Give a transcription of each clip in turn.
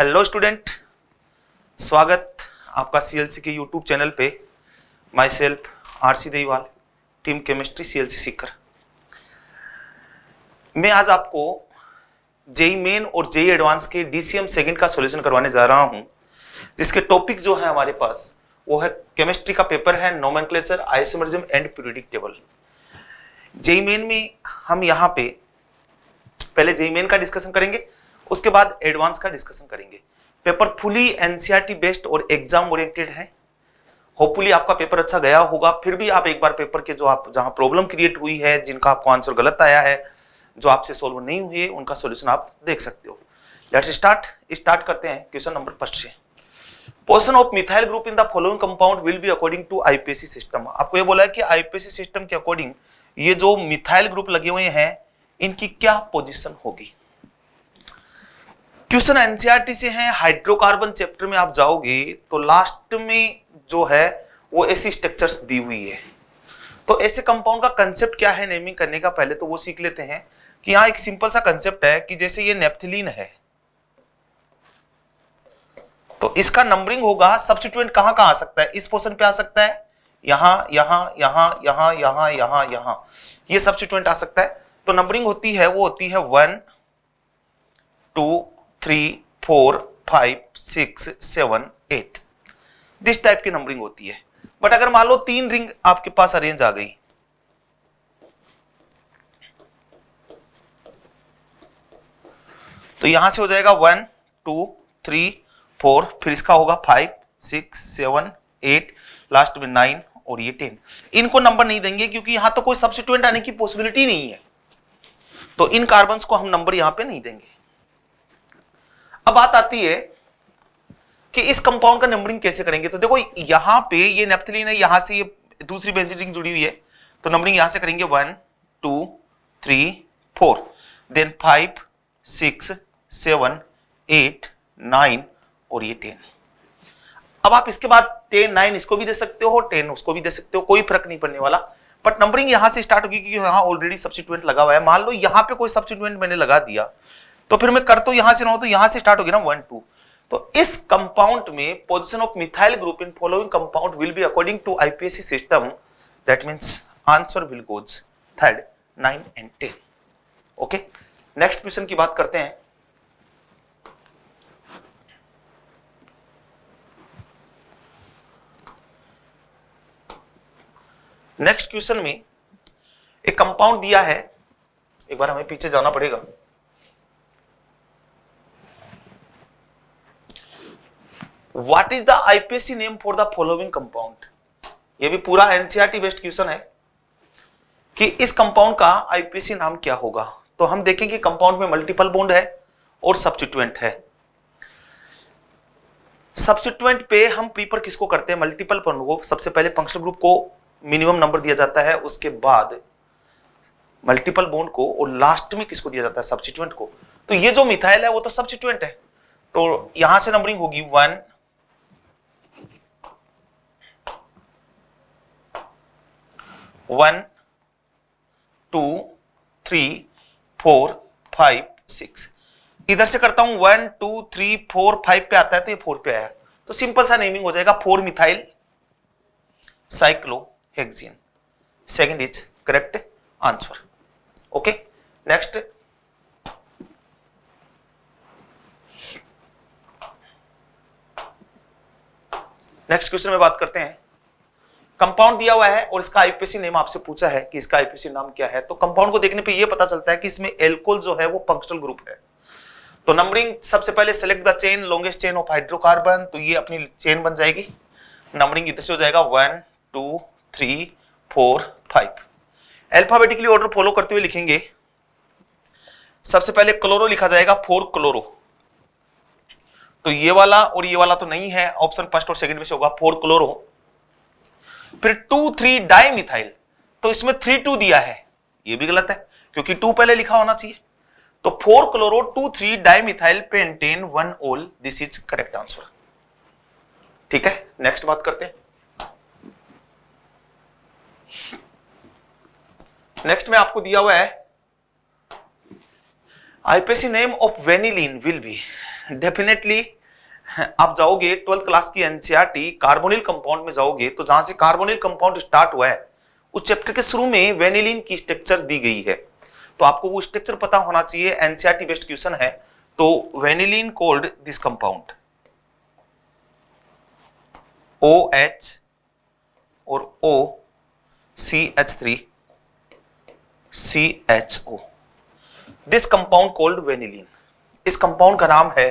Hello student स्वागत आपका CLC के यूट्यूब चैनल पे माई सेल्फ आर सी देवाल टीम केमिस्ट्री सीएलसी सीकर मैं आज आपको जेई मेन e और जेई एडवांस e के डीसीएम सेकंड का सॉल्यूशन करवाने जा रहा हूं जिसके टॉपिक जो है हमारे पास वो है केमिस्ट्री का पेपर है क्लेचर isomerism and periodic table JEE main में हम यहाँ पे पहले जेई मेन e का डिस्कशन करेंगे उसके बाद एडवांस का डिस्कशन करेंगे पेपर फुली एनसीआरटी बेस्ड और एग्जाम ओरिएंटेड है होपफुली आपका पेपर अच्छा गया होगा फिर भी आप एक बार पेपर के जो आप जहां प्रॉब्लम क्रिएट हुई है जिनका आपको आंसर गलत आया है जो आपसे सोल्व नहीं हुए उनका सोल्यूशन आप देख सकते हो लेट्स स्टार्ट स्टार्ट करते हैं क्वेश्चन नंबर फर्स्ट से position of methyl group in the following compound will be according to IUPAC system आपको ये बोला है कि आईपीएससी सिस्टम के अकॉर्डिंग ये जो मिथाइल ग्रुप लगे हुए हैं इनकी क्या पोजिशन होगी क्वेश्चन एनसीआरटी से है हाइड्रोकार्बन चैप्टर में आप जाओगे तो लास्ट में जो है वो ऐसी स्ट्रक्चर्स दी हुई है तो ऐसे कंपाउंड का कंसेप्ट क्या है नेमिंग करने का पहले तो वो सीख लेते हैं कि यहां एक सिंपल सा कंसेप्ट है कि जैसे ये नेपथिलीन है तो इसका नंबरिंग होगा सब्सिट्यूएंट कहां कहां आ सकता है इस पोर्सन पे आ सकता है यहां यहां यहां यहां यहां यहां यहां ये सब्सिट्यूएंट आ सकता है तो नंबरिंग होती है वो होती है one two three four five six seven eight this type की नंबरिंग होती है बट अगर मान लो तीन रिंग आपके पास अरेंज आ गई तो यहां से हो जाएगा वन टू थ्री फोर फिर इसका होगा five six seven eight last में नाइन और ये टेन इनको नंबर नहीं देंगे क्योंकि यहां तो कोई सब्सिट्यूएंट आने की पॉसिबिलिटी नहीं है तो इन कार्बन को हम नंबर यहां पे नहीं देंगे अब बात आती है कि इस कंपाउंड का नंबरिंग कैसे करेंगे तो देखो यहां पे ये नेप्थलीन है यहां से ये दूसरी बेंजीन रिंग जुड़ी हुई है तो नंबरिंग यहां से करेंगे one two three four then five six seven eight nine और ये टेन अब आप इसके बाद टेन नाइन इसको भी दे सकते हो टेन उसको भी दे सकते हो कोई फर्क नहीं पड़ने वाला बट नंबरिंग यहां से स्टार्ट होगी क्योंकि यहां ऑलरेडी सब्सिट्यूएंट लगा हुआ है मान लो यहां पे कोई सब्सिट्यूएंट मैंने लगा दिया तो फिर मैं कर तो यहां से ना हो तो यहां से स्टार्ट होगी ना वन टू तो इस कंपाउंड में position of methyl group in following compound will be according to IUPAC system that mean answer will goes third nine and ten okay next question की बात करते हैं नेक्स्ट क्वेश्चन में एक कंपाउंड दिया है एक बार हमें पीछे जाना पड़ेगा what is the IUPAC name for the following compound ये भी पूरा एनसीआरटी बेस्ट क्वेश्चन है कि इस कंपाउंड का आईपीएससी नाम क्या होगा तो हम देखेंगे कंपाउंड में मल्टीपल बॉन्ड है और सब्सिट्यूएंट है सब्सिट्यूएंट पे हम प्रीपर किसको करते हैं मल्टीपल बॉन्ड को सबसे पहले फंक्शनल ग्रुप को मिनिमम नंबर दिया जाता है उसके बाद मल्टीपल बॉन्ड को और लास्ट में किसको दिया जाता है सब्सिट्यूएंट को तो ये जो मिथाइल है वो तो सब्सिट्यूएंट है तो यहां से नंबरिंग होगी one one two three four five six इधर से करता हूं one two three four five पे आता है तो ये फोर पे आया तो सिंपल सा नेमिंग हो जाएगा four methyl cyclohexene second is correct answer okay next next question में बात करते हैं कंपाउंड दिया हुआ है और इसका आईपीसी नेम आपसे पूछा है कि इसका आईपीसी नाम क्या है तो कंपाउंड को देखने पे ये पता चलता है कि इसमें एल्कोल जो है वो पंक्चुअल ग्रुप है तो नंबरिंग सबसे पहले select the chain longest chain of hydrocarbon तो ये अपनी चेन बन जाएगी नंबरिंग इधर से हो जाएगा one two three four five alphabetically order follow करते हुए लिखेंगे सबसे पहले क्लोरो लिखा जाएगा फोर क्लोरो तो ये वाला और ये वाला तो नहीं है ऑप्शन फर्स्ट और सेकंड में से होगा फोर क्लोरो फिर टू थ्री डाई मिथाइल तो इसमें थ्री टू दिया है ये भी गलत है क्योंकि टू पहले लिखा होना चाहिए तो four chloro two three dimethyl pentane one ol this is correct answer ठीक है नेक्स्ट बात करते हैं नेक्स्ट में आपको दिया हुआ है IUPAC name of vanillin will be definitely आप जाओगे ट्वेल्थ क्लास की एनसीआरटी कार्बोनिल कंपाउंड में जाओगे तो जहां से कार्बोनिल कंपाउंड स्टार्ट हुआ है उस चैप्टर के शुरू में वेनिलिन की स्ट्रक्चर दी गई है तो आपको वो स्ट्रक्चर पता होना चाहिए एनसीआरटी बेस्ट क्वेश्चन है तो vanillin called this compound O H और O C H three C H O this compound called vanillin इस कंपाउंड का नाम है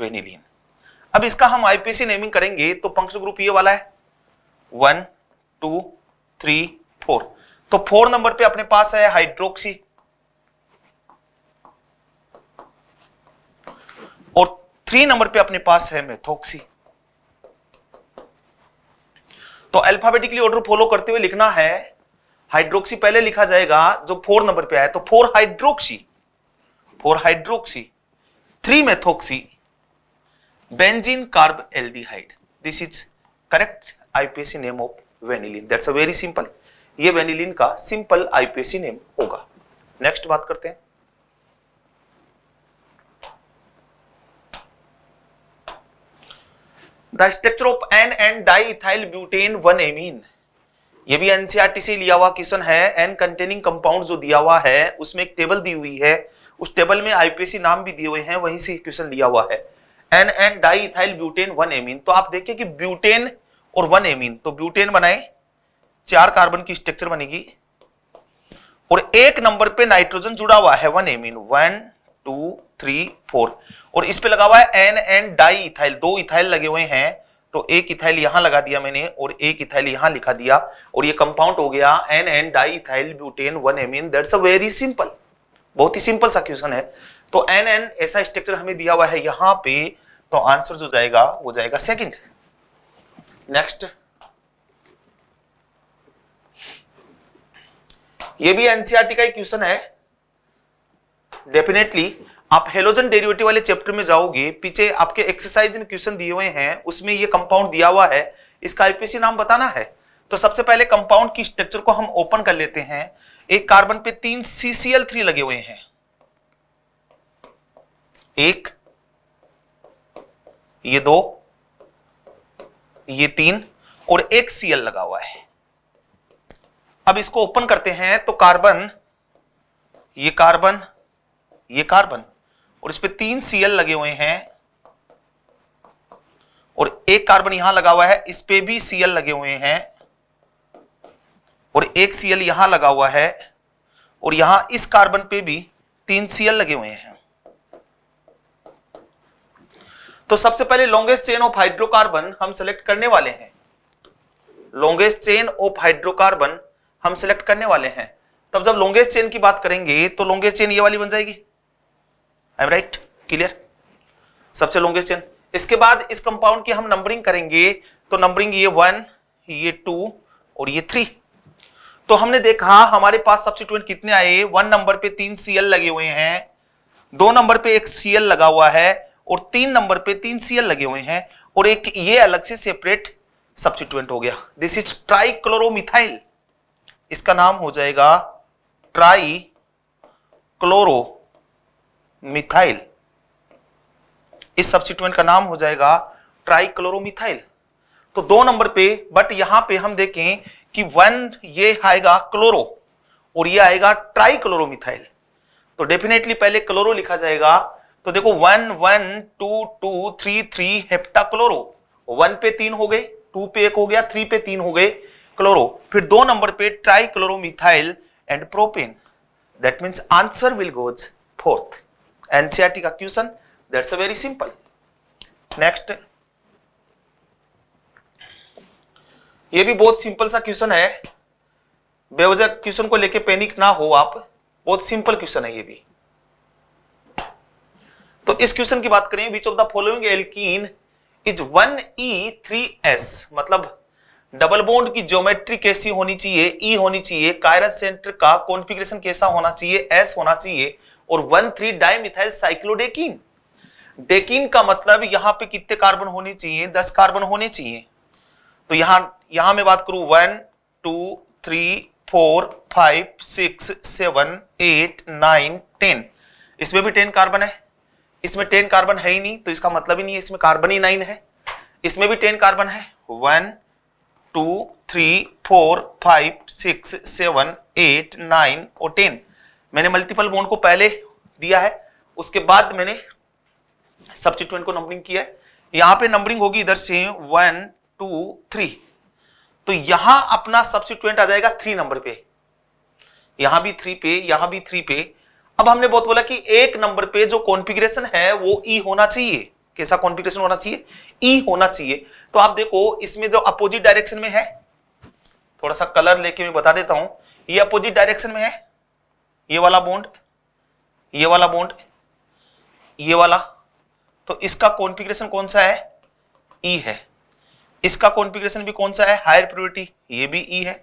वेनिलिन अब इसका हम आईपीसी नेमिंग करेंगे तो पंक्चर ग्रुप ये वाला है वन टू थ्री फोर तो फोर नंबर पे अपने पास है हाइड्रोक्सी और थ्री नंबर पे अपने पास है मेथोक्सी तो अल्फाबेटिकली ऑर्डर फॉलो करते हुए लिखना है हाइड्रोक्सी पहले लिखा जाएगा जो फोर नंबर पे आया तो four hydroxy four hydroxy three methoxy carb aldehyde this is correct IUPAC name of vanillin that's a very simple ये वेनिलिन का सिंपल आईपीएससी नेम होगा नेक्स्ट बात करते हैं the structure of N and diethyl butane one amine ये भी NCERT से लिया हुआ क्वेश्चन है एन कंटेनिंग कंपाउंड जो दिया हुआ है उसमें एक टेबल दी हुई है उस टेबल में आईपीएससी नाम भी दिए हुए हैं वहीं से क्वेश्चन लिया हुआ है N N di ethyl butane one amine तो आप देखिए कि ब्यूटेन और वन एमीन तो ब्यूटेन बनाए चार कार्बन की स्ट्रक्चर बनेगी और एक नंबर पे नाइट्रोजन जुड़ा हुआ है one amine one two three four और इस पे लगा हुआ है एन एन डाई इथाइल दो इथाइल लगे हुए हैं तो एक इथाइल यहां लगा दिया मैंने और एक इथाइल यहां लिखा दिया और ये कंपाउंड हो गया N N di ethyl butane one amine that's a very simple बहुत ही सिंपल सा क्वेश्चन है तो एन एन ऐसा स्ट्रक्चर हमें दिया हुआ है यहां पे तो आंसर जो जाएगा वो जाएगा सेकंड नेक्स्ट ये भी एनसीआरटी e का एक क्वेश्चन है डेफिनेटली आप हेलोजन डेरिवेटिव वाले चैप्टर में जाओगे पीछे आपके एक्सरसाइज में क्वेश्चन दिए हुए हैं उसमें ये कंपाउंड दिया हुआ है इसका आईपीसी नाम बताना है तो सबसे पहले कंपाउंड की स्ट्रक्चर को हम ओपन कर लेते हैं एक कार्बन पे तीन सीसीएल थ्री लगे हुए हैं एक ये दो ये तीन और एक सीएल लगा हुआ है अब इसको ओपन करते हैं तो कार्बन ये कार्बन ये कार्बन और इस पर तीन सीएल लगे हुए हैं और एक कार्बन यहां लगा हुआ है इस पर भी सीएल लगे हुए हैं और एक सीएल यहां लगा हुआ है और यहां इस कार्बन पे भी तीन सीएल लगे हुए हैं तो सबसे पहले लॉन्गेस्ट चेन ऑफ हाइड्रोकार्बन हम सिलेक्ट करने वाले हैं लॉन्गेस्ट चेन ऑफ हाइड्रोकार्बन हम सिलेक्ट करने वाले हैं तब जब लॉन्गेस्ट चेन की बात करेंगे तो लॉन्गेस्ट चेन ये वाली बन जाएगी आई एम राइट क्लियर सबसे लॉन्गेस्ट चेन इसके बाद इस कंपाउंड की हम नंबरिंग करेंगे तो नंबरिंग ये वन ये टू और ये थ्री तो हमने देखा हमारे पास सब्सिट्यूएंट कितने आए वन नंबर पे तीन सीएल लगे हुए हैं दो नंबर पे एक सीएल लगा हुआ है और तीन नंबर पे तीन सीएल लगे हुए हैं और एक ये अलग से सेपरेट सब्सिट्यूएंट हो गया दिस इज ट्राई क्लोरोमिथाइल इसका नाम हो जाएगा ट्राई क्लोरो मिथाइल इस सब्सिट्यूएंट का नाम हो जाएगा ट्राइक्लोरोमिथाइल तो दो नंबर पे बट यहां पे हम देखें कि वन ये आएगा क्लोरो और ये आएगा ट्राइक्लोरोमिथाइल तो डेफिनेटली पहले क्लोरो लिखा जाएगा तो देखो one one two two three three hepta chloro one पे तीन हो गए टू पे एक हो गया थ्री पे तीन हो गए क्लोरो फिर दो नंबर पे tri chloromethyl and propane that means answer will goes fourth NCERT का question that's a very simple next ये भी बहुत सिंपल सा क्वेश्चन है बेवजह क्वेश्चन को लेके पैनिक ना हो आप बहुत सिंपल क्वेश्चन है ये भी तो इस क्वेश्चन की बात करें which of the following alkene is one E three S मतलब डबल बोन्ड की ज्योमेट्री कैसी होनी चाहिए ई e होनी चाहिए कायरस सेंटर का कॉन्फ़िगरेशन कैसा होना चाहिए एस होना चाहिए और one three dimethyl cyclodecene decene का मतलब यहां पे कितने कार्बन होने चाहिए दस कार्बन होने चाहिए तो यहां यहां मैं बात करूं one two three four five six seven eight nine ten इसमें भी टेन कार्बन है इसमें टेन कार्बन है ही नहीं तो इसका मतलब ही नहीं है इसमें कार्बन ही नाइन है इसमें भी टेन कार्बन है one two three four five six seven eight nine और टेन मैंने मल्टीपल बोन को पहले दिया है उसके बाद मैंने सब्सिट्यूएंट को नंबरिंग किया है यहां पे नंबरिंग होगी इधर से वन टू थ्री तो यहां अपना सब्सिट्यूएंट आ जाएगा थ्री नंबर पे यहां भी थ्री पे यहां भी थ्री पे अब हमने बहुत बोला कि एक नंबर पे जो कॉन्फ़िगरेशन है वो ई e होना चाहिए कैसा कॉन्फ़िगरेशन होना चाहिए ई e होना चाहिए तो आप देखो इसमें जो अपोजिट डायरेक्शन में है थोड़ा सा कलर लेके मैं बता देता हूं ये अपोजिट डायरेक्शन में है ये वाला बोन्ड ये वाला बोन्ड ये वाला तो इसका कॉन्फिग्रेशन कौन सा है ई e है इसका कॉन्फिग्रेशन भी कौन सा है हायर प्रियोरिटी ये भी ई e है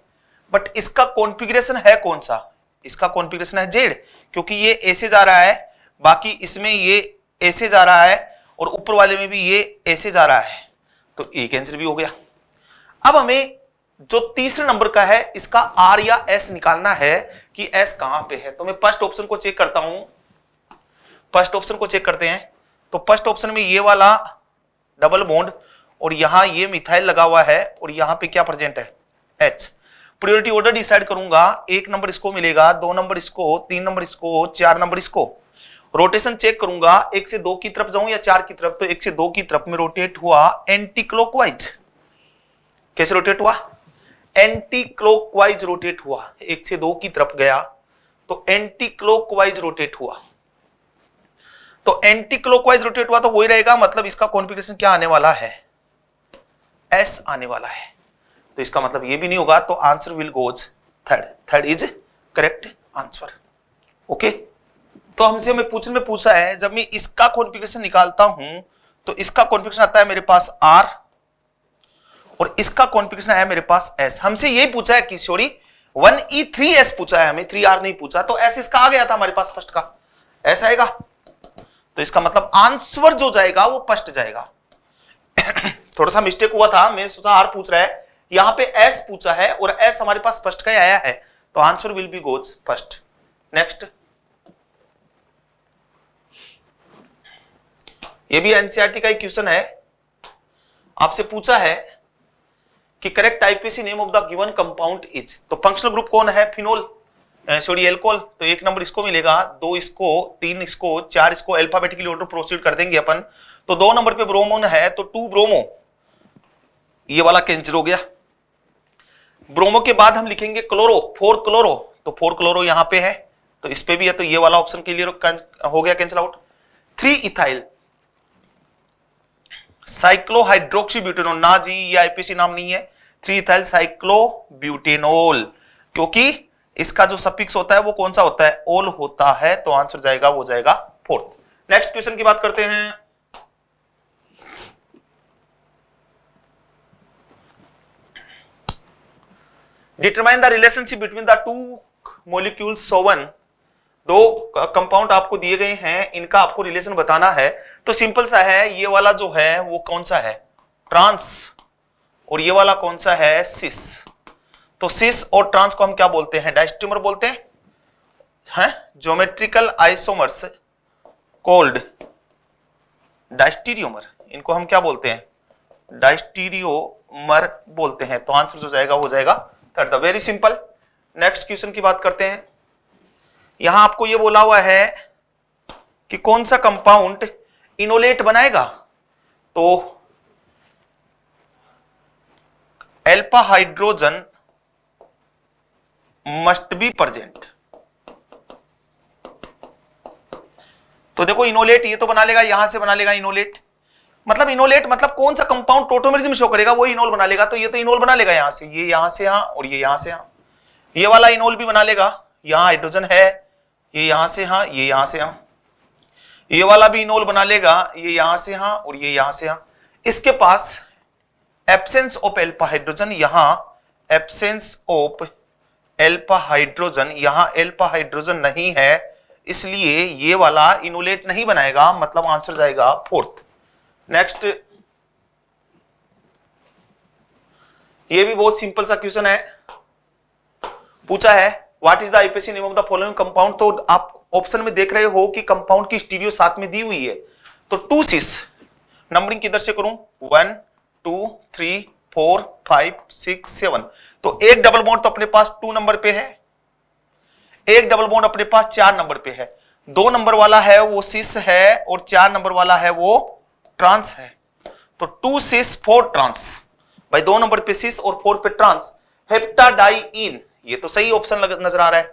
बट इसका कॉन्फिग्रेशन है कौन सा इसका कॉन्फ़िगरेशन है जेड क्योंकि ये ऐसे जा रहा है बाकी इसमें ये ऐसे जा रहा है और ऊपर वाले में भी ये ऐसे जा रहा है तो ए कैंसिल भी हो गया अब हमें जो तीसरे नंबर का है इसका आर या एस निकालना है कि एस कहां पे है तो मैं फर्स्ट ऑप्शन को चेक करता हूं फर्स्ट ऑप्शन को चेक करते हैं तो फर्स्ट ऑप्शन में ये वाला डबल बॉन्ड और यहां ये मिथाइल लगा हुआ है और यहां पे क्या प्रेजेंट है एच प्रियोरिटी ऑर्डर डिसाइड करूंगा एक नंबर इसको मिलेगा दो नंबर इसको तीन नंबर इसको चार नंबर इसको रोटेशन चेक करूंगा एक से दो की तरफ जाऊं या चार की तरफ तो एक से दो की तरफ में रोटेट हुआ एंटी क्लॉकवाइज कैसे रोटेट हुआ एंटी क्लॉकवाइज रोटेट हुआ एक से दो की तरफ गया तो एंटी क्लॉकवाइज रोटेट हुआ तो एंटी क्लॉकवाइज रोटेट हुआ तो वही रहेगा मतलब इसका कॉन्फिग्रेशन क्या आने वाला है एस आने वाला है तो इसका मतलब ये भी नहीं होगा तो answer will goes third third is correct answer okay तो हमसे हमें पूछने में पूछा है जब मैं इसका कॉन्फ़िगरेशन निकालता हूं तो इसका कॉन्फ़िगरेशन आता है मेरे पास आर और इसका कॉन्फ़िगरेशन आया मेरे पास एस हमसे ये पूछा है कि sorry one E three S पूछा है हमें थ्री आर नहीं पूछा तो एस इसका आ गया था हमारे पास फर्स्ट का एस आएगा तो इसका मतलब आंसर जो जाएगा वो फर्स्ट जाएगा थोड़ा सा मिस्टेक हुआ था मैं सोचा आर पूछ रहा है यहां पे एस पूछा है और एस हमारे पास फर्स्ट का आया है तो answer will be goes first next ये भी एनसीआरटी e का एक क्वेश्चन है आपसे पूछा है कि correct IUPAC name of the given compound is तो फंक्शनल ग्रुप कौन है फिनोल सॉरी एल्कोल तो एक नंबर इसको मिलेगा दो इसको तीन इसको चार इसको अल्फाबेटिकली ऑर्डर प्रोसीड कर देंगे अपन तो दो नंबर पे ब्रोमोन है तो टू ब्रोमो ये वाला कैंसिल हो गया ब्रोमो के बाद हम लिखेंगे क्लोरो फोर क्लोरो तो फोर क्लोरो यहां पे है तो इस पे भी है तो ये वाला ऑप्शन क्लियर हो गया cancel out three ethyl cyclohydroxybutanol ना जी ये आईपीसी नाम नहीं है थ्री इथाइल साइक्लोब्यूटेनोल क्योंकि इसका जो सफिक्स होता है वो कौन सा होता है ओल होता है तो आंसर जाएगा वो जाएगा फोर्थ नेक्स्ट क्वेश्चन की बात करते हैं determine the relationship between the two molecule सोवन दो कंपाउंड आपको दिए गए हैं इनका आपको रिलेशन बताना है तो सिंपल सा है ये वाला जो है वो कौन सा है ट्रांस और ये वाला कौन सा है सिस तो सिस और ट्रांस को हम क्या बोलते हैं डाइस्टिमर बोलते हैं है? ज्योमेट्रिकल आइसोमर्स कोल्ड डाइस्टीरियोमर इनको हम क्या बोलते हैं डाइस्टीरियोमर बोलते हैं तो आंसर जो जाएगा वो जाएगा थर्ड था वेरी सिंपल नेक्स्ट क्वेश्चन की बात करते हैं यहां आपको यह बोला हुआ है कि कौन सा कंपाउंड इनोलेट बनाएगा तो alpha hydrogen must be present तो देखो इनोलेट ये तो बना लेगा यहां से बना लेगा इनोलेट मतलब इनोलेट मतलब कौन सा कंपाउंड टोटोमेरिज्म शो करेगा वो इनोल बना लेगा तो ये तो इनोल बना लेगा यहां से ये यहां से यहां और ये यहां से यहां ये वाला इनोल भी बना लेगा यहां हाइड्रोजन है ये यहां से यहां ये यहां से यहां ये वाला भी इनोल बना लेगा ये यहां से यहां और ये यहां से यहां इसके पास एब्सेंस ऑफ एल्पा हाइड्रोजन यहां एब्सेंस ऑफ एल्पा हाइड्रोजन यहां एल्पा हाइड्रोजन नहीं है इसलिए ये वाला इनोलेट नहीं बनाएगा मतलब आंसर जाएगा फोर्थ नेक्स्ट ये भी बहुत सिंपल सा क्वेश्चन है पूछा है what is the IUPAC name of the following compound तो आप ऑप्शन में देख रहे हो कि कंपाउंड की स्टीरियो साथ में दी हुई है तो टू सिस नंबरिंग किधर से करूं one two three four five six seven तो एक डबल बॉन्ड तो अपने पास टू नंबर पे है एक डबल बॉन्ड अपने पास चार नंबर पे है दो नंबर वाला है वो सिस है और चार नंबर वाला है वो ट्रांस है तो टू सिस फोर ट्रांस भाई दो नंबर पे सिस और फोर पे ट्रांस हेप्टाडाइन ये तो सही ऑप्शन नजर आ रहा है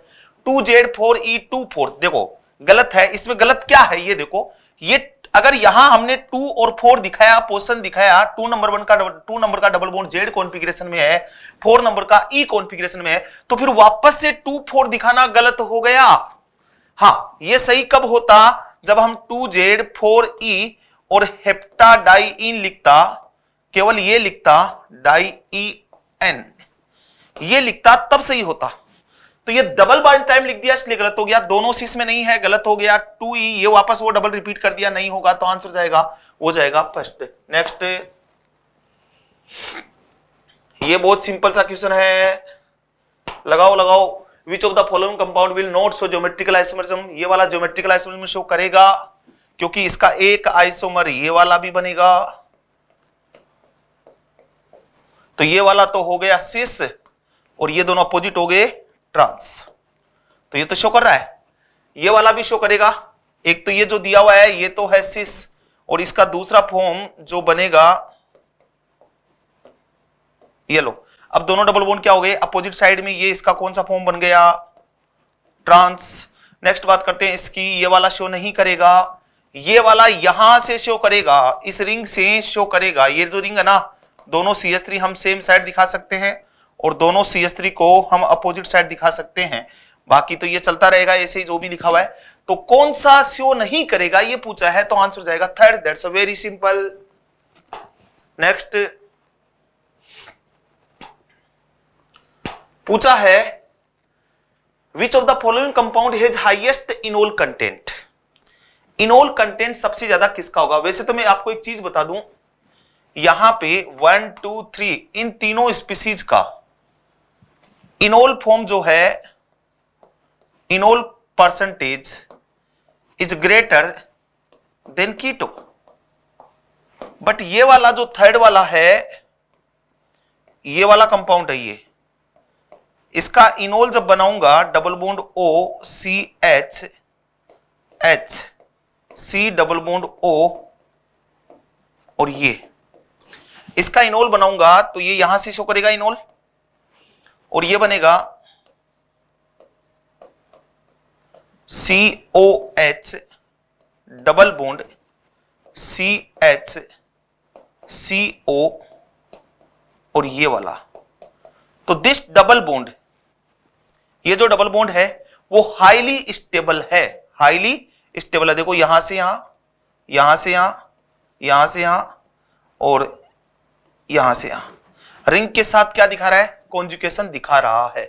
two Z four E two four देखो गलत है इसमें गलत क्या है ये देखो ये अगर यहां हमने टू और फोर दिखाया पोर्शन दिखाया टू नंबर वन का टू नंबर का डबल बोन जेड कॉन्फ़िगरेशन में है फोर नंबर का ई e कॉन्फ़िगरेशन में है तो फिर वापस से टू फोर दिखाना गलत हो गया हाँ ये सही कब होता जब हम टू जेड फोर ई और हेप्टा डाई इन लिखता केवल ये लिखता डाई ई एन ये लिखता तब सही होता तो ये डबल बार टाइम लिख दिया इसलिए गलत हो गया दोनों सीस में नहीं है गलत हो गया टू ई e, ये वापस वो डबल रिपीट कर दिया नहीं होगा तो आंसर जाएगा वो जाएगा फर्स्ट नेक्स्ट ये बहुत सिंपल सा क्वेश्चन है लगाओ लगाओ which of the following compound will not show geometrical isomerism ये वाला ज्योमेट्रिकल आइसोमरिज्म शो करेगा क्योंकि इसका एक आइसोमर ये वाला भी बनेगा तो ये वाला तो हो गया सिस और ये दोनों अपोजिट हो गए ट्रांस तो ये तो शो कर रहा है ये वाला भी शो करेगा एक तो ये जो दिया हुआ है ये तो है सिस और इसका दूसरा फॉर्म जो बनेगा ये लो अब दोनों डबल बोन क्या हो गए अपोजिट साइड में ये इसका कौन सा फॉर्म बन गया ट्रांस नेक्स्ट बात करते हैं इसकी ये वाला शो नहीं करेगा ये वाला यहां से शो करेगा इस रिंग से शो करेगा ये जो रिंग है ना दोनों सी एस थ्री हम सेम साइड दिखा सकते हैं और दोनों सी एस थ्री को हम अपोजिट साइड दिखा सकते हैं बाकी तो ये चलता रहेगा ऐसे ही जो भी लिखा हुआ है तो कौन सा शो नहीं करेगा ये पूछा है तो आंसर जाएगा third that's a very simple next पूछा है which of the following compound has highest enol content enol content सबसे ज्यादा किसका होगा वैसे तो मैं आपको एक चीज बता दूं यहां पे वन टू थ्री इन तीनों स्पीसीज का इनोल फॉर्म जो है enol percentage is greater than keto but ये वाला जो थर्ड वाला है ये वाला कंपाउंड है ये इसका इनोल जब बनाऊंगा double bond O C H H C double bond O और ये इसका इनोल बनाऊंगा तो ये यहां से शो करेगा इनोल और ये बनेगा C O H double bond C H C O और ये वाला तो दिस डबल बोन्ड ये जो डबल बोन्ड है वो हाईली स्टेबल है हाईली इस टेबल है देखो यहां से यहां यहां से यहां यहां से यहां और यहां से यहां रिंग के साथ क्या दिखा रहा है कॉन्जुकेशन दिखा रहा है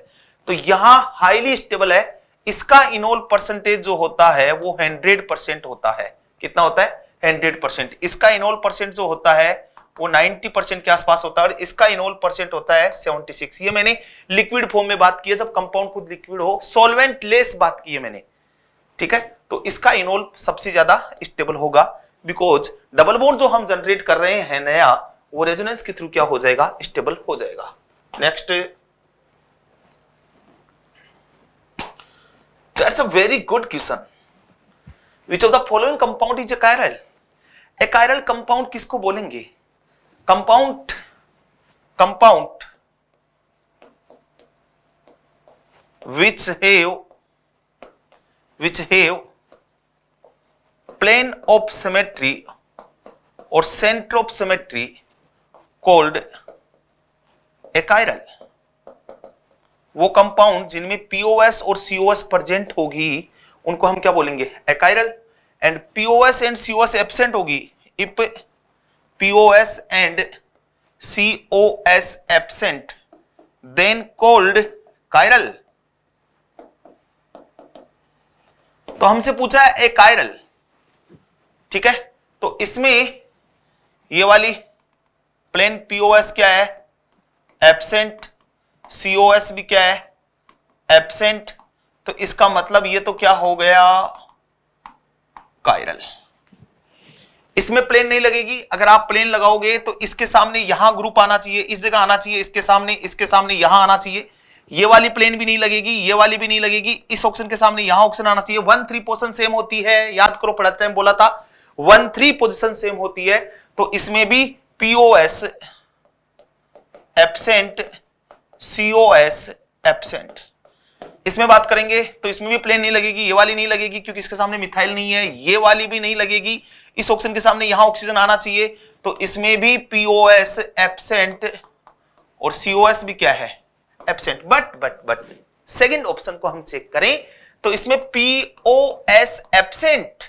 तो यहां हाईली स्टेबल है इसका इनोल परसेंटेज जो होता है वो हंड्रेड परसेंट होता है कितना होता है हंड्रेड परसेंट इसका इनोल परसेंट जो होता है वो 90 परसेंट के आसपास होता है और इसका इनोल परसेंट होता है 76 ये मैंने लिक्विड फॉर्म में बात की है जब कंपाउंड खुद लिक्विड हो सोलवेंट लेस बात की है मैंने ठीक है तो इसका इनोल सबसे ज्यादा स्टेबल होगा बिकॉज डबल बोन जो हम जनरेट कर रहे हैं नया वो रेजोनेंस के थ्रू क्या हो जाएगा स्टेबल हो जाएगा next that's a very good question which of the following compound is achiral achiral compound किसको बोलेंगे compound compound which have which have plane of symmetry और centre of symmetry called achiral वो compound जिनमें POS और COS present होगी उनको हम क्या बोलेंगे achiral and POS and COS absent होगी if POS and COS absent then called chiral तो हमसे पूछा है एकायरल ठीक है तो इसमें ये वाली प्लेन पीओएस क्या है एबसेंट सीओएस भी क्या है एबसेंट तो इसका मतलब ये तो क्या हो गया कायरल इसमें प्लेन नहीं लगेगी अगर आप प्लेन लगाओगे तो इसके सामने यहां ग्रुप आना चाहिए इस जगह आना चाहिए इसके सामने इसके सामने यहां आना चाहिए ये वाली प्लेन भी नहीं लगेगी ये वाली भी नहीं लगेगी इस ऑप्शन के सामने यहां ऑप्शन आना चाहिए वन थ्री पोर्सन सेम होती है याद करो पढ़ाते टाइम बोला था वन थ्री पोजिशन सेम होती है तो इसमें भी पीओएस एबसेंट सीओएस एबसेंट इसमें बात करेंगे तो इसमें भी प्लेन नहीं लगेगी ये वाली नहीं लगेगी क्योंकि इसके सामने मिथाइल नहीं है ये वाली भी नहीं लगेगी इस ऑक्सीजन के सामने यहां ऑक्सीजन आना चाहिए तो इसमें भी पीओएस एबसेंट और सीओएस भी क्या है absent but but but second option को हम चेक करें तो इसमें PO S absent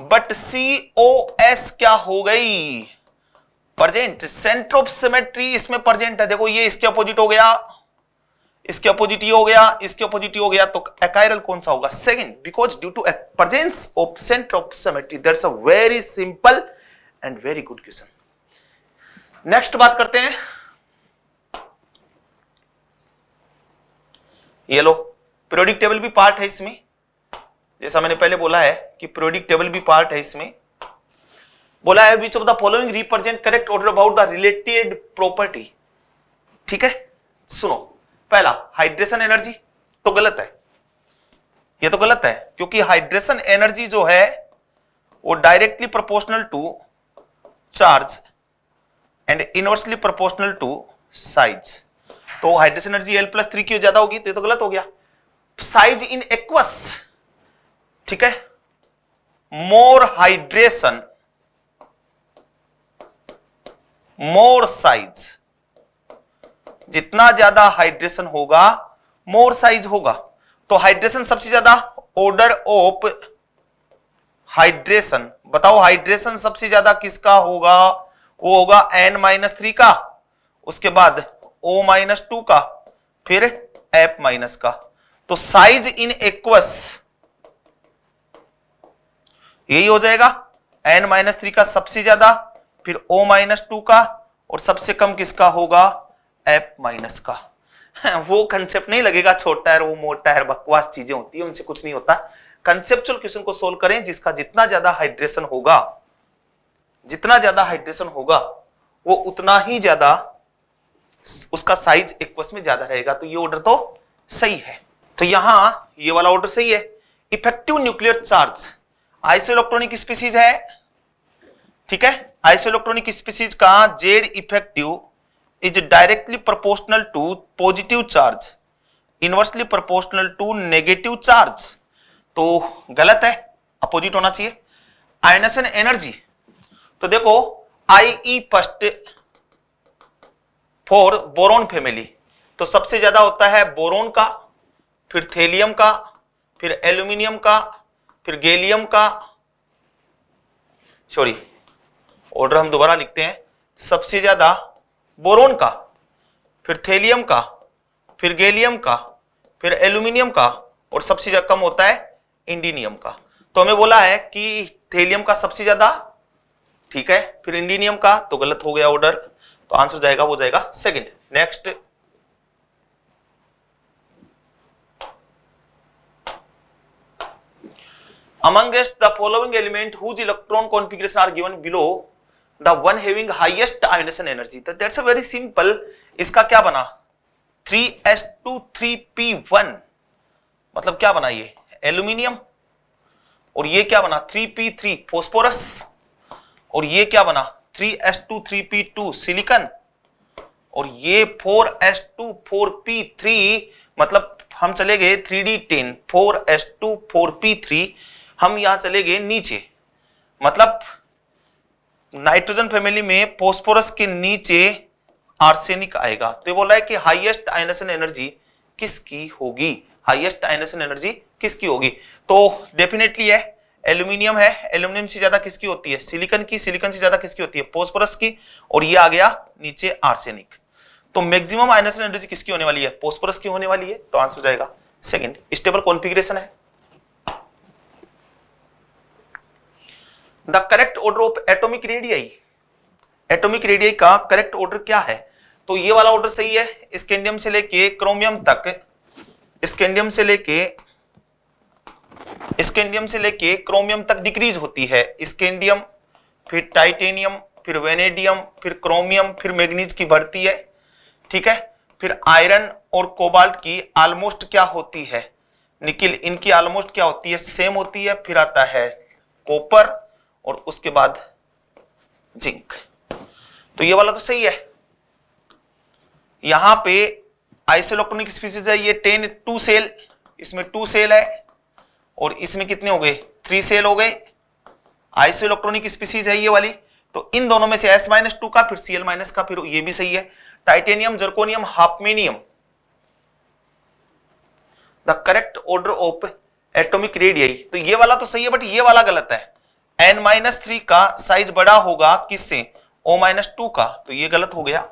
but C O S क्या हो गई प्रजेंट सेंटर ऑफ सिमेट्री इसमें प्रजेंट है देखो ये इसके अपोजिट हो गया इसके अपोजिट ये हो गया इसके अपोजिट हो गया तो एकायरल कौन सा होगा second because due to presence of centre of symmetry that's a very simple and very good question next बात करते हैं ये लो पीरियोडिक टेबल भी पार्ट है इसमें जैसा मैंने पहले बोला है कि प्रोडिक्टेबल भी पार्ट है इसमें बोला है which of the following represent correct order about the related property ठीक है सुनो पहला हाइड्रेशन एनर्जी तो गलत है ये तो गलत है क्योंकि हाइड्रेशन एनर्जी जो है वो directly proportional to charge and inversely proportional to size तो hydration energy L plus three की ज्यादा होगी तो ये तो गलत हो गया साइज इन एक्वस ठीक है मोर हाइड्रेशन मोर साइज जितना ज्यादा हाइड्रेशन होगा मोर साइज होगा तो हाइड्रेशन सबसे ज्यादा ऑर्डर ऑफ हाइड्रेशन बताओ हाइड्रेशन सबसे ज्यादा किसका होगा वो होगा एन माइनस थ्री का उसके बाद ओ माइनस टू का फिर एफ माइनस का तो साइज इन एक्वस यही हो जाएगा एन माइनस थ्री का सबसे ज्यादा फिर ओ माइनस टू का और सबसे कम किसका होगा एफ माइनस का वो कंसेप्ट नहीं लगेगा छोटा है वो मोटा है बकवास चीजें होती है उनसे कुछ नहीं होता कंसेप्चुअल क्वेश्चन को सोल्व करें जिसका जितना ज्यादा हाइड्रेशन होगा जितना ज्यादा हाइड्रेशन होगा वो उतना ही ज्यादा उसका साइज इक्वस में ज्यादा रहेगा तो ये ऑर्डर तो सही है तो यहां ये वाला ऑर्डर सही है effective nuclear charge isoelectronic species है ठीक है आइसोइलेक्ट्रॉनिक स्पीसीज का Z effective is directly proportional to positive charge inversely proportional to negative charge तो गलत है अपोजिट होना चाहिए आयनेशन एनर्जी तो देखो I E first for boron family तो सबसे ज्यादा होता है बोरोन का फिर थेलियम का फिर एल्यूमिनियम का फिर गैलियम का सॉरी ऑर्डर हम दोबारा लिखते हैं सबसे ज्यादा बोरोन का फिर थेलियम का फिर गैलियम का फिर एल्यूमिनियम का और सबसे ज्यादा कम होता है इंडीनियम का तो हमें बोला है कि थेलियम का सबसे ज्यादा ठीक है फिर इंडीनियम का तो गलत हो गया ऑर्डर तो आंसर जाएगा वो जाएगा second next amongst the following element whose electron configuration are given below the one having highest ionization energy that that's a very simple iska kya bana 3s23p1 matlab kya bana ye aluminium aur ye kya bana 3p3 phosphorus aur ye kya bana 3s23p2 silicon और ये 4s2 4p3 मतलब हम चले गए 3d10 4s2 4p3 हम यहां चले गए नीचे मतलब नाइट्रोजन फैमिली में पोस्पोरस के नीचे आर्सेनिक आएगा तो ये बोला है कि हाईएस्ट आयनेशन एनर्जी किसकी होगी हाईएस्ट आयनेशन एनर्जी किसकी होगी तो डेफिनेटली है एल्यूमिनियम है एल्यूमिनियम से ज्यादा किसकी होती है सिलिकन की सिलिकन से ज्यादा किसकी होती है पोस्पोरस की और ये आ गया नीचे आर्सेनिक तो मैक्सिमम आयनेशन एनर्जी किसकी होने वाली है पोस्पोरस की होने वाली है तो आंसर हो जाएगा सेकंड स्टेबल कॉन्फ़िगरेशन है the correct order of atomic radii atomic radii का करेक्ट ऑर्डर क्या है तो ये वाला ऑर्डर सही है स्केंडियम से लेके क्रोमियम तक स्केंडियम से लेके स्केंडियम से लेके क्रोमियम तक डिक्रीज होती है स्केंडियम फिर टाइटेनियम फिर वेनेडियम फिर क्रोमियम फिर मैग्नीज की बढ़ती है ठीक है फिर आयरन और कोबाल्ट की ऑलमोस्ट क्या होती है निकिल इनकी ऑलमोस्ट क्या होती है सेम होती है फिर आता है कॉपर और उसके बाद जिंक तो ये वाला तो सही है यहां पे आइसोलोक्ट्रॉनिक स्पीसीज है ये टेन टू सेल इसमें टू सेल है और इसमें कितने हो गए थ्री सेल हो गए आइसोइलेक्ट्रॉनिक स्पीसीज है ये वाली तो इन दोनों में से एस माइनस टू का फिर सीएल माइनस का फिर ये भी सही है titanium zirconium hafnium the correct order of atomic radii तो ये वाला तो सही है बट ये वाला गलत है एन माइनस थ्री का साइज बड़ा होगा किससे ओ माइनस टू का तो ये गलत हो गया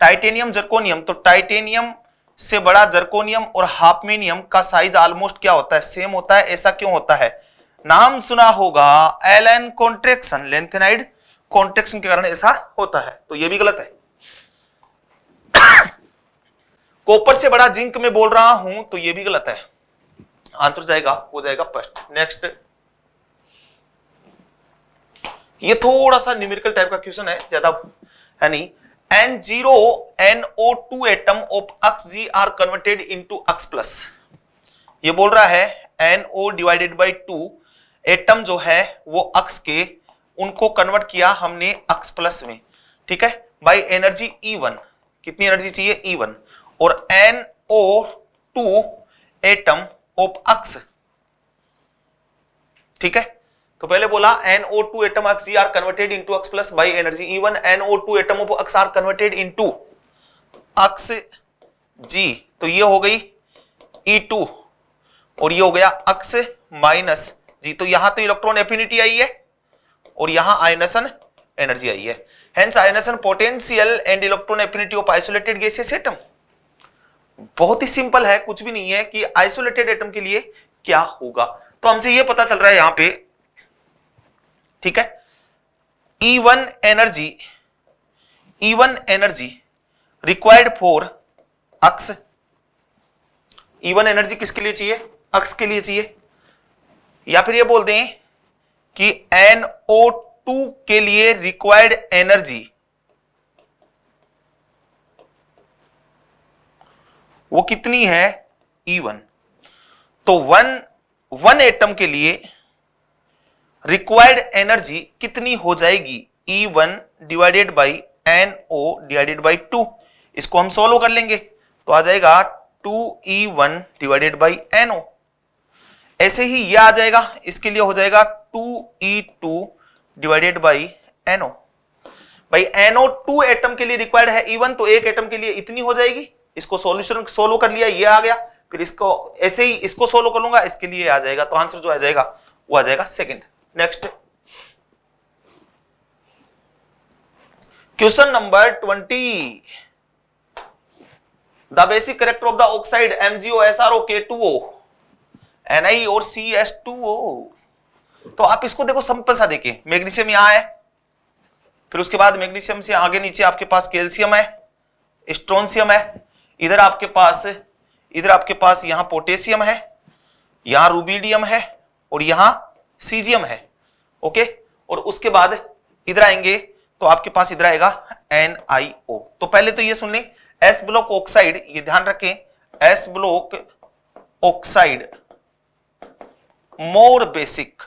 टाइटेनियम जर्कोनियम तो टाइटेनियम से बड़ा जर्कोनियम और हाफमेनियम का साइज ऑलमोस्ट क्या होता है सेम होता है ऐसा क्यों होता है नाम सुना होगा L N contraction lanthanide contraction के कारण ऐसा होता है तो ये भी गलत है कॉपर से बड़ा जिंक में बोल रहा हूं तो ये भी गलत है आंसर जाएगा वो जाएगा फर्स्ट नेक्स्ट ये थोड़ा सा न्यूमेरिकल टाइप का क्वेश्चन है ज्यादा है नहीं N zero N O two atom of X g are converted into X plus ये बोल रहा है N O divided by two atom जो है वो अक्स के उनको कन्वर्ट किया हमने अक्स प्लस में ठीक है बाई एनर्जी ई वन कितनी एनर्जी चाहिए ई e वन और N O two atom of X ठीक है तो पहले बोला NO2 atom of X are converted into X plus by energy. Even NO2 atom of X are converted into X g तो ये हो गई E2 और ये हो गया एक्स माइनस जी तो यहां तो इलेक्ट्रॉन एफिनिटी आई है और यहां आयनसन एनर्जी आई है hence ionisation potential and electron affinity of isolated gaseous atom बहुत ही सिंपल है कुछ भी नहीं है कि आइसोलेटेड एटम के लिए क्या होगा तो हमसे ये पता चल रहा है यहां पे ठीक है E one energy E one energy required for X E one energy किसके लिए चाहिए अक्स के लिए चाहिए या फिर ये बोल दें कि NO2 के लिए रिक्वायर्ड एनर्जी वो कितनी है E1 तो वन वन एटम के लिए रिक्वायर्ड एनर्जी कितनी हो जाएगी E one divided by N O divided by two इसको हम सॉल्व कर लेंगे तो आ जाएगा two E one divided by N O ऐसे ही यह आ जाएगा इसके लिए हो जाएगा two E two divided by O भाई एनओ टू एटम के लिए रिक्वायर्ड है वन e तो एक एटम के लिए इतनी हो जाएगी इसको सोल्यूशन सोल्व कर लिया ये आ गया फिर इसको ऐसे ही इसको सोल्व कर लूंगा इसके लिए आ जाएगा तो आंसर जो आ जाएगा वो आ जाएगा second next question number twenty the basic character of the oxide MgO O K two ओ आई और सी एस टू ओ तो आप इसको देखो सिंपल सा देखिए मैग्नीशियम यहां है फिर उसके बाद मैग्नीशियम से आगे नीचे आपके पास कैल्शियम है स्ट्रोनशियम है इधर आपके पास इधर आपके पास यहां पोटेशियम है यहां रूबीडियम है और यहां सीजियम है ओके और उसके बाद इधर आएंगे तो आपके पास इधर आएगा एन आई ओ तो पहले तो ये सुन लें एस ब्लॉक ऑक्साइड ये ध्यान रखें S block oxide more basic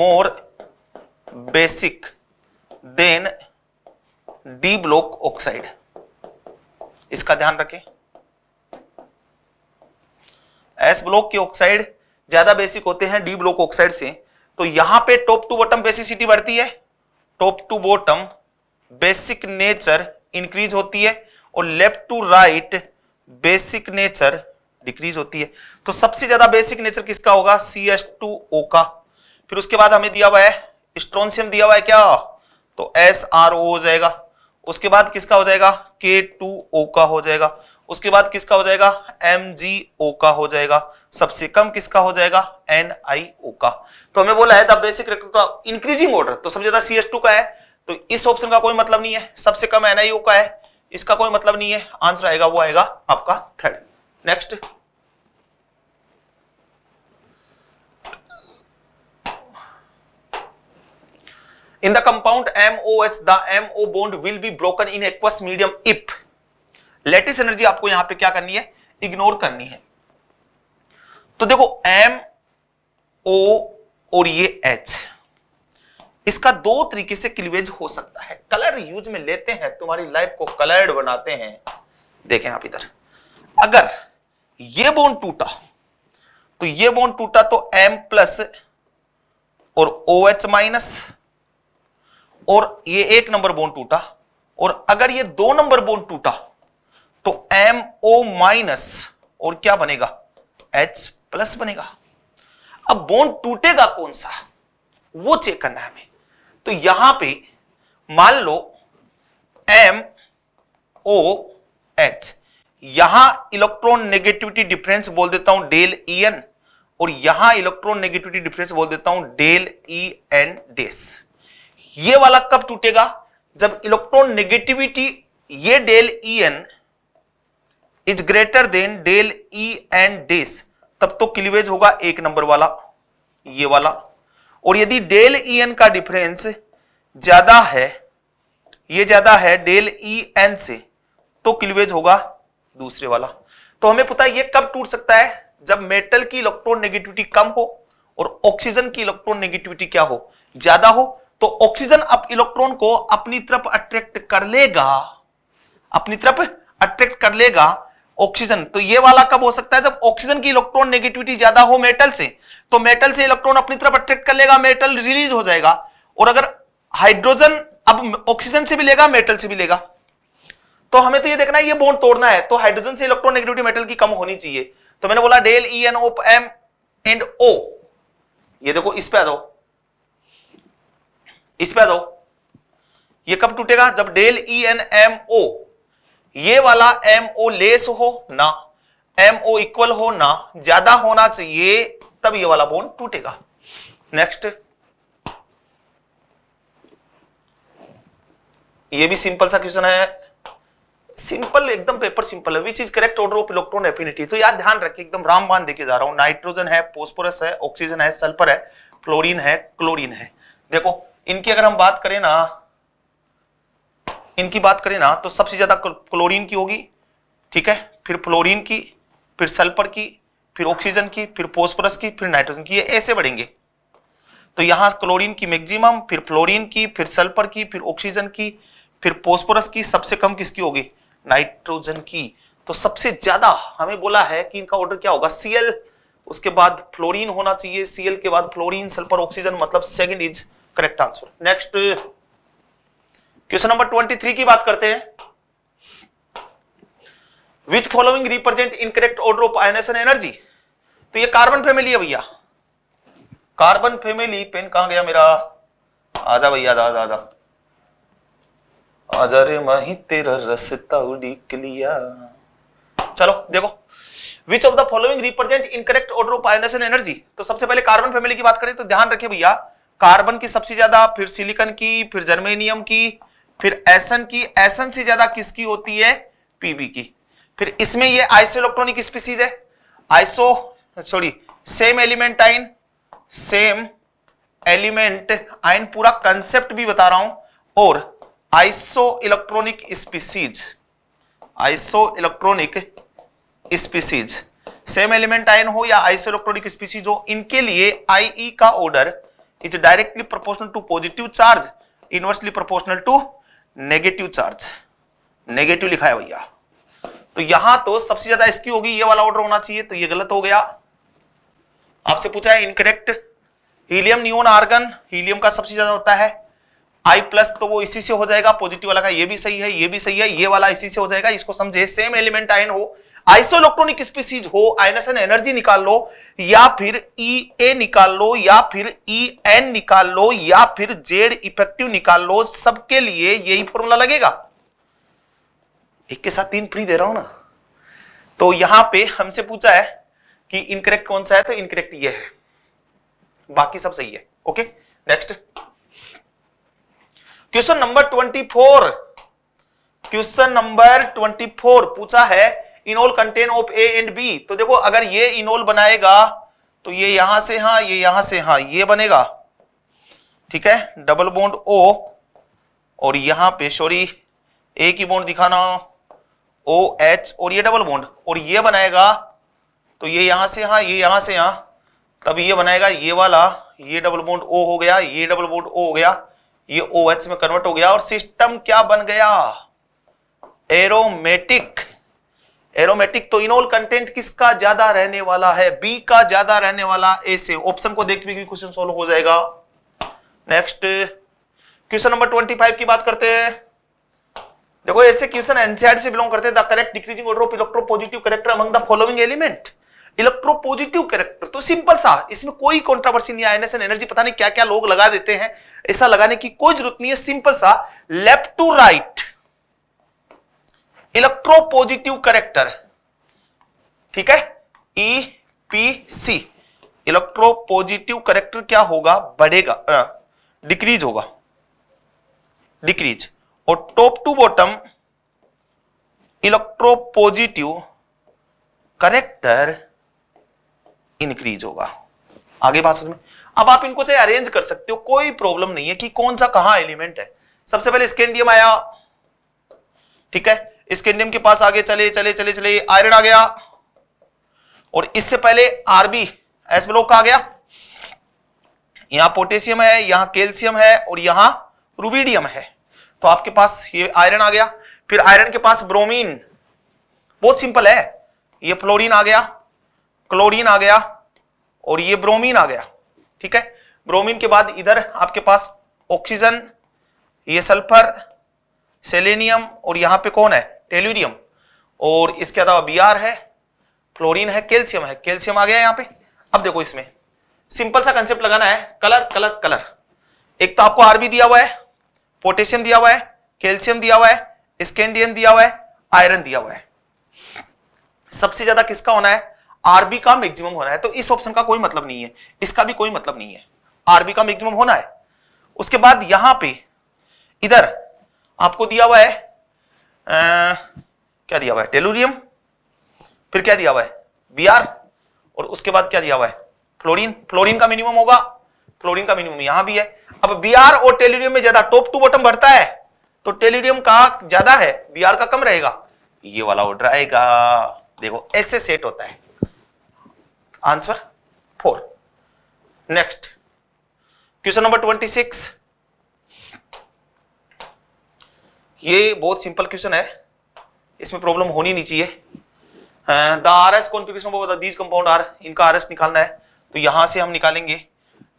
more basic than D block oxide इसका ध्यान रखें एस ब्लॉक के ऑक्साइड ज्यादा बेसिक होते हैं डी ब्लॉक ऑक्साइड से तो यहां पे टॉप टू बॉटम बेसिसिटी बढ़ती है top to bottom basic nature increase होती है और left to right basic nature decrease होती है तो सबसे ज्यादा बेसिक नेचर किसका होगा सी एस टू ओ का फिर उसके बाद हमें दिया हुआ है स्ट्रोनशियम दिया हुआ है क्या तो एस आर ओ हो जाएगा उसके बाद किसका हो जाएगा के टू ओ का हो जाएगा उसके बाद किसका हो जाएगा एम जी ओ का हो जाएगा सबसे कम किसका हो जाएगा एन आई ओ का तो हमें बोला है द बेसिक तो इंक्रीजिंग ऑर्डर तो सबसे ज्यादा सी एस टू का है तो इस ऑप्शन का कोई मतलब नहीं है सबसे कम एन आई ओ का है इसका कोई मतलब नहीं है आंसर आएगा वो आएगा आपका third next the compound MO H the MO bond will be broken in aqueous medium if latest energy आपको यहां पे क्या करनी है इग्नोर करनी है तो देखो एम ओ और ये एच इसका दो तरीके से क्लीवेज हो सकता है कलर यूज में लेते हैं तुम्हारी लाइफ को कलर्ड बनाते हैं देखें आप इधर अगर ये बोन टूटा तो ये बोन टूटा तो एम प्लस और ओ एच माइनस और ये एक नंबर बोन टूटा और अगर ये दो नंबर बोन टूटा तो एम ओ माइनस और क्या बनेगा एच प्लस बनेगा अब बोन टूटेगा कौन सा वो चेक करना है हमें तो यहां पे मान लो एम ओ एच यहां इलेक्ट्रॉन नेगेटिविटी डिफरेंस बोल देता हूं डेल ई एन और यहां इलेक्ट्रॉन नेगेटिविटी डिफरेंस बोल देता हूं डेल ई एन डेस ये वाला कब टूटेगा जब इलेक्ट्रॉन नेगेटिविटी ये del E N is greater than del E and डेस तब तो क्लीवेज होगा एक नंबर वाला ये वाला और यदि डेल ई एन का डिफरेंस ज्यादा है ये ज्यादा है डेल ई एन से तो क्लीवेज होगा दूसरे वाला तो हमें पता है ये कब टूट सकता है जब मेटल की इलेक्ट्रॉन नेगेटिविटी कम हो और ऑक्सीजन की इलेक्ट्रॉन नेगेटिविटी क्या हो ज्यादा हो तो ऑक्सीजन अब इलेक्ट्रॉन को अपनी तरफ अट्रैक्ट कर लेगा अपनी तरफ अट्रैक्ट कर लेगा ऑक्सीजन तो ये वाला कब हो सकता है जब ऑक्सीजन की इलेक्ट्रॉन नेगेटिविटी ज्यादा हो मेटल से तो मेटल से इलेक्ट्रॉन अपनी तरफ अट्रैक्ट कर लेगा मेटल रिलीज हो जाएगा और अगर हाइड्रोजन अब ऑक्सीजन से भी लेगा मेटल से भी लेगा तो हमें तो ये देखना है ये बोन तोड़ना है तो हाइड्रोजन से इलेक्ट्रॉन नेगेटिविटी मेटल की कम होनी चाहिए तो मैंने बोला डेल ई एन ओप एम एंड ओ ये देखो इस पे आ जाओ इस पे आ जाओ ये कब टूटेगा जब del E N M O ये वाला एम ओ लेस हो ना एम ओ इक्वल हो ना ज्यादा होना चाहिए तब ये वाला बोन टूटेगा नेक्स्ट ये भी सिंपल सा क्वेश्चन है सिंपल एकदम पेपर सिंपल है which is correct order of electron affinity तो याद ध्यान रखिए एकदम रामबान देखे जा रहा हूं नाइट्रोजन है पोस्पोरस है ऑक्सीजन है सल्फर है फ्लोरीन है क्लोरीन है देखो इनकी अगर हम बात करें ना इनकी बात करें ना तो सबसे ज़्यादा क्लोरीन की होगी ठीक है फिर फ्लोरीन की फिर सल्फर की फिर ऑक्सीजन की फिर फॉस्फोरस की फिर नाइट्रोजन की ये ऐसे बढ़ेंगे तो यहां क्लोरीन की मैक्सिमम फिर फ्लोरीन की फिर सल्फर की फिर ऑक्सीजन की फिर फॉस्फोरस की सबसे कम किसकी होगी नाइट्रोजन की तो सबसे ज्यादा हमें बोला है कि इनका ऑर्डर क्या होगा सीएल उसके बाद फ्लोरीन होना चाहिए सीएल के बाद फ्लोरीन सल्फर ऑक्सीजन मतलब second is correct answer next question number twenty three की बात करते हैं with following represent incorrect order of ionisation energy तो ये कार्बन फैमिली है भैया कार्बन फैमिली पेन कहा गया मेरा आजा भैया आजा आजा आजा आजा रे मही तेरा रसता उड़ी लिया चलो देखो which of the following represent incorrect order of ionisation energy तो सबसे पहले कार्बन फैमिली की बात करें तो ध्यान रखिए भैया कार्बन की सबसे ज्यादा फिर सिलिकन की फिर जर्मेनियम की फिर एसन की एसन से ज्यादा किसकी होती है पीबी की फिर इसमें ये इलेक्ट्रॉनिक स्पीसीज है iso sorry same element ion same element ion पूरा कंसेप्ट भी बता रहा हूं और isoelectronic species isoelectronic species same element ion हो या आइसो इलेक्ट्रॉनिक स्पीसीज हो इनके लिए आईई e का order is directly proportional to positive charge inversely proportional to negative charge negative लिखा है भैया तो यहां तो सबसे ज्यादा इसकी होगी ये वाला ऑर्डर होना चाहिए तो ये गलत हो गया आपसे पूछा है incorrect helium neon argon helium का सबसे ज्यादा होता है आई प्लस तो वो इसी से हो जाएगा पॉजिटिव वाला का ये भी सही है ये भी सही है ये वाला इसी से हो जाएगा इसको समझे सेम एलिमेंट आयन हो आइसोइलेक्ट्रॉनिक स्पीसीज हो आयनेशन एनर्जी निकाल लो या फिर ई e ए निकाल लो या फिर ई e एन निकाल लो या फिर जेड इफेक्टिव निकाल लो सबके लिए यही फॉर्मूला लगेगा एक के साथ तीन फ्री दे रहा हूं ना तो यहां पे हमसे पूछा है कि इनकरेक्ट कौन सा है तो इनकरेक्ट ये है बाकी सब सही है okay next question number twenty four question number twenty four पूछा है enol content of A and B तो देखो अगर ये इनोल बनाएगा तो ये यहां से हाँ ये यहां से हाँ ये बनेगा ठीक है डबल बोन्ड ओ और यहां पे सॉरी ए की बोन्ड दिखाना ओ एच और ये डबल बोन्ड और ये बनाएगा तो ये यहां से हाँ ये यहां से हाँ तब ये बनाएगा ये वाला ये डबल बोन्ड ओ हो गया ये डबल बोन्ड ओ हो गया ये ओ एच में कन्वर्ट हो गया और सिस्टम क्या बन गया एरोमेटिक एरोमेटिक तो इनोल कंटेंट किसका ज्यादा रहने वाला है बी का ज्यादा रहने वाला ए से ऑप्शन को देखने के क्वेश्चन सोल्व हो जाएगा next question number twenty five की बात करते हैं देखो ऐसे क्वेश्चन एनसीआर से बिलोंग करते हैं the correct decreasing order of electropositive character among the following element electropositive character तो सिंपल सा इसमें कोई कॉन्ट्रोवर्सी नहीं आयनेस एंड एनर्जी पता नहीं क्या क्या लोग लगा देते हैं ऐसा लगाने की कोई जरूरत नहीं है सिंपल सा left to right electropositive character ठीक है E P C electropositive character क्या होगा बढ़ेगा डिक्रीज होगा डिक्रीज और top to bottom electropositive character increase होगा आगे बात समझ में अब आप इनको चाहे अरेंज कर सकते हो कोई प्रॉब्लम नहीं है कि कौन सा कहां एलिमेंट है सबसे पहले स्केंडियम आया ठीक है इस के पास आगे चले चले चले चले आयरन आ गया और इससे पहले आरबी एस ब्लॉक आ गया यहां पोटेशियम है यहां कैल्शियम है और यहां रूबीडियम है तो आपके पास ये आयरन आ गया फिर आयरन के पास ब्रोमीन बहुत सिंपल है ये फ्लोरीन आ गया क्लोरीन आ गया और ये ब्रोमीन आ गया ठीक है ब्रोमीन के बाद इधर आपके पास ऑक्सीजन ये सल्फर सेलेनियम और यहां पे कौन है टेल्यूरियम और इसके अलावा बी है फ्लोरीन है कैल्शियम है कैल्शियम आ गया यहाँ पे अब देखो इसमें सिंपल सा कंसेप्ट लगाना है कलर कलर कलर एक तो आपको आरबी दिया हुआ है पोटेशियम दिया हुआ है कैल्शियम दिया हुआ है स्कैंडियम दिया हुआ है आयरन दिया हुआ है सबसे ज्यादा किसका होना है आरबी का मैक्सिमम होना है तो इस ऑप्शन का कोई मतलब नहीं है इसका भी कोई मतलब नहीं है आरबी का मैक्सिमम होना है उसके बाद यहां पे इधर आपको दिया हुआ है आ, क्या दिया हुआ है टेलूरियम फिर क्या दिया हुआ है बी और उसके बाद क्या दिया हुआ है फ्लोरीन फ्लोरीन का मिनिमम होगा फ्लोरीन का मिनिमम यहां भी है अब बी और टेलूरियम में ज्यादा टॉप टू बॉटम बढ़ता है तो टेल्यूरियम का ज्यादा है बी का कम रहेगा ये वाला ऑर्डर आएगा देखो ऐसे सेट होता है answer four next question number twenty six ये बहुत सिंपल क्वेश्चन है इसमें प्रॉब्लम होनी नहीं चाहिए the R S configuration these compound are इनका आर एस निकालना है तो यहां से हम निकालेंगे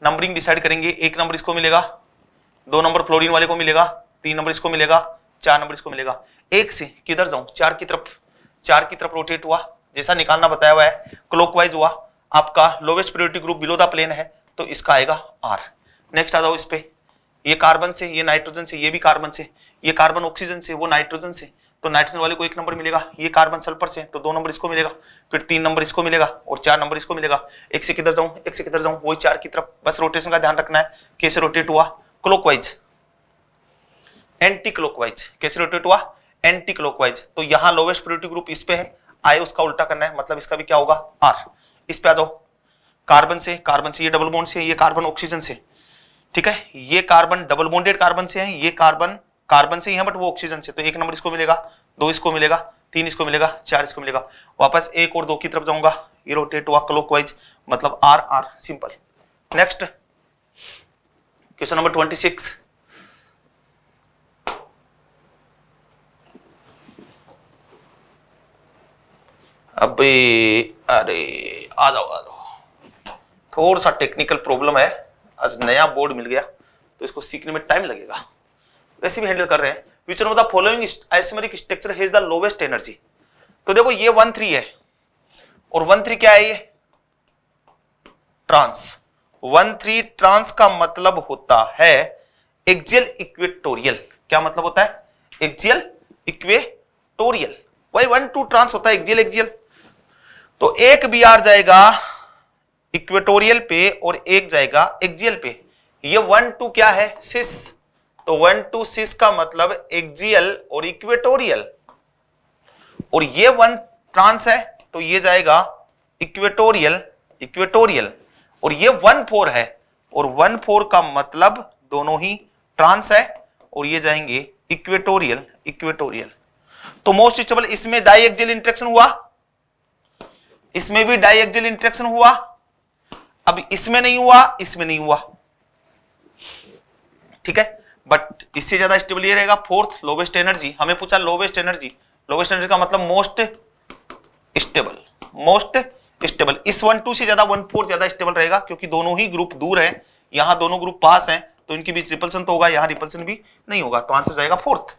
नंबरिंग डिसाइड करेंगे एक नंबर इसको मिलेगा दो नंबर फ्लोरिन वाले को मिलेगा तीन नंबर इसको मिलेगा चार नंबर इसको मिलेगा एक से किधर जाऊं चार की तरफ चार की तरफ रोटेट हुआ जैसा निकालना बताया हुआ है क्लॉकवाइज हुआ आपका lowest priority group below the plane है तो इसका आएगा आर नेक्स्ट आ जाओ इस पर ये कार्बन से ये नाइट्रोजन से ये भी कार्बन से ये कार्बन ऑक्सीजन से वो नाइट्रोजन से तो नाइट्रोजन वाले को एक नंबर मिलेगा ये कार्बन सल्फर से तो दो नंबर इसको मिलेगा फिर तीन नंबर इसको मिलेगा और चार नंबर इसको मिलेगा एक से किधर जाऊं एक से किधर जाऊं वही चार की तरफ बस रोटेशन का ध्यान रखना है कैसे रोटेट हुआ क्लॉकवाइज एंटी क्लॉकवाइज कैसे रोटेट हुआ एंटी क्लॉकवाइज तो यहाँ लोवेस्ट प्रियोरिटी ग्रुप इस पे है आए उसका उल्टा करना है मतलब इसका भी क्या होगा आर इस पे आ दो कार्बन से कार्बन से ये डबल बॉन्ड से ये कार्बन ऑक्सीजन से ठीक है ये कार्बन डबल बॉन्डेड कार्बन से है ये कार्बन कार्बन से ही है बट वो ऑक्सीजन से तो एक नंबर इसको मिलेगा दो इसको मिलेगा तीन इसको मिलेगा चार इसको मिलेगा वापस एक और दो की तरफ जाऊंगा ये रोटेट हुआ मतलब R R simple next question number twenty six अबे अरे आ जाओ आ जाओ थोड़ा सा टेक्निकल प्रॉब्लम है आज नया बोर्ड मिल गया तो इसको सीखने में टाइम लगेगा वैसे भी हैंडल कर रहे हैं which of the following isomeric structure has the lowest energy तो देखो ये वन थ्री है और वन थ्री क्या है ये ट्रांस वन थ्री ट्रांस का मतलब होता है एक्जियल इक्वेटोरियल क्या मतलब होता है एक्जियल इक्वेटोरियल वही वन टू ट्रांस होता है एक्जियल एक्जियल तो एक बी आर जाएगा इक्वेटोरियल पे और एक जाएगा एक्जियल पे ये वन टू क्या है सिस तो वन टू सिस का मतलब एक्जियल और इक्वेटोरियल और ये वन ट्रांस है तो ये जाएगा इक्वेटोरियल इक्वेटोरियल और ये वन फोर है और वन फोर का मतलब दोनों ही ट्रांस है और ये जाएंगे इक्वेटोरियल इक्वेटोरियल तो मोस्ट इसमें डाई एक्जियल इंट्रेक्शन हुआ इसमें भी डाई एक्जियल इंट्रेक्शन हुआ अब इसमें नहीं हुआ इसमें नहीं हुआ ठीक है बट इससे ज्यादा स्टेबल ये रहेगा फोर्थ लोवेस्ट एनर्जी हमें पूछा लोवेस्ट एनर्जी लोवेस्ट एनर्जी का मतलब मोस्ट स्टेबल मोस्ट स्टेबल इस वन टू से ज्यादा वन फोर ज्यादा स्टेबल रहेगा क्योंकि दोनों ही ग्रुप दूर है यहां दोनों ग्रुप पास है तो इनके बीच रिपल्सन तो होगा यहां रिपल्सन भी नहीं होगा तो आंसर जाएगा fourth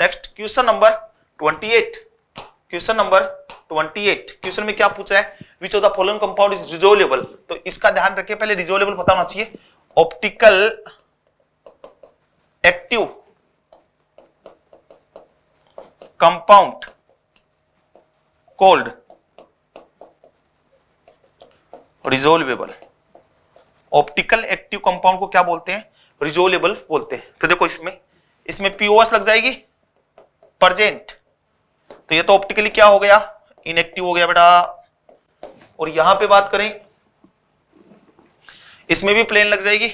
next question number twenty eight question number 28 question में क्या पूछा है which of the following compound is resolvable तो इसका ध्यान रखिए पहले रिजोलेबल पता होना चाहिए optical active compound called resolvable optical active compound को क्या बोलते हैं रिजोलेबल बोलते हैं तो देखो इसमें इसमें पीओएस लग जाएगी परजेंट तो ये तो ऑप्टिकली क्या हो गया इनएक्टिव हो गया बेटा और यहां पे बात करें इसमें भी प्लेन लग जाएगी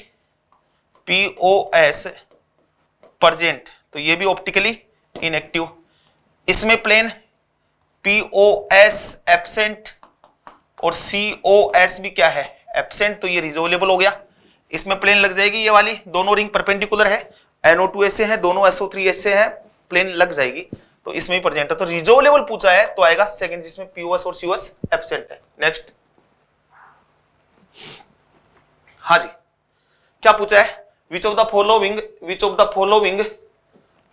पीओ एस परजेंट तो ये भी ऑप्टिकली इनएक्टिव इसमें प्लेन पीओ एस एबसेंट और एस भी क्या है एबसेंट तो ये रिजोलेबल हो गया इसमें प्लेन लग जाएगी ये वाली दोनों रिंग परपेंडिकुलर है एनओ टू ऐसे है दोनों एसओ एस ऐसे है प्लेन लग जाएगी तो इसमें प्रेजेंट है तो रिजर्व लेवल पूछा है तो आएगा सेकंड जिसमें पीओएस और सीओएस एबसेंट है नेक्स्ट हाँ जी क्या पूछा है which of the following which of the following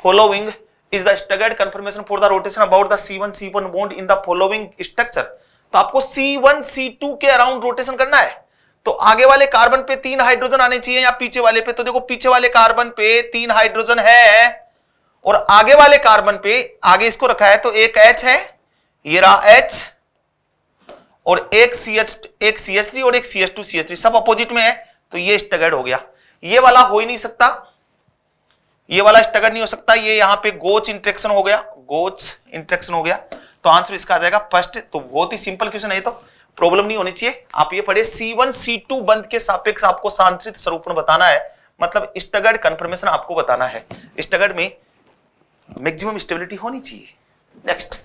following is the staggered conformation for the rotation about the C one C one bond in the following structure तो आपको C one C two के around rotation करना है तो आगे वाले carbon पे तीन हाइड्रोजन आने चाहिए या पीछे वाले पे तो देखो पीछे वाले कार्बन पे तीन हाइड्रोजन है और आगे वाले कार्बन पे आगे इसको रखा है तो एक एच है ये रहा एच और एक सी एच एक सी एच थ्री और एक C H two C H three सब अपोजिट में है तो ये स्टगर्ड हो गया ये वाला हो ही नहीं सकता ये वाला स्टगर्ड नहीं हो सकता ये यहां पे गोच इंट्रेक्शन हो गया गोच इंट्रेक्शन हो गया तो आंसर इसका आ जाएगा फर्स्ट तो बहुत ही सिंपल क्वेश्चन है तो प्रॉब्लम नहीं होनी चाहिए आप ये पढ़े सी वन सी टू बंद के सापेक्ष आपको सांत्रित स्वरूपण बताना है मतलब स्टगर्ड कंफर्मेशन आपको बताना है स्टगर्ड में मैक्सिमम स्टेबिलिटी होनी चाहिए नेक्स्ट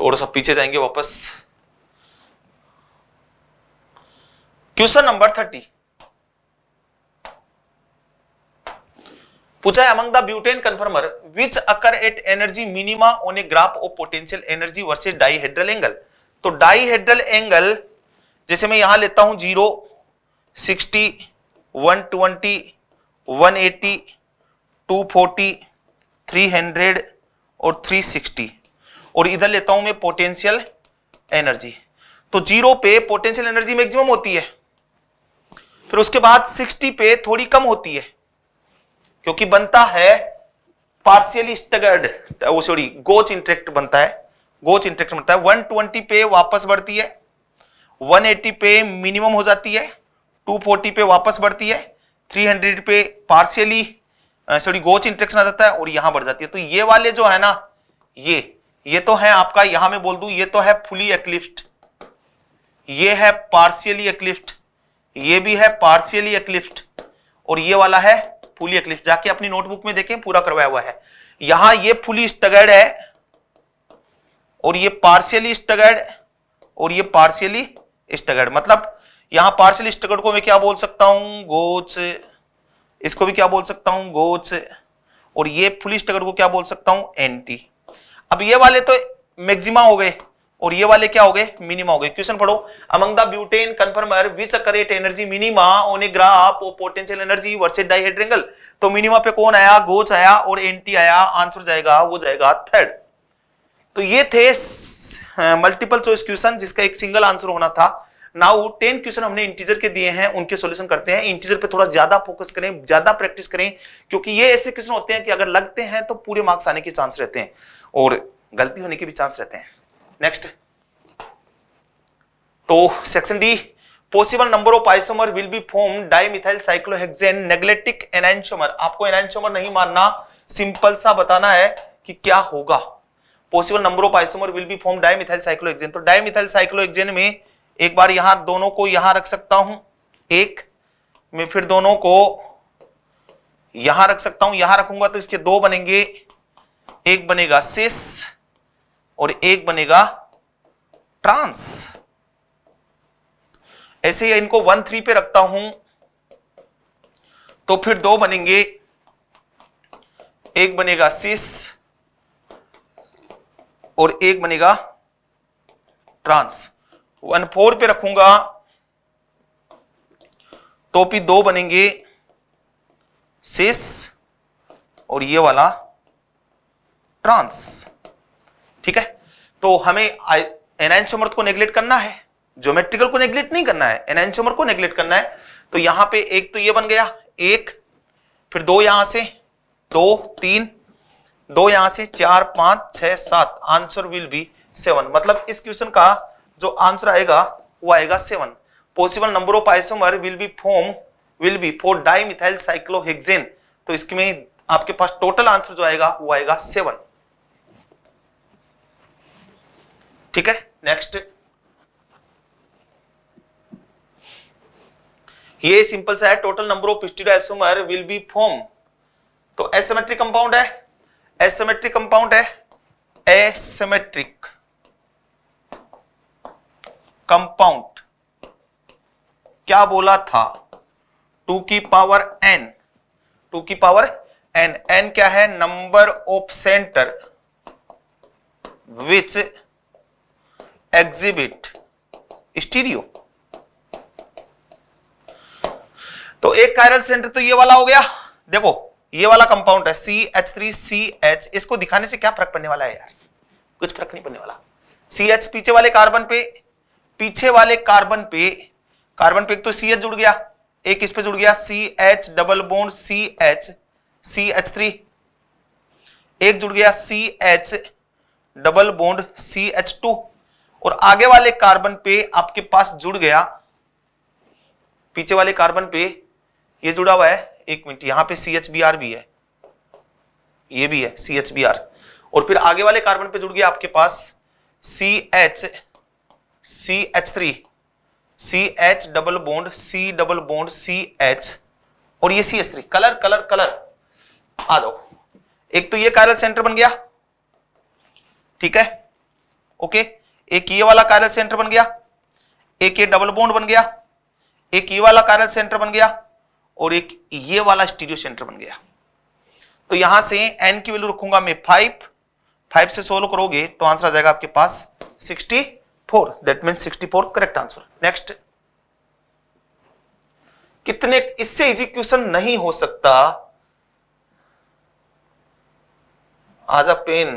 थोड़ा सा पीछे जाएंगे वापस क्वेश्चन नंबर थर्टी पूछा है among the butane conformer which occur at energy minima on a graph of potential energy versus dihedral angle तो डाईहेड्रल एंगल जैसे मैं यहां लेता हूं zero sixty one twenty one eighty two forty three hundred और three sixty और इधर लेता हूं मैं पोटेंशियल एनर्जी तो जीरो पे पोटेंशियल एनर्जी मैक्सिमम होती है फिर उसके बाद सिक्सटी पे थोड़ी कम होती है क्योंकि बनता है पार्शियली स्टगर्ड वो सॉरी गोच इंट्रेक्ट बनता है गोच इंट्रेक्ट बनता है 120 पे वापस बढ़ती है 180 पे मिनिमम हो जाती है 240 पे वापस बढ़ती है 300 पे पार्शियली सॉरी गोच इंट्रेक्शन आ जाता है और यहां बढ़ जाती है तो ये वाले जो है ना ये ये तो है आपका यहां मैं बोल दू ये तो है फुली एक्लिप्ट ये है पार्शियली एक्लिप्ट ये भी है पार्शियली एक्लिप्ट और ये वाला है फुली एक्लिप्ट जाके अपनी नोटबुक में देखें पूरा करवाया हुआ है यहां ये फुली स्टगर्ड है और ये पार्शियली स्टगर्ड और ये पार्शियली स्टगर्ड मतलब यहां पार्शियल स्ट्रक्चर को मैं क्या बोल सकता हूं गोच इसको भी क्या बोल सकता हूं गोच और ये फुल स्ट्रक्चर को क्या बोल सकता हूं एंटी अब ये वाले तो मैक्सिमा हो गए और ये वाले क्या हो गए मिनिमा हो गए क्वेश्चन पढ़ो among the butane conformer which occur at energy minima on a graph of potential energy versus dihedral angle तो मिनिमा पे कौन आया गोच आया और एंटी आया आंसर जाएगा वो जाएगा थर्ड तो ये थे मल्टीपल चॉइस क्वेश्चन जिसका एक सिंगल आंसर होना था नाउ टेन क्वेश्चन हमने इंटीजर के दिए हैं उनके सोल्यूशन करते हैं इंटीजर पे थोड़ा ज्यादा फोकस करें ज्यादा प्रैक्टिस करें क्योंकि ये ऐसे क्वेश्चन होते हैं कि अगर लगते हैं तो पूरे मार्क्स आने के चांस रहते हैं और गलती होने के भी चांस रहते हैं नेक्स्ट तो section D possible number of isomer will be form dimethyl cyclohexane neglecting enantiomer आपको एनाइसोमर नहीं मानना सिंपल सा बताना है कि क्या होगा possible number of isomer will be form dimethyl cyclohexane तो डाइमिथाइल साइक्लोहेक्सेन में एक बार यहां दोनों को यहां रख सकता हूं एक मैं फिर दोनों को यहां रख सकता हूं यहां रखूंगा तो इसके दो बनेंगे एक बनेगा सिस और एक बनेगा ट्रांस ऐसे इनको वन थ्री पे रखता हूं तो फिर दो बनेंगे एक बनेगा सिस और एक बनेगा ट्रांस वन फोर पे रखूंगा तो भी दो बनेंगे सिस और ये वाला ट्रांस ठीक है तो हमें एनाइंसोमर को नेग्लेक्ट करना है ज्योमेट्रिकल को नेग्लेक्ट नहीं करना है एनाइंसोमर को नेग्लेक्ट करना है तो यहां पे एक तो ये बन गया एक फिर दो यहां से दो तीन दो यहां से चार पांच छह सात आंसर विल बी सेवन मतलब इस क्वेश्चन का जो आंसर आएगा वो आएगा seven possible number of isomer will be form will be for dimethyl cyclohexane तो इसमें आपके पास टोटल आंसर जो आएगा वो आएगा सेवन ठीक है नेक्स्ट ये सिंपल सा है total number of isomer will be form तो एसमेट्रिक कंपाउंड है एसमेट्रिक कंपाउंड है एसमेट्रिक कंपाउंड क्या बोला था टू की पावर एन टू की पावर एन एन क्या है number of centre which exhibit stereo तो एक कायरल सेंटर तो ये वाला हो गया देखो ये वाला कंपाउंड है C H three C H इसको दिखाने से क्या फर्क पड़ने वाला है यार कुछ फर्क नहीं पड़ने वाला सी एच पीछे वाले कार्बन पे पीछे वाले कार्बन पे कार्बन पे एक तो सी एच जुड़ गया एक इस पे जुड़ गया C H double bond C H C H three एक जुड़ गया C H double bond C H two और आगे वाले कार्बन पे आपके पास जुड़ गया पीछे वाले कार्बन पे ये जुड़ा हुआ है एक मिनट यहां पे सी एच बी आर भी है ये भी है सी एच बी आर और फिर आगे वाले कार्बन पे जुड़ गया आपके पास C H C H three C H double bond C double bond C H और ये C H three colour colour colour आ जाओ एक तो ये कायरल सेंटर बन गया ठीक है ओके एक ये वाला कायरल सेंटर बन गया एक ये डबल बोन्ड बन गया एक ये वाला कायरल सेंटर बन गया और एक ये वाला स्टीरियो सेंटर बन गया तो यहां से एन की वैल्यू रखूंगा मैं फाइव फाइव से सोल्व करोगे तो आंसर आ जाएगा आपके पास sixty four that mean sixty four correct answer next कितने इससे एग्जीक्यूशन नहीं हो सकता आज अ पेन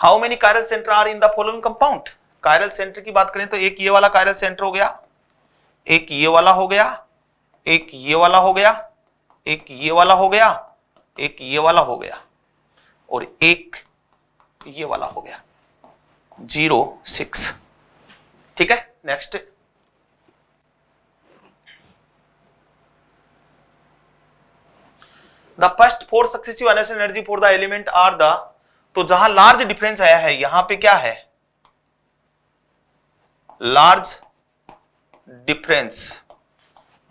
how many chiral centre are in the following compound chiral centre की बात करें तो एक ये वाला कायरल सेंटर हो गया एक ये वाला हो गया एक ये वाला हो गया एक ये वाला हो गया एक ये वाला हो गया और एक ये वाला हो गया जीरो सिक्स ठीक है next the first four successive energy energy for the element are the तो जहां लार्ज डिफरेंस आया है यहां पे क्या है लार्ज डिफरेंस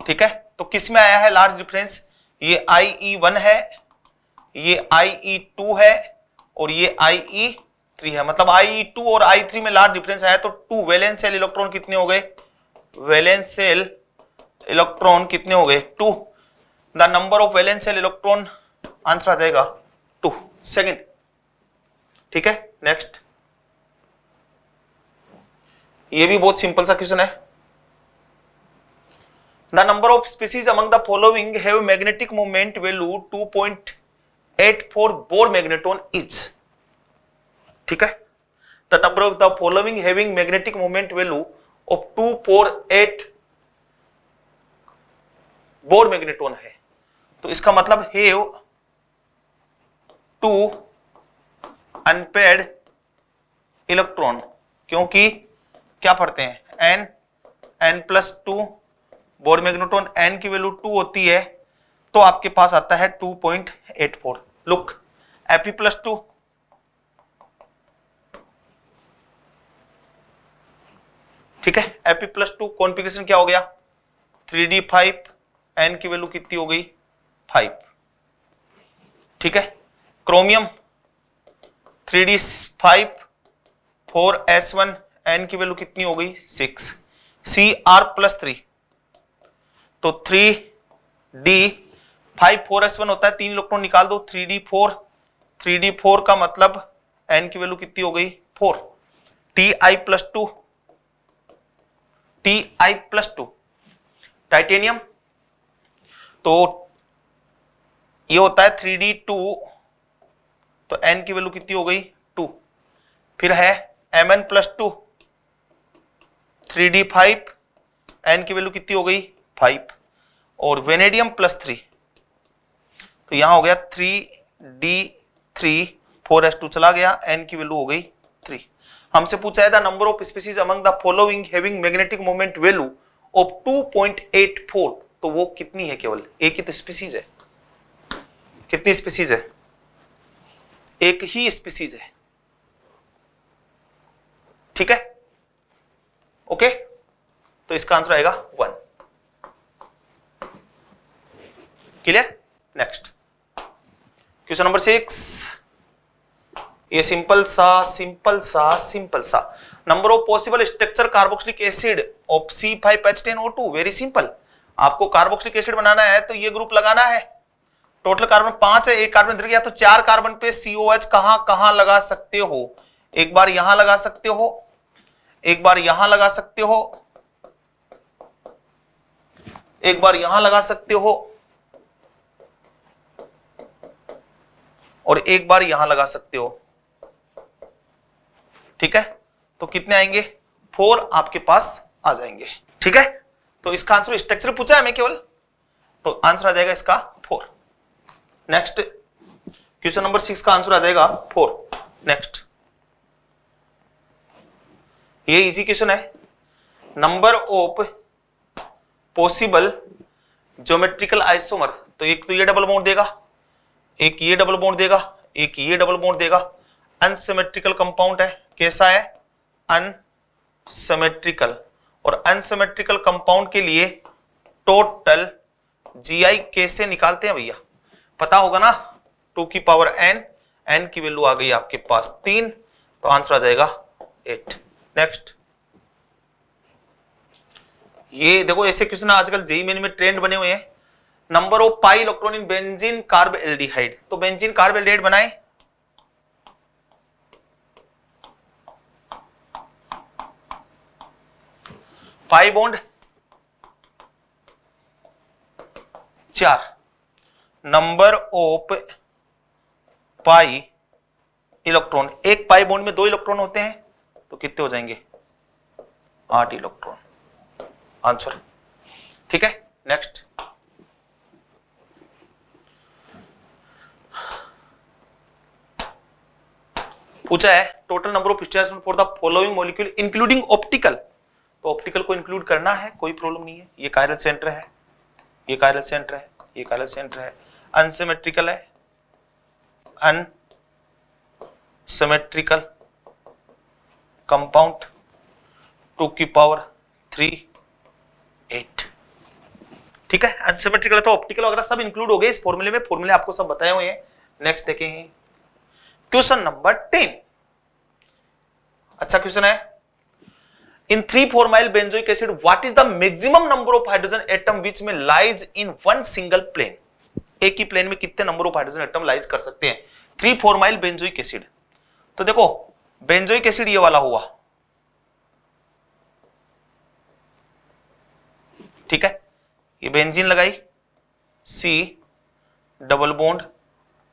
ठीक है तो किस में आया है लार्ज डिफरेंस ये आई ई वन है ये आई ई टू है और ये आई ई e थ्री है मतलब आई टू और आई थ्री में लार्ज डिफरेंस आया तो टू वैलेंस सेल इलेक्ट्रॉन कितने हो गए वैलेंस सेल इलेक्ट्रॉन कितने हो गए two the number of valence shell electron answer आ जाएगा टू सेकेंड ठीक है नेक्स्ट ये भी बहुत सिंपल सा क्वेश्चन है the number of species among the following have magnetic moment value 2.8 Bohr magneton is ठीक है of the following having magnetic moment value of two four eight Bohr magneton है तो इसका मतलब हैव टू अनपेड इलेक्ट्रॉन क्योंकि क्या पढ़ते हैं N N plus two Bohr magneton N की वैल्यू टू होती है तो आपके पास आता है two point eight four look A P plus two ठीक है एपी प्लस टू कॉन्फिग्रेशन क्या हो गया थ्री डी फाइव एन की वैल्यू कितनी हो गई फाइव ठीक है chromium three D five four S one N की वैल्यू कितनी हो गई six C R plus three तो three D five four S one होता है तीन इलेक्ट्रॉन निकाल दो three D four three D four का मतलब एन की वैल्यू कितनी हो गई four T I plus two T I plus two titanium तो ये होता है थ्री डी टू तो एन की वैल्यू कितनी हो गई टू फिर है M N plus two three D five N की वैल्यू कितनी हो गई फाइव और वेनेडियम प्लस थ्री तो यहां हो गया three D three four S two चला गया एन की वैल्यू हो गई थ्री हमसे पूछा था number of species among the following having magnetic moment value of 2.84 तो वो कितनी है केवल एक ही तो स्पीसीज है कितनी स्पीसीज है एक ही स्पीसीज है ठीक है ओके तो इसका आंसर आएगा one clear next question number six ये सिंपल सा सिंपल सा सिंपल सा number of possible structure carboxylic acid of C five H ten O two very simple आपको कार्बोक्सिलिक एसिड बनाना है तो ये ग्रुप लगाना है टोटल कार्बन पांच है एक कार्बन इधर गया तो चार कार्बन पे सीओ एच कहां कहां लगा सकते हो एक बार यहां लगा सकते हो एक बार यहां लगा सकते हो एक बार यहां लगा सकते हो और एक बार यहां लगा सकते हो ठीक है तो कितने आएंगे फोर आपके पास आ जाएंगे ठीक है तो इसका आंसर स्ट्रक्चर पूछा है हमें केवल तो आंसर आ जाएगा इसका four next question number six का आंसर आ जाएगा फोर नेक्स्ट ये इजी क्वेश्चन है number of possible geometrical isomer तो एक तो ये डबल बोर्ड देगा एक ये डबल बोर्ड देगा एक ये डबल बोर्ड देगा अनसिमेट्रिकल कंपाउंड है कैसा है अनसमेट्रिकल और अनसमेट्रिकल कंपाउंड के लिए टोटल जीआई कैसे निकालते हैं भैया पता होगा ना टू की पावर एन एन की वैल्यू आ गई आपके पास तीन तो आंसर आ जाएगा एट नेक्स्ट ये देखो ऐसे क्वेश्चन आजकल जेई मेन में ट्रेंड बने हुए हैं number of pi electron in benzene carbaldehyde तो बेंजीन कार्ब एल्डिहाइड बनाए पाई बॉन्ड चार नंबर ऑफ पाई इलेक्ट्रॉन एक पाई बॉन्ड में दो इलेक्ट्रॉन होते हैं तो कितने हो जाएंगे आठ इलेक्ट्रॉन आंसर ठीक है नेक्स्ट पूछा है total number of station for the following molecule including optical तो ऑप्टिकल को इंक्लूड करना है कोई प्रॉब्लम नहीं है ये कायरल सेंटर है ये कायरल सेंटर है ये कायरल सेंटर है अनसिमेट्रिकल है अनसिमेट्रिकल कंपाउंड टू की पावर थ्री एट ठीक है अनसिमेट्रिकल तो ऑप्टिकल वगैरह सब इंक्लूड हो गए इस फॉर्मूले में फॉर्मूले आपको सब बताए हुए हैं नेक्स्ट देखें क्वेश्चन नंबर टेन अच्छा क्वेश्चन है three four methyl benzoic acid what is the maximum number of hydrogen atom which में lies in one single plane एक ही प्लेन में कितने number of hydrogen atom lies कर सकते हैं थ्री फोरमाइल बेंजोइक एसिड तो देखो बेंजोइक एसिड ये वाला हुआ ठीक है ये बेंजीन लगाई C double bond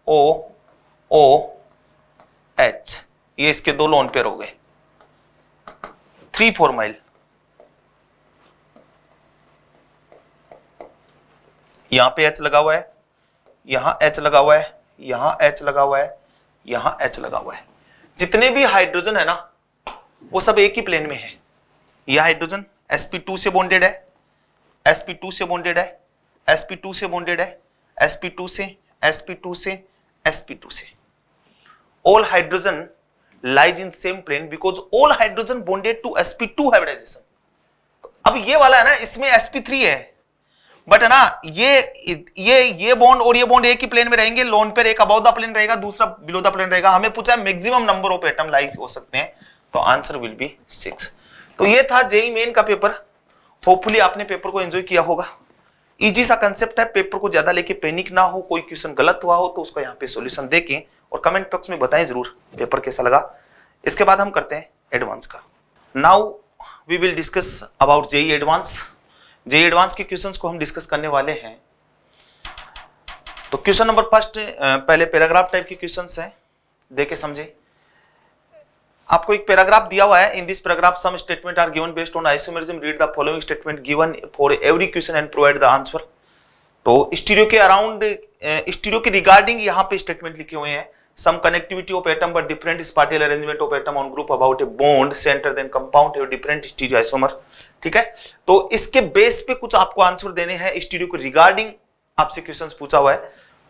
O O H ये इसके दो लोन पेयर हो गए थ्री फोर माइल यहां पे एच लगा हुआ है यहां एच लगा हुआ है यहां एच लगा हुआ है यहां एच लगा हुआ है जितने भी हाइड्रोजन है ना वो सब एक ही प्लेन में है यह हाइड्रोजन sp2 से बॉन्डेड है sp2 से बॉन्डेड है sp2 से बॉन्डेड है sp2 से sp2 से sp2 से all hydrogen lies in same plane because all hydrogen bonded to sp2 hybridization ab ye wala hai na isme sp3 hai but ना ये ये ये बॉन्ड और ये बॉन्ड एक ही प्लेन में रहेंगे लोन पेयर एक अबाउट द प्लेन रहेगा दूसरा बिलो द प्लेन रहेगा हमें पूछा है maximum number of atom lies हो सकते हैं तो आंसर विल बी सिक्स तो ये था जेई मेन e का पेपर होपफुली आपने पेपर को एंजॉय किया होगा इजी सा कंसेप्ट है पेपर को ज्यादा लेके पैनिक ना हो कोई क्वेश्चन गलत हुआ हो तो उसका यहाँ पे सॉल्यूशन देखें और कमेंट बॉक्स में बताएं जरूर पेपर कैसा लगा इसके बाद हम करते हैं एडवांस का now we will discuss about JEE advance JEE advance के क्वेश्चंस को हम डिस्कस करने वाले हैं तो क्वेश्चन नंबर फर्स्ट पहले पैराग्राफ टाइप के क्वेश्चन हैं देखे समझे आपको एक पैराग्राफ दिया हुआ है in this paragraph some statement are given based on isomerism read the following statement given for every question and provide the answer तो स्टीरियो के अराउंड स्टीरियो के रिगार्डिंग यहां पे स्टेटमेंट लिखे हुए हैं some connectivity of atom but different spatial arrangement of atom on group about a bond center then compound have different stereoisomer ठीक है तो इसके बेस पे कुछ आपको आंसर देने हैं स्टीरियो को रिगार्डिंग आपसे क्वेश्चन पूछा हुआ है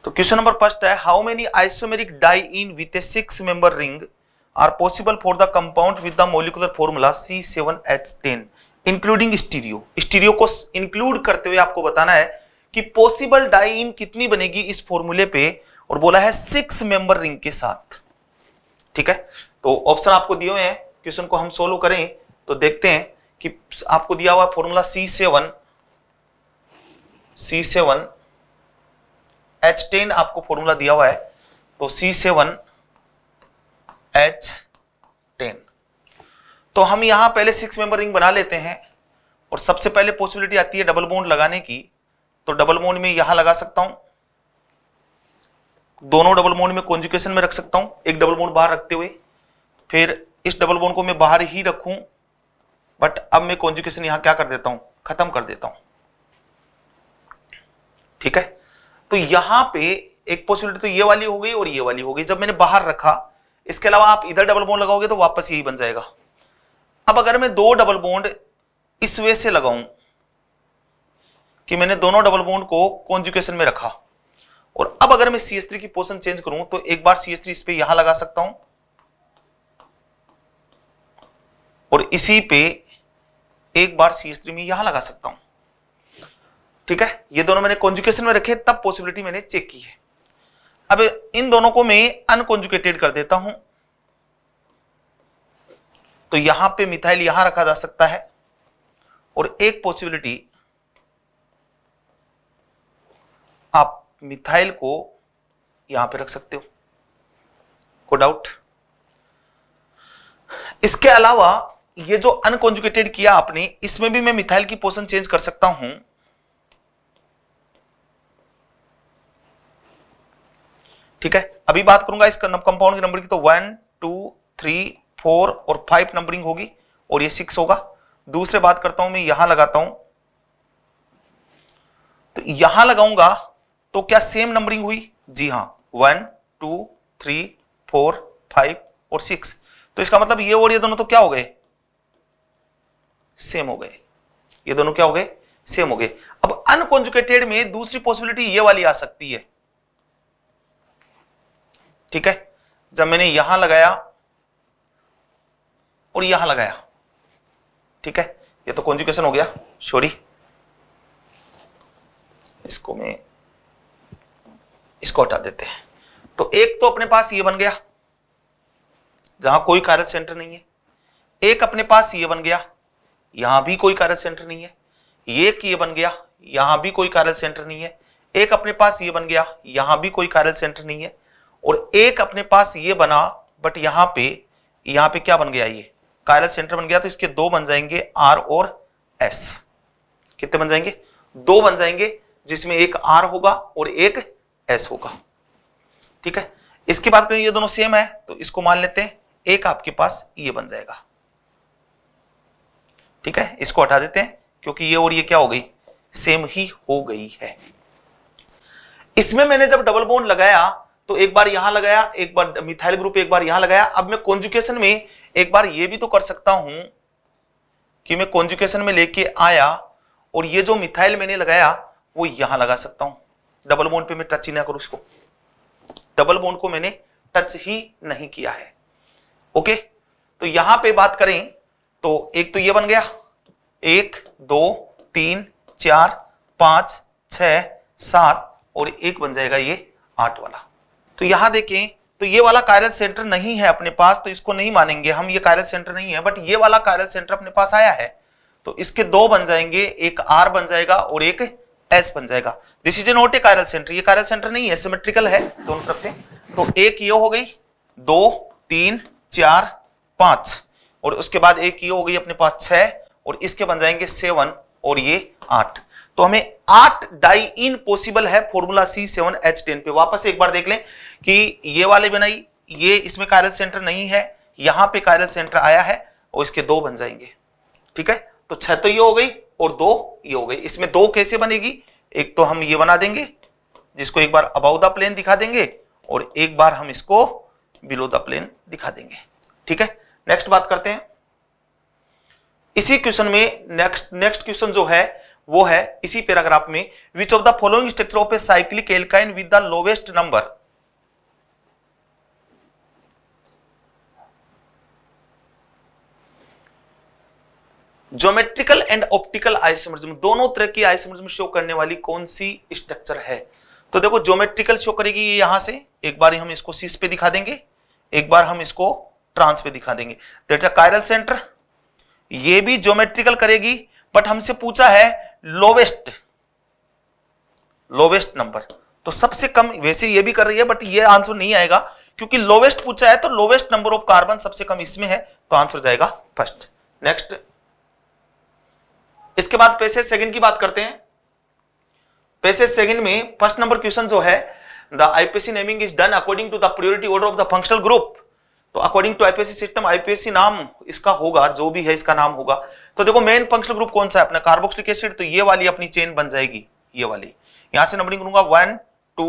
तो क्वेश्चन नंबर फर्स्ट है how many isomeric diene with a six member ring are possible for the compound with the molecular formula C seven H ten including stereo stereo को include करते हुए आपको बताना है कि पॉसिबल डाई इन कितनी बनेगी इस फॉर्मूले पे और बोला है सिक्स मेंबर रिंग के साथ ठीक है तो ऑप्शन आपको दिए हुए हैं क्वेश्चन को हम सोल्व करें तो देखते हैं कि आपको दिया हुआ formula C seven C seven H ten आपको फॉर्मूला दिया हुआ है तो सी सेवन एच टेन तो हम यहां पहले सिक्स मेंबर रिंग बना लेते हैं और सबसे पहले पॉसिबिलिटी आती है डबल बोन्ड लगाने की तो डबल बोन्ड में यहां लगा सकता हूं दोनों डबल बोन में कॉन्जुकेशन में रख सकता हूं एक डबल बोन बाहर रखते हुए फिर इस डबल बोन को मैं बाहर ही रखूं बट अब मैं कॉन्जुकेशन यहां क्या कर देता हूं खत्म कर देता हूं ठीक है तो यहां पे एक पॉसिबिलिटी तो ये वाली हो गई और ये वाली हो गई जब मैंने बाहर रखा इसके अलावा आप इधर डबल बोन लगाओगे तो वापस यही बन जाएगा अब अगर मैं दो डबल बोन्ड इस वे से लगाऊं कि मैंने दोनों डबल बोन्ड को कॉन्जुकेशन में रखा और अब अगर मैं सी एस थ्री की पोजिशन चेंज करूं तो एक बार सी एस थ्री इस पर यहां लगा सकता हूं और इसी पे एक बार सी एस थ्री में यहां लगा सकता हूं ठीक है ये दोनों मैंने कॉन्जुकेशन में रखे तब पॉसिबिलिटी मैंने चेक की है अब इन दोनों को मैं अनकॉन्जुकेटेड कर देता हूं तो यहां पे मिथाइल यहां रखा जा सकता है और एक पॉसिबिलिटी आप मिथाइल को यहां पे रख सकते हो को डाउट इसके अलावा ये जो अनकॉन्जुकेटेड किया आपने इसमें भी मैं मिथाइल की पोषण चेंज कर सकता हूं ठीक है अभी बात करूंगा इस कंपाउंड के नंबर की तो वन टू थ्री फोर और फाइव नंबरिंग होगी और ये सिक्स होगा दूसरे बात करता हूं मैं यहां लगाता हूं तो यहां लगाऊंगा तो क्या सेम नंबरिंग हुई जी हाँ one two three four five और सिक्स तो इसका मतलब ये और ये दोनों तो क्या हो गए सेम हो गए ये दोनों क्या हो गए सेम हो गए अब अनकॉन्जुकेटेड में दूसरी पॉसिबिलिटी ये वाली आ सकती है ठीक है जब मैंने यहां लगाया और यहां लगाया ठीक है ये तो कॉन्जुकेशन हो गया सॉरी इसको मैं इसको हटा देते हैं तो एक तो अपने पास ये बन गया जहां कोई कार्य सेंटर नहीं है एक अपने पास ये बन गया यहां भी कोई कार्य सेंटर नहीं है एक ये बन गया यहां भी कोई कार्य सेंटर नहीं है एक अपने पास ये बन गया यहां भी कोई कार्य सेंटर नहीं है और एक अपने पास ये बना बट यहां पे यहां पे क्या बन गया ये कार्य सेंटर बन गया तो इसके दो बन जाएंगे आर और एस कितने बन जाएंगे दो बन जाएंगे जिसमें एक आर होगा और एक एस होगा ठीक है इसके बाद में ये दोनों सेम है तो इसको मान लेते हैं एक आपके पास ये बन जाएगा ठीक है इसको हटा देते हैं क्योंकि ये और ये क्या हो गई सेम ही हो गई है इसमें मैंने जब डबल बोन लगाया तो एक बार यहां लगाया एक बार मिथाइल ग्रुप एक बार यहां लगाया अब मैं कॉन्जुकेशन में एक बार ये भी तो कर सकता हूं कि मैं कॉन्जुकेशन में लेके आया और ये जो मिथाइल मैंने लगाया वो यहां लगा सकता हूं डबल बोन पे मैं टच ही ना करूं इसको डबल बोन को मैंने टच ही नहीं किया है ओके तो यहां पे बात करें तो एक तो ये बन गया एक दो तीन चार पांच छ सात और एक बन जाएगा ये आठ वाला तो यहां देखें तो ये वाला कायरल सेंटर नहीं है अपने पास तो इसको नहीं मानेंगे हम ये कायरल सेंटर नहीं है बट ये वाला कायरल सेंटर अपने पास आया है तो इसके दो बन जाएंगे एक आर बन जाएगा और एक एस बन जाएगा this is a not a chiral center ये कायरल सेंटर नहीं है सिमेट्रिकल है दोनों तरफ से तो एक ये हो गई दो तीन चार पांच और उसके बाद एक ये हो गई अपने पास छ और इसके बन जाएंगे सेवन और ये आठ तो हमें आठ डाई इन पॉसिबल है formula C seven H ten पे वापस एक बार देख लें कि ये वाले बनाई ये इसमें कायरल सेंटर नहीं है यहां पे कायरल सेंटर आया है और इसके दो बन जाएंगे ठीक है तो छह तो ये हो गई और दो ये हो गई इसमें दो कैसे बनेगी एक तो हम ये बना देंगे जिसको एक बार अबाउ द प्लेन दिखा देंगे और एक बार हम इसको बिलो द प्लेन दिखा देंगे ठीक है नेक्स्ट बात करते हैं इसी क्वेश्चन में नेक्स्ट नेक्स्ट क्वेश्चन जो है वो है इसी पैराग्राफ में which of the following structure of a cyclic alkyne with the lowest number geometrical and optical isomers दोनों तरह की आइसोमर्स शो करने वाली कौन सी स्ट्रक्चर है तो देखो ज्योमेट्रिकल शो करेगी ये यहां से एक बार हम इसको सीस पे दिखा देंगे एक बार हम इसको ट्रांस पे दिखा देंगे कायरल सेंटर ये भी ज्योमेट्रिकल करेगी बट हमसे पूछा है लोवेस्ट लोवेस्ट नंबर तो सबसे कम वैसे ये भी कर रही है बट ये आंसर नहीं आएगा क्योंकि लोवेस्ट पूछा है तो लोवेस्ट नंबर ऑफ कार्बन सबसे कम इसमें है तो आंसर जाएगा फर्स्ट नेक्स्ट इसके बाद पैसेज सेकंड की बात करते हैं पैसेज सेकंड में फर्स्ट नंबर क्वेश्चन जो है the IUPAC naming is done according to the priority order of the functional group तो according to IUPAC system IUPAC नाम इसका होगा जो भी है इसका नाम होगा तो देखो मेन फंक्शनल ग्रुप कौन सा है अपना कार्बोक्सिलिक एसिड तो ये वाली अपनी चेन बन जाएगी ये वाली यहां से नंबरिंग करूंगा वन टू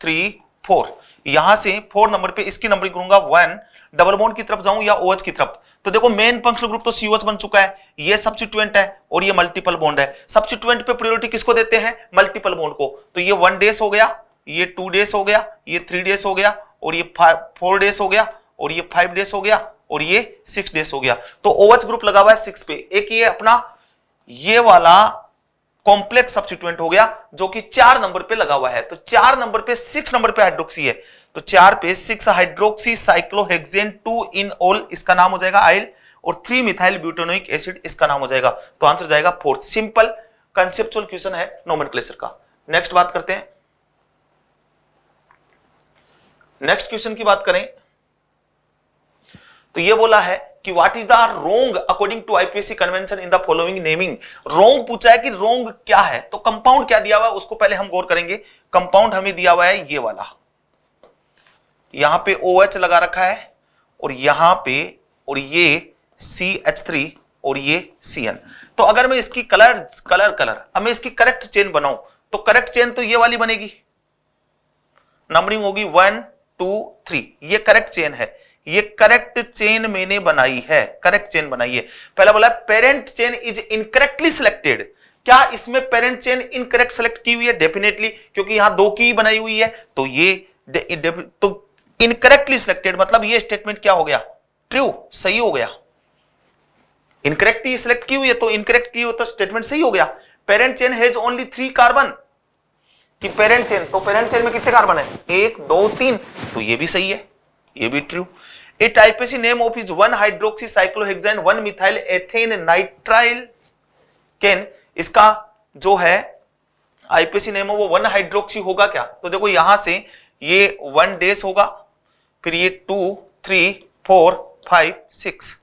थ्री फोर यहां से फोर नंबर पे इसकी नंबरिंग करूंगा वन डबल बॉन्ड की तरफ जाऊं या OH की तरफ तो देखो मेन फंक्शनल ग्रुप तो COH बन चुका है ये सब्सिट्यूएंट है और ये मल्टीपल बॉन्ड है सब्सिट्यूएंट पे प्रायोरिटी किसको देते हैं मल्टीपल बॉन्ड को तो ये वन डेस हो गया ये टू डेस हो गया ये थ्री डेस हो गया और ये फोर डेस हो गया और ये फाइव डेस हो गया और ये सिक्स डेस हो गया तो ओएच ग्रुप लगा हुआ है सिक्स पे एक ये अपना ये वाला कॉम्प्लेक्स सब्सिट्यूएंट हो गया जो कि चार नंबर पे लगा हुआ है तो चार नंबर पे सिक्स नंबर पे हाइड्रोक्सी है तो चार पे six hydroxy cyclohexane two in all इसका नाम हो जाएगा आयल और थ्री मिथाइल ब्यूटेनोइक एसिड इसका नाम हो जाएगा तो आंसर जाएगा फोर्थ सिंपल कंसेप्चुअल क्वेश्चन है नोमन का नेक्स्ट बात करते हैं नेक्स्ट क्वेश्चन की बात करें तो ये बोला है कि what is the wrong according to IUPAC convention in the following naming wrong पूछा है कि रोंग क्या है तो कंपाउंड क्या दिया हुआ है उसको पहले हम गौर करेंगे कंपाउंड हमें दिया हुआ है ये वाला यहां पे ओ OH लगा रखा है और यहां पे और ये सी एच थ्री और ये सी एन तो अगर मैं इसकी कलर कलर कलर अब मैं इसकी करेक्ट चेन बनाऊं तो करेक्ट चेन तो ये वाली बनेगी नंबरिंग होगी वन टू थ्री ये करेक्ट चेन है ये करेक्ट चेन मैंने बनाई है करेक्ट चेन बनाई है पहला बोला parent chain is incorrectly selected क्या इसमें पेरेंट चेन इनकरेक्ट सिलेक्ट की हुई है डेफिनेटली क्योंकि यहां दो की बनाई हुई है तो ये तो इनकरेक्टली सिलेक्टेड मतलब ये स्टेटमेंट क्या हो गया ट्रू सही हो गया इनकरेक्टली सिलेक्ट की हुई है तो इनकरेक्ट की हुई तो स्टेटमेंट सही हो गया parent chain has only three carbon कि पेरेंट चेन तो पेरेंट चेन में कितने कार्बन है एक दो तीन तो ये भी सही है ये भी true A name of is one hydroxy cyclohexyl one methyl ethane nitrile केन इसका जो है आईपीसी नेम वो वन हाइड्रोक्सी होगा क्या तो देखो यहां से ये वन डेस होगा फिर ये two three four five six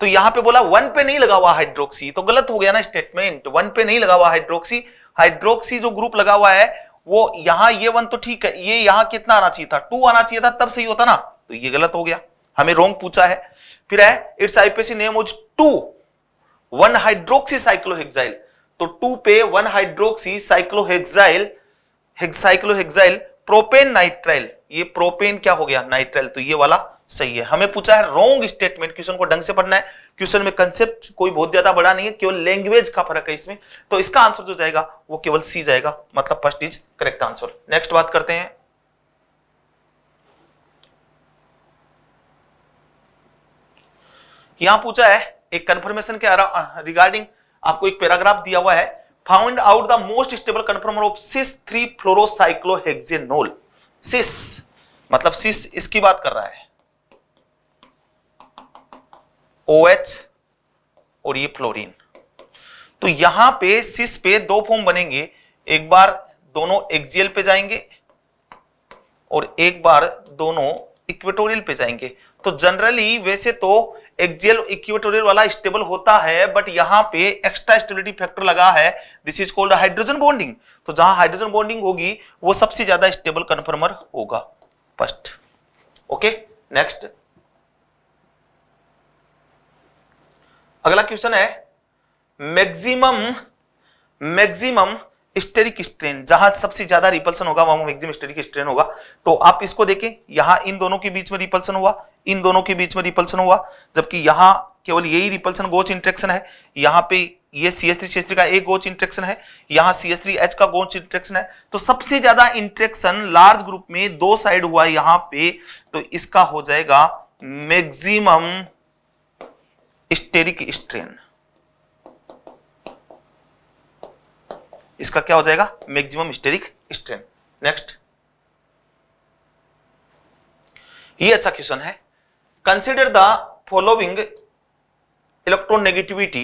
तो यहां पे बोला वन पे नहीं लगा हुआ हाइड्रोक्सी तो गलत हो गया ना स्टेटमेंट वन पे नहीं लगा हुआ हाइड्रोक्सी हाइड्रोक्सी जो ग्रुप लगा हुआ है वो यहां ये वन तो ठीक है ये यहां कितना आना चाहिए था टू आना चाहिए था तब सही होता ना तो ये गलत हो गया हमें रोंग पूछा है फिर है its IUPAC name was two one hydroxy cyclohexyl तो टू पे one hydroxy cyclohexyl cyclohexyl propane nitrile ये प्रोपेन क्या हो गया नाइट्राइल तो ये वाला सही है हमें पूछा है रोंग स्टेटमेंट क्वेश्चन को ढंग से पढ़ना है क्वेश्चन में कंसेप्ट कोई बहुत ज्यादा बड़ा नहीं है केवल लैंग्वेज का फर्क है इसमें तो इसका आंसर जो जाएगा वो केवल सी जाएगा मतलब first is correct answer next बात करते हैं यहां पूछा है एक कंफर्मेशन के रिगार्डिंग आपको एक पैराग्राफ दिया हुआ है found out the most stable conformer of cis three fluorocyclohexanol cis मतलब सिस इसकी बात कर रहा है ओ OH और ये फ्लोरीन तो यहां पे सिस पे दो फॉर्म बनेंगे एक बार दोनों एक्जियल पे जाएंगे और एक बार दोनों इक्वेटोरियल पे जाएंगे तो जनरली वैसे तो एक्जियल इक्वेटोरियल वाला स्टेबल होता है बट यहाँ पे एक्स्ट्रा स्टेबिलिटी फैक्टर लगा है this is called hydrogen bonding तो जहां हाइड्रोजन बॉन्डिंग होगी वो सबसे ज्यादा स्टेबल कन्फर्मर होगा फर्स्ट ओके नेक्स्ट अगला क्वेश्चन है मैक्सिमम मैक्सिमम स्टेरिक स्ट्रेन जहां सबसे ज्यादा रिपल्सन होगा वहां मैक्सिमम स्टेरिक स्ट्रेन होगा तो आप इसको देखें यहां इन दोनों के बीच में रिपल्सन हुआ इन दोनों के बीच में रिपल्सन हुआ जबकि यहां केवल यही रिपल्सन गोच इंट्रेक्शन है यहां पे ये CH3 CH3 का एक गोच इंट्रेक्शन है यहां CH3 H का गोच इंट्रेक्शन है तो सबसे ज्यादा इंट्रेक्शन लार्ज ग्रुप में दो साइड हुआ यहां पे तो इसका हो जाएगा मैक्सिमम स्टेरिक स्ट्रेन इसका क्या हो जाएगा मैक्सिमम स्टेरिक स्ट्रेन नेक्स्ट ये अच्छा क्वेश्चन है consider the following electronegativity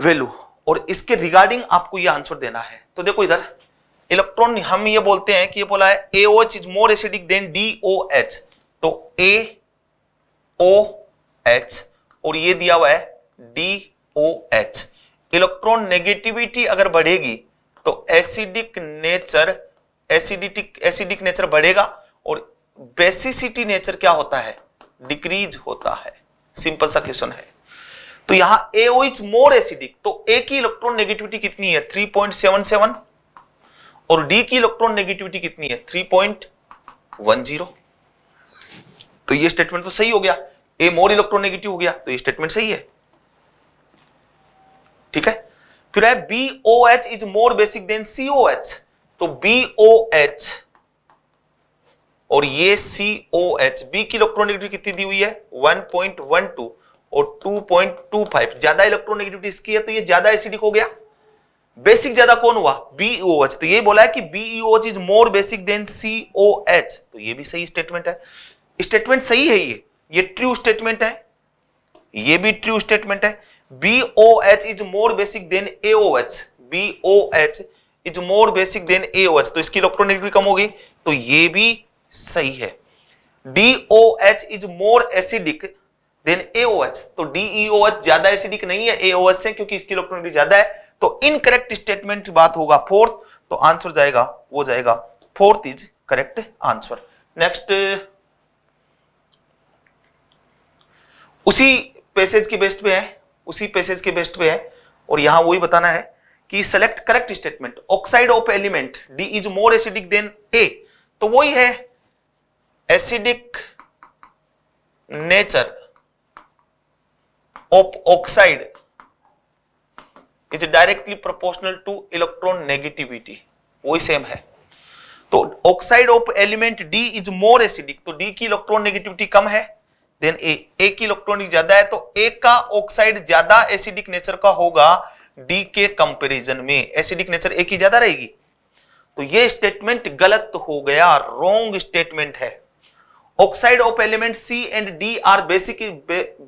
value और इसके रिगार्डिंग आपको ये आंसर देना है तो देखो इधर इलेक्ट्रॉन हम ये बोलते हैं कि ये बोला है A O H is more acidic than D O H तो ए ओ एच और ये दिया हुआ है D O H electron negativity अगर बढ़ेगी तो acidic nature acidic acidic nature बढ़ेगा और बेसिसिटी नेचर क्या होता है डिक्रीज होता है सिंपल सा क्वेश्चन है तो यहां ए इज मोर एसिडिक तो ए की इलेक्ट्रॉन नेगेटिविटी कितनी है 3.77 और डी की इलेक्ट्रॉन नेगेटिविटी कितनी है 3.10 तो ये स्टेटमेंट तो सही हो गया ए मोर इलेक्ट्रॉन नेगेटिव हो गया तो ये स्टेटमेंट सही है ठीक है फिर है B O H is more basic than C O H तो बी ओ एच और ये सी ओ एच बी की इलेक्ट्रोनेगेटिविटी कितनी दी हुई है 1.12 और 2.25 ज्यादा इलेक्ट्रोनेगेटिविटी इसकी है तो ये ज्यादा एसिडिक हो गया बेसिक ज्यादा कौन हुआ एच तो ये बोला है कि H is more basic than C O H तो ये भी सही स्टेटमेंट है स्टेटमेंट सही है ये ये ट्रू स्टेटमेंट है ये भी ट्रू स्टेटमेंट है BOH is AOH BOH is more basic than AOH तो इसकी कम होगी तो ये भी सही है DOH मोर एसिडिक AOH तो DEOH ज्यादा एसिडिक नहीं है AOH से क्योंकि इसकी इलेक्ट्रॉनिक ज्यादा है तो इनकरेक्ट स्टेटमेंट बात होगा फोर्थ तो आंसर जाएगा वो जाएगा fourth is correct answer next उसी पैसेज की बेस्ट पे है उसी पैसेज के बेस्ट पे है और यहां वही बताना है कि select correct statement oxide of element D is more acidic than A तो वही है acidic nature of oxide is directly proportional to electron negativity वही सेम है तो oxide of element D is more acidic तो डी की electron negativity कम है देन ए एक इलेक्ट्रॉनिक ज्यादा है तो एक का ऑक्साइड ज्यादा एसिडिक नेचर का होगा डी के कंपेरिजन में एसिडिक नेचर एक ही ज्यादा रहेगी तो ये स्टेटमेंट गलत हो गया रॉन्ग स्टेटमेंट है oxide of element C and D are basic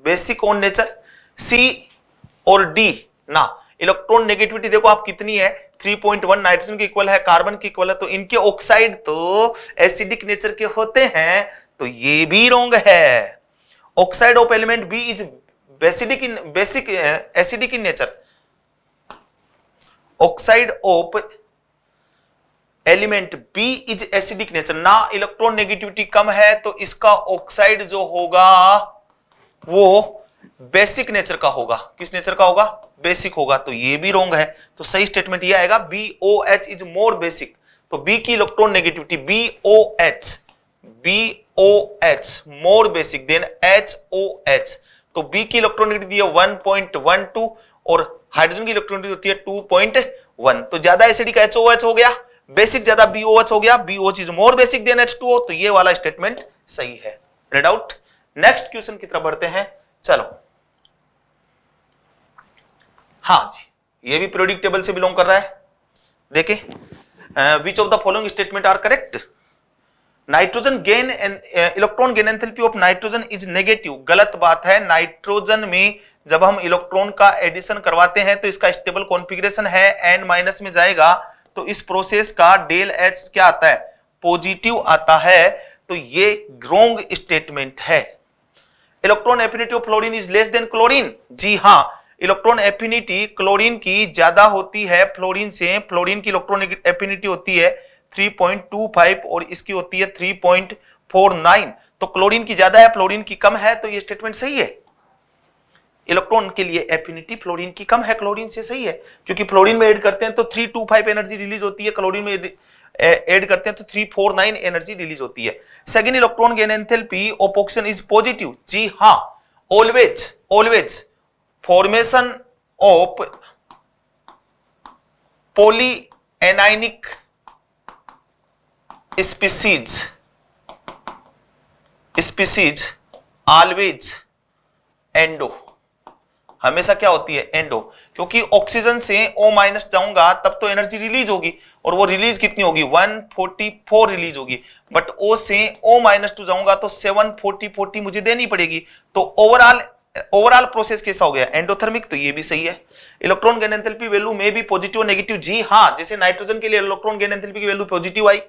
basic on nature C और डी ना इलेक्ट्रॉन नेगेटिविटी देखो आप कितनी है 3.1 नाइट्रोजन के इक्वल है कार्बन के इक्वल है तो इनके ऑक्साइड तो एसिडिक नेचर के होते हैं तो ये भी रोंग है oxide of element B is basic in basic acidic in nature oxide of element B is acidic nature ना इलेक्ट्रॉन नेगेटिविटी कम है तो इसका ऑक्साइड जो होगा वो बेसिक नेचर का होगा किस नेचर का होगा बेसिक होगा तो ये भी रोंग है तो सही स्टेटमेंट ये आएगा B O H is more basic तो बी की electron negativity B O H B O H more basic than H O H तो बी की इलेक्ट्रॉनिक दी है 1.12 और हाइड्रोजन की इलेक्ट्रॉनिक होती है 2.1 तो ज्यादा एसिडिक एच ओ एच हो गया बेसिक ज्यादा बी ओ एच हो गया B O H is more basic than H two O तो ये वाला स्टेटमेंट सही है रेड आउट नेक्स्ट क्वेश्चन की तरफ बढ़ते हैं चलो हाँ जी ये भी प्रोडिक्टेबल से बिलोंग कर रहा है देखे which of the following statement are correct nitrogen gain electron gain enthalpy of nitrogen is negative गलत बात है नाइट्रोजन में जब हम इलेक्ट्रॉन का एडिशन करवाते हैं तो इसका स्टेबल कॉन्फिग्रेशन है एन माइनस में जाएगा तो इस प्रोसेस का डेल एच क्या आता है पॉजिटिव आता है तो ये रोंग स्टेटमेंट है electron affinity of fluorine is less than chlorine जी हाँ इलेक्ट्रॉन एफिनिटी क्लोरीन की ज्यादा होती है फ्लोरीन से फ्लोरीन की इलेक्ट्रॉन एफिनिटी होती है 3.25 और इसकी होती है 3.49 तो क्लोरीन की ज्यादा है फ्लोरीन की कम है तो ये स्टेटमेंट सही है इलेक्ट्रॉन के लिए एफिनिटी फ्लोरीन की कम है क्लोरीन से सही है क्योंकि फ्लोरीन में ऐड करते हैं तो 325 एनर्जी रिलीज होती है क्लोरीन में ऐड करते हैं तो 349 एनर्जी रिलीज होती है second electron gain enthalpy of oxygen is positive जी हाँ always always formation of poly anionic species species always endo हमेशा क्या होती है एंडो क्योंकि ऑक्सीजन से ओ माइनस जाऊंगा तब तो एनर्जी रिलीज होगी और वो रिलीज कितनी होगी 144 रिलीज होगी बट ओ से ओ माइनस टू जाऊंगा तो 740 40 मुझे देनी पड़ेगी तो ओवरऑल ओवरऑल प्रोसेस कैसा हो गया एंडोथर्मिक तो ये भी सही है इलेक्ट्रॉन गेन वैल्यू में भी पॉजिटिव और नेगेटिव जी हाँ जैसे नाइट्रोजन के लिए इलेक्ट्रॉन गेन की वैल्यू पॉजिटिव आई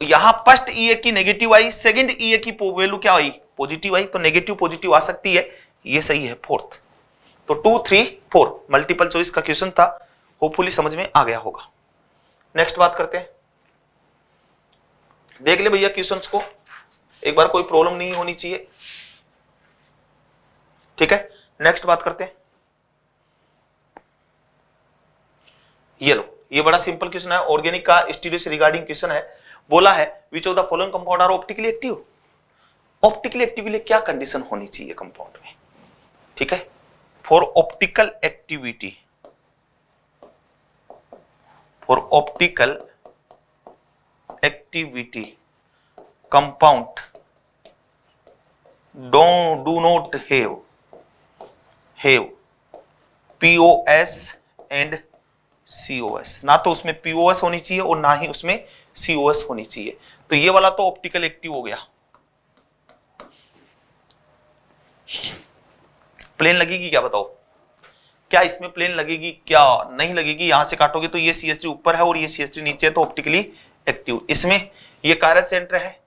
तो यहां फर्स्ट ईयर की नेगेटिव आई सेकंड ईयर की वैल्यू क्या आई पॉजिटिव आई तो नेगेटिव पॉजिटिव आ सकती है ये सही है फोर्थ तो two three four multiple choice का क्वेश्चन था होपफुली समझ में आ गया होगा नेक्स्ट बात करते हैं देख ले भैया क्वेश्चंस को एक बार कोई प्रॉब्लम नहीं होनी चाहिए ठीक है नेक्स्ट बात करते हैं ये लो ये बड़ा सिंपल क्वेश्चन है ऑर्गेनिक का स्टीरियो से रिगार्डिंग क्वेश्चन है बोला है which of the following compound are optically active optically active के लिए क्या कंडीशन होनी चाहिए कंपाउंड में ठीक है for optical activity for optical activity compound do do not have have POS and COS ना तो उसमें पीओएस होनी चाहिए और ना ही उसमें सीओएस होनी चाहिए तो ये वाला तो ऑप्टिकल एक्टिव हो गया प्लेन लगेगी क्या बताओ क्या इसमें प्लेन लगेगी क्या नहीं लगेगी यहां से काटोगे तो ये सीएसटी ऊपर है और ये सीएसटी नीचे है तो ऑप्टिकली एक्टिव इसमें ये कार्य सेंटर है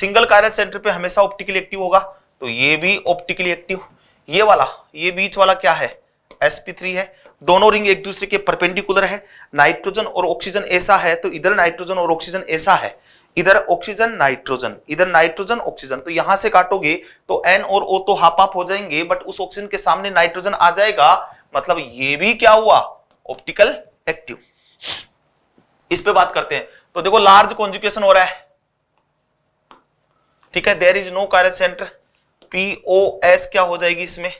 सिंगल कार्य सेंटर पे हमेशा ऑप्टिकली एक्टिव होगा तो ये भी ऑप्टिकली एक्टिव ये वाला ये बीच वाला क्या है sp3 है दोनों रिंग एक दूसरे के परपेंडिकुलर है नाइट्रोजन और ऑक्सीजन ऐसा है तो इधर नाइट्रोजन और ऑक्सीजन ऐसा है इधर ऑक्सीजन नाइट्रोजन इधर नाइट्रोजन ऑक्सीजन तो यहां से काटोगे तो एन और ओ तो हाफ हाफ हो जाएंगे बट उस ऑक्सीजन के सामने नाइट्रोजन आ जाएगा मतलब ये भी क्या हुआ ऑप्टिकल एक्टिव इस पे बात करते हैं तो देखो लार्ज कॉन्जुकेशन हो रहा है ठीक है there is no chiral center POS क्या हो जाएगी इसमें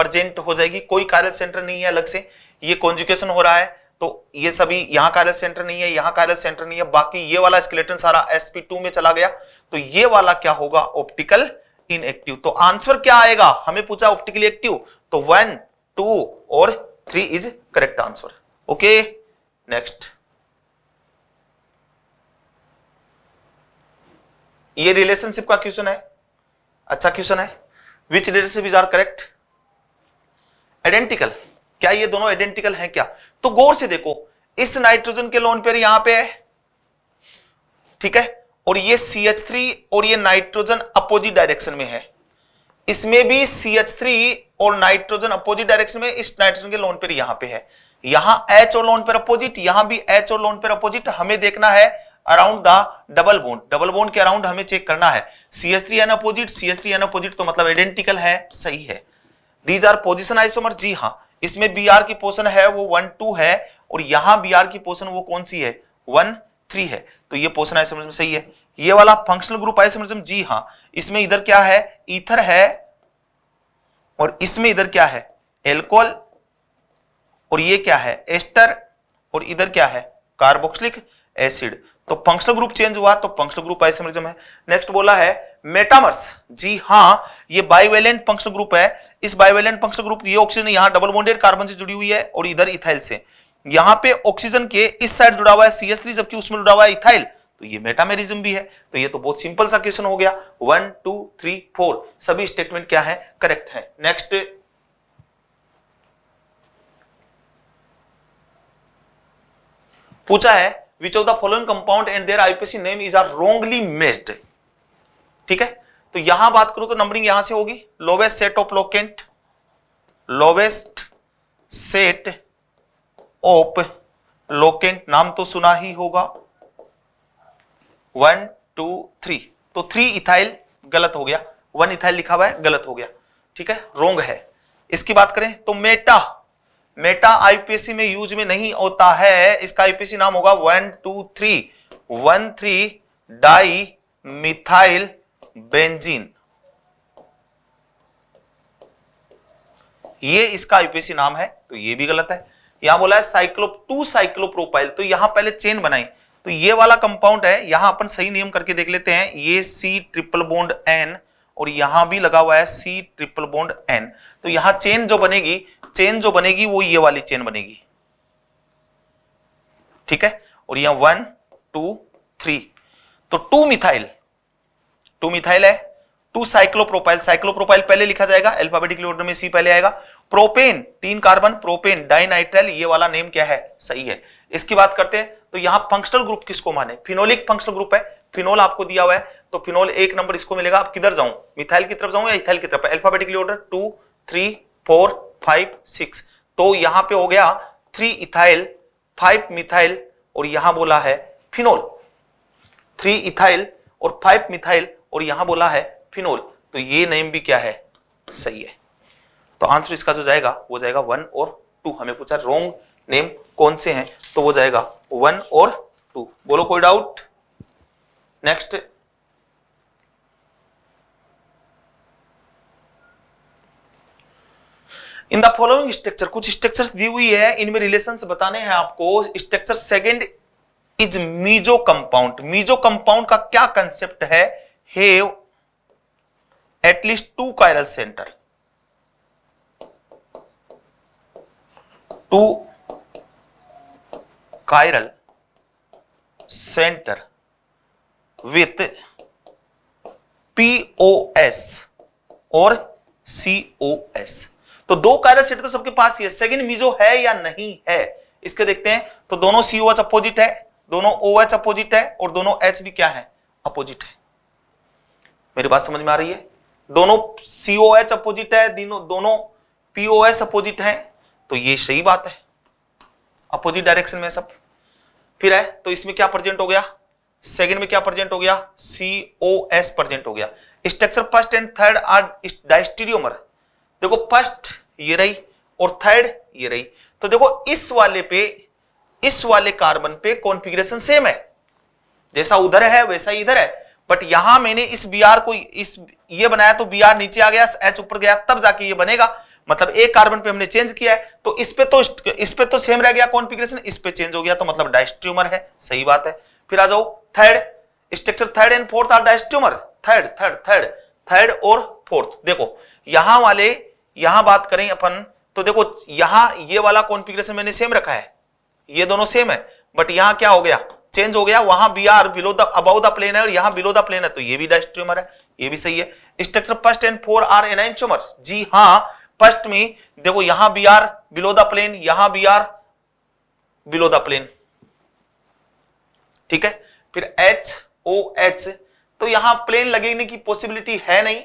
प्रजेंट हो जाएगी कोई कार्य सेंटर नहीं है अलग से ये कॉन्जुकेशन हो रहा है तो ये सभी यहां कार्य सेंटर नहीं है यहां कार्य सेंटर नहीं है बाकी ये वाला स्केलेटन सारा sp2 में चला गया तो ये वाला क्या होगा ऑप्टिकल इनएक्टिव तो आंसर क्या आएगा हमें पूछा ऑप्टिकली एक्टिव तो वन टू और three is correct answer okay next ये रिलेशनशिप का क्वेश्चन है अच्छा क्वेश्चन है which relationship is are correct identical क्या ये दोनों आइडेंटिकल हैं क्या तो गौर से देखो इस नाइट्रोजन के लोन पेयर यहां पे है ठीक है और ये CH3 और ये नाइट्रोजन अपोजिट डायरेक्शन में है इसमें भी CH3 और नाइट्रोजन अपोजिट डायरेक्शन में इस नाइट्रोजन के लोन पेयर यहां पे है यहां H और लोन पेयर अपोजिट यहां भी H और लोन पेयर अपोजिट हमें देखना है around the double bond double bond के अराउंड हमें चेक करना है C H three N opposite C H three N opposite तो मतलब आइडेंटिकल है सही है दीज आर पोजिशन आइसोमर जी हाँ इसमें बी आर की पोर्सन है वो वन टू है और यहां बी आर की पोर्सन वो कौन सी है वन थ्री है तो ये पोषण आइसोमरिज्म सही है ये वाला फंक्शनल ग्रुप आइसोमरिज्म जी हाँ इसमें इधर क्या है ईथर है और इसमें इधर क्या है एल्कोहल और ये क्या है एस्टर और इधर क्या है कार्बोक्सिलिक एसिड तो फंक्शनल ग्रुप चेंज हुआ तो फंक्शनल ग्रुप आइसोमरिज्म है नेक्स्ट बोला है मेटामर्स जी हाँ ये बाइवेलेंट फंक्शनल ग्रुप है इस बाइवेलेंट फंक्शनल ग्रुप ये ऑक्सीजन यहाँ डबल बॉन्डेड कार्बन से जुड़ी हुई है और इधर इथाइल से यहाँ पे ऑक्सीजन के इस साइड जुड़ा हुआ है सी एस थ्री जबकि उसमें जुड़ा हुआ है इथाइल तो ये मेटामेरिज्म भी है तो ये तो बहुत सिंपल सा क्वेश्चन हो गया वन टू थ्री फोर सभी स्टेटमेंट क्या है करेक्ट है नेक्स्ट पूछा है which of the following compound and their IUPAC name is are wrongly messed ठीक है तो यहां बात करूं तो नंबरिंग यहां से होगी lowest set of locant lowest set of locant नाम तो सुना ही होगा वन टू थ्री तो थ्री इथाइल गलत हो गया वन इथाइल लिखा हुआ है गलत हो गया ठीक है रोंग है इसकी बात करें तो मेटा मेटा आईपीएससी में यूज में नहीं होता है इसका आईपीएससी नाम होगा one two three one three di methyl benzene ये इसका आईपीसी नाम है तो ये भी गलत है यहां बोला है साइक्लो टू साइक्लोप्रोपाइल तो यहां पहले चेन बनाई तो ये वाला कंपाउंड है यहां अपन सही नियम करके देख लेते हैं ये सी ट्रिपल बोन्ड एन और यहां भी लगा हुआ है सी ट्रिपल बोन्ड एन तो यहां चेन जो बनेगी चेन जो बनेगी वो ये वाली चेन बनेगी ठीक है और यहां वन टू थ्री तो टू मिथाइल टू मिथाइल है टू साइक्लोप्रोपाइल साइक्लोप्रोपाइल पहले लिखा जाएगा अल्फाबेटिकली ऑर्डर में सी पहले आएगा प्रोपेन तीन कार्बन प्रोपेन डाइनाइट्राइल ये वाला नेम क्या है सही है इसकी बात करते हैं तो यहां फंक्शनल ग्रुप किसको माने फिनोलिक फंक्शनल ग्रुप है फिनोल आपको दिया हुआ है तो फिनोल एक नंबर इसको मिलेगा आप किधर जाऊं मिथाइल की तरफ जाऊं या इथाइल की तरफ alphabetically order two three four five six तो यहां पे हो गया थ्री इथाइल फाइव मिथाइल और यहां बोला है फिनोल थ्री इथाइल और फाइव मिथाइल और यहां बोला है फिनोल तो ये नेम भी क्या है सही है तो आंसर इसका जो जाएगा वो जाएगा वन और टू हमें पूछा रोंग नेम कौन से हैं तो वो जाएगा वन और टू बोलो कोई doubt next in the following structure कुछ स्ट्रक्चर दी हुई है इनमें रिलेशन बताने हैं आपको structure second is meso compound meso compound का क्या कंसेप्ट है have at least two chiral centre two chiral centre with POS और सीओएस तो दो कायरल सेंटर तो सबके पास ही है सेकंड मीजो है या नहीं है इसके देखते हैं तो दोनों COH अपोजिट है दोनों एच अपोजिट है और दोनों एच भी क्या है अपोजिट है मेरी बात समझ में आ रही है दोनों सीओ एच अपोजिट है दिनो, दोनों पीओ एस अपोजिट है तो ये सही बात है अपोजिट डायरेक्शन में सब फिर है तो इसमें क्या प्रेजेंट हो गया सेकंड में क्या प्रेजेंट हो गया सी ओ एस प्रजेंट हो गया structure first and third are diastereomer देखो फर्स्ट ये रही और थर्ड ये रही तो देखो इस वाले पे इस वाले कार्बन पे कॉन्फ़िगरेशन सेम है जैसा उधर है वैसा इधर है बट यहां मैंने इस बी आर को इस ये बनाया तो बी आर नीचे आ गया एच ऊपर गया तब जाके ये बनेगा मतलब एक कार्बन पे हमने चेंज किया है तो इस पे तो इस पे तो सेम रह गया कॉन्फिग्रेशन इस पे चेंज हो गया तो मतलब डाइस्ट्यूमर है सही बात है फिर आ जाओ third structure third and fourth are diastereomer third third third third और फोर्थ देखो यहां वाले यहां बात करें अपन तो देखो यहां ये वाला कॉन्फिग्रेशन मैंने सेम रखा है ये दोनों सेम है बट यहां क्या हो गया चेंज हो गया वहां B R below the above the plane है और यहाँ बिलो द प्लेन है तो ये भी डस्ट ट्यूमर है ये भी सही है structure first and four are enantiomer जी हाँ फर्स्ट में देखो यहां B R below the plane यहां B R below the plane ठीक है फिर एच ओ एच तो यहां प्लेन लगने की पॉसिबिलिटी है नहीं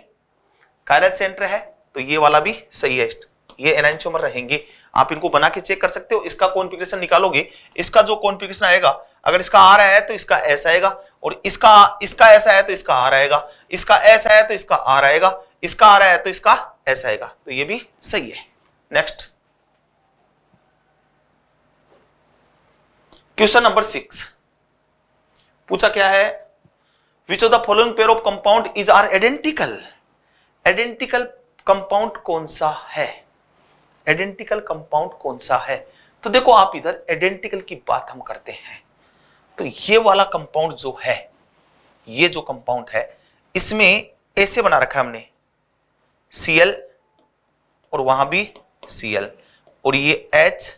कायरल सेंटर है तो ये वाला भी सही है ये एनाइन रहेंगे आप इनको बना के चेक कर सकते हो इसका कॉन्फ़िगरेशन निकालोगे इसका जो कॉन्फ़िगरेशन आएगा अगर इसका आ रहा है तो इसका एस आएगा और इसका इसका ऐसा है तो इसका आर आएगा इसका एस आया तो इसका आर आएगा इसका आ रहा है तो इसका एस तो आएगा तो ये भी सही है नेक्स्ट क्वेश्चन नंबर सिक्स पूछा क्या है which of the following pair of compound is are identical identical compound कौन सा है आइडेंटिकल कंपाउंड कौन सा है तो देखो आप इधर आइडेंटिकल की बात हम करते हैं तो ये वाला कंपाउंड जो है ये जो कंपाउंड है इसमें ऐसे बना रखा है हमने सीएल और वहां भी सीएल और ये एच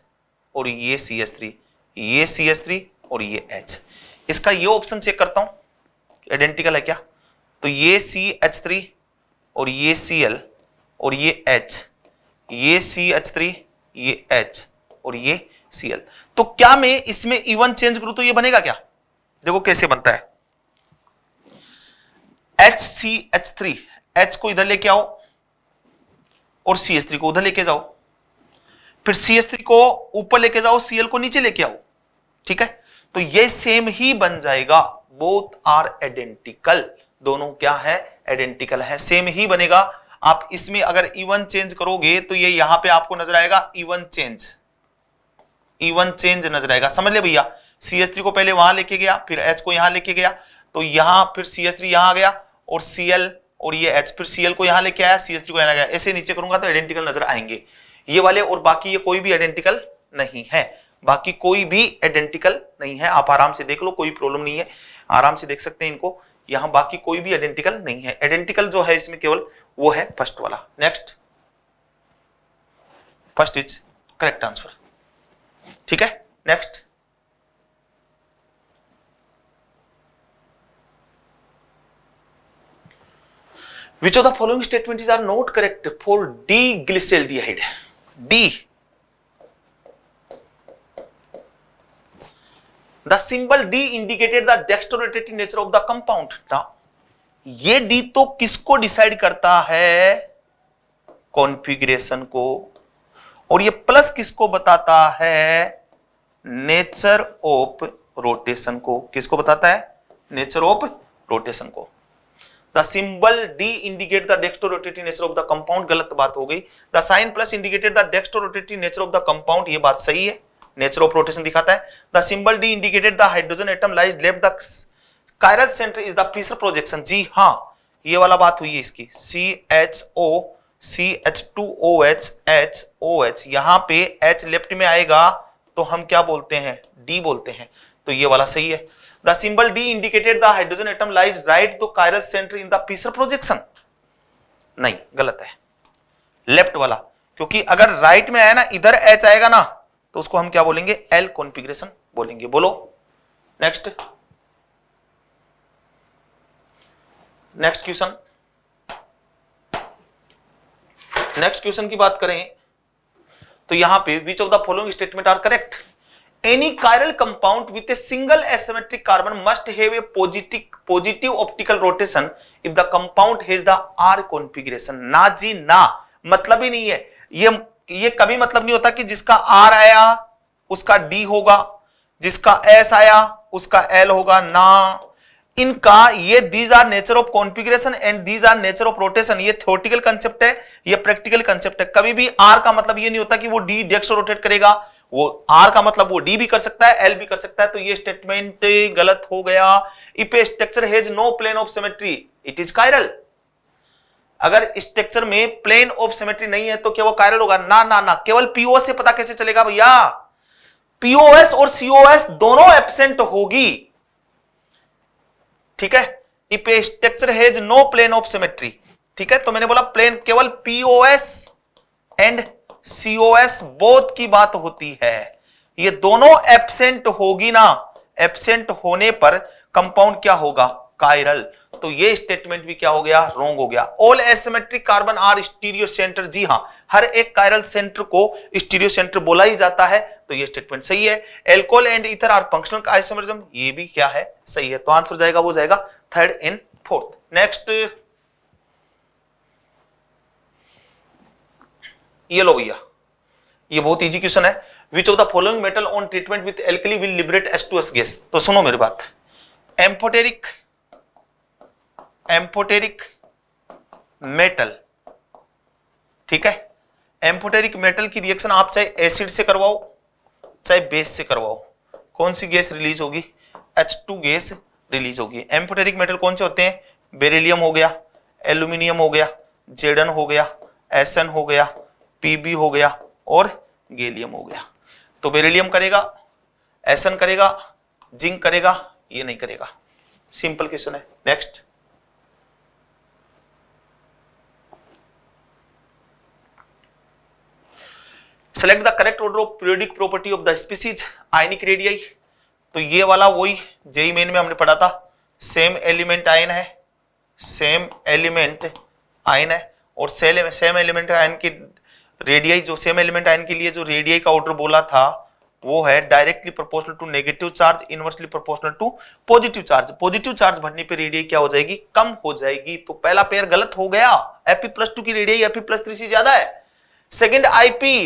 और ये सी एस थ्री ये सी एस थ्री और ये एच इसका ये ऑप्शन चेक करता हूं आइडेंटिकल है क्या तो ये सी एच थ्री और ये सी एल और ये एच ये सी एच थ्री ये एच और ये सी एल तो क्या मैं इसमें इवन e चेंज करूं तो ये बनेगा क्या देखो कैसे बनता है H C H three H को इधर लेके आओ और सी एच थ्री को उधर लेके जाओ फिर सी एच थ्री को ऊपर लेके जाओ सी एल को नीचे लेके आओ ठीक है तो ये सेम ही बन जाएगा बोथ आर आइडेंटिकल दोनों क्या है आइडेंटिकल है सेम ही बनेगा आप इसमें अगर इवन e चेंज करोगे तो ये यहां पे आपको नजर आएगा इवन चेंज इवन चेंज नजर आएगा समझ ले भैया सीएस को पहले वहां लेके गया फिर एच को यहां लेके गया तो यहां फिर सी एस थ्री यहां आ गया और सी एल और ये एच फिर सीएल को यहां लेके आया सी को यहां गया ऐसे नीचे करूंगा तो आइडेंटिकल नजर आएंगे ये वाले और बाकी ये कोई भी आइडेंटिकल नहीं है बाकी कोई भी आइडेंटिकल नहीं है आप आराम से देख लो कोई प्रॉब्लम नहीं है आराम से देख सकते हैं इनको यहां बाकी कोई भी आइडेंटिकल नहीं है आइडेंटिकल जो है इसमें केवल वो है फर्स्ट वाला next first is correct answer ठीक है next which of the following statement is are not correct for D glyceraldehyde D the symbol D indicated the dextrorotated nature of the compound ये D तो किसको decide करता है configuration को और ये प्लस किसको बताता है नेचर ऑफ रोटेशन को किसको बताता है नेचर ऑफ रोटेशन को the symbol D indicate the dextro rotative nature of the compound गलत बात हो गई the sign plus indicated the dextro rotative nature of the compound ये बात सही है नेचर ऑफ रोटेशन दिखाता है the symbol D indicated the hydrogen atom lies left the chiral centre is the Fischer projection जी हाँ ये वाला बात हुई है इसकी सी एच ओ C H two O H H O H यहां पे एच लेफ्ट में आएगा तो हम क्या बोलते हैं डी बोलते हैं तो ये वाला सही है the symbol D indicated the hydrogen atom lies right the chiral centre in the Fischer projection नहीं गलत है लेफ्ट वाला क्योंकि अगर राइट right में आया ना इधर एच आएगा ना तो उसको हम क्या बोलेंगे एल कॉन्फ़िगरेशन बोलेंगे बोलो next next question next question की बात करें तो यहां पे which of the following statement are correct any chiral compound with a single asymmetric carbon must have a positive positive optical rotation if the compound has the R configuration ना जी ना मतलब ही नहीं है ये ये कभी मतलब नहीं होता कि जिसका आर आया उसका डी होगा जिसका एस आया उसका एल होगा ना इनका ये these are nature of configuration and these are nature of rotation ये थ्योरेटिकल कंसेप्ट है ये प्रैक्टिकल कंसेप्ट है कभी भी आर का मतलब ये नहीं होता कि वो डी डेक्स रोटेट करेगा वो आर का मतलब वो डी भी कर सकता है एल भी कर सकता है तो ये स्टेटमेंट गलत हो गया if a structure has no plane of symmetry it is chiral अगर स्ट्रक्चर में प्लेन ऑफ सिमेट्री नहीं है तो क्या वो कायरल होगा ना ना ना केवल पीओएस से पता कैसे चलेगा भैया पीओएस और सीओएस दोनों एब्सेंट होगी ठीक है if a structure has no plane of symmetry ठीक है तो मैंने बोला प्लेन केवल पीओएस एंड सीओएस बोथ की बात होती है ये दोनों एब्सेंट होगी ना एब्सेंट होने पर कंपाउंड क्या होगा कायरल तो ये स्टेटमेंट भी क्या हो गया रोंग हो गया all asymmetric carbon are stereo centre जी हाँ हर एक कायरल सेंटर को स्टीरियो सेंटर बोला ही जाता है तो ये स्टेटमेंट सही है alcohol and ether are functional isomerism ये भी क्या है सही है तो आंसर जाएगा वो जाएगा थर्ड एंड फोर्थ नेक्स्ट ये लो भैया ये बहुत इजी क्वेश्चन है which of the following metal on treatment with alkali will liberate S two S gas तो सुनो मेरी बात एम्फोटेरिक एम्फोटेरिक मेटल ठीक है एम्फोटेरिक मेटल की रिएक्शन आप चाहे एसिड से करवाओ चाहे बेस से करवाओ कौन सी गैस रिलीज होगी एच टू गैस रिलीज होगी एम्फोटेरिक मेटल कौन से होते हैं बेरिलियम हो गया एल्यूमिनियम हो गया जेडन हो गया एसन हो गया पीबी हो गया और गेलियम हो गया तो बेरिलियम करेगा एसन करेगा जिंक करेगा ये नहीं करेगा सिंपल क्वेश्चन है next select the correct order of periodic property of the species ionic radii तो ये वाला वही जेई मेन में हमने पढ़ा था सेम एलिमेंट आयन है सेम एलिमेंट आयन है और सेल सेम एलिमेंट आयन की रेडियाई जो सेम एलिमेंट आयन के लिए जो रेडियाई का ऑर्डर बोला था वो है directly proportional to negative charge inversely proportional to positive charge positive charge भरने पे रेडियाई क्या हो जाएगी कम हो जाएगी तो पहला पेयर गलत हो गया एपी प्लस टू की रेडियाई एपी प्लस थ्री से ज्यादा है सेकंड आईपी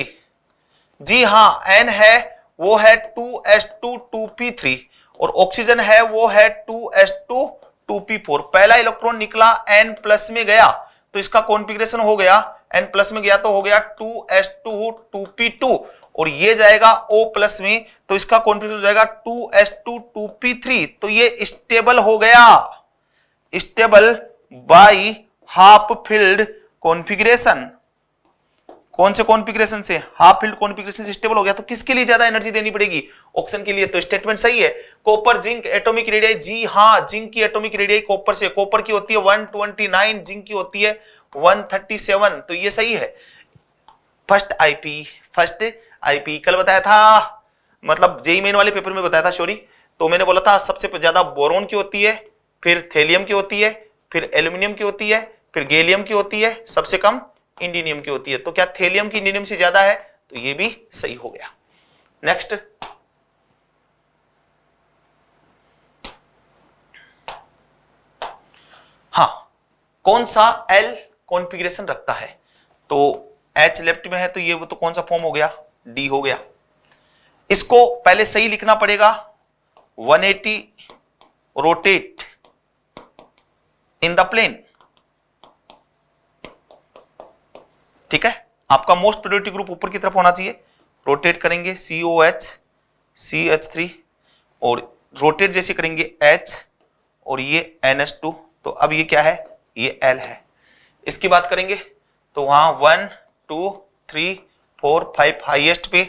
जी हाँ एन है वो है two S two two P three और ऑक्सीजन है वो है two S two two P four पहला इलेक्ट्रॉन निकला एन प्लस में गया तो इसका कॉन्फिग्रेशन हो गया एन प्लस में गया तो हो गया two S two two P two और ये जाएगा ओ प्लस में तो इसका कॉन्फिग्रेशन हो जाएगा two S two two P three तो ये स्टेबल हो गया stable by half filled configuration कौन से कॉन्फिग्रेशन से हाफ फील्ड कॉन्फिग्रेशन से स्टेबल हो गया तो किसके लिए ज्यादा एनर्जी देनी पड़ेगी ऑक्सीजन के लिए तो स्टेटमेंट सही है कॉपर जिंक एटॉमिक रेडियाई जी हाँ जिंक की एटॉमिक रेडियाई कॉपर से कॉपर की होती है 129 जिंक की होती है 137 तो ये सही है फर्स्ट आईपी फर्स्ट आईपी कल बताया था मतलब जेई मेन वाले पेपर में बताया था सॉरी तो मैंने बोला था सबसे ज्यादा बोरोन की होती है फिर थेलियम की होती है फिर एल्यूमिनियम की होती है फिर गेलियम की होती है सबसे कम इंडिनियम की होती है तो क्या थेलियम की इंडिनियम से ज्यादा है तो ये भी सही हो गया नेक्स्ट हा कौन सा एल कॉन्फ़िगरेशन रखता है तो एच लेफ्ट में है तो ये वो तो कौन सा फॉर्म हो गया डी हो गया इसको पहले सही लिखना पड़ेगा 180 रोटेट इन द प्लेन ठीक है आपका मोस्ट प्रियोरिटी ग्रुप ऊपर की तरफ होना चाहिए रोटेट करेंगे C O H C H three और रोटेट जैसे करेंगे एच और ये एन एच टू तो अब ये क्या है ये एल है इसकी बात करेंगे तो वहां one two three four five highest पे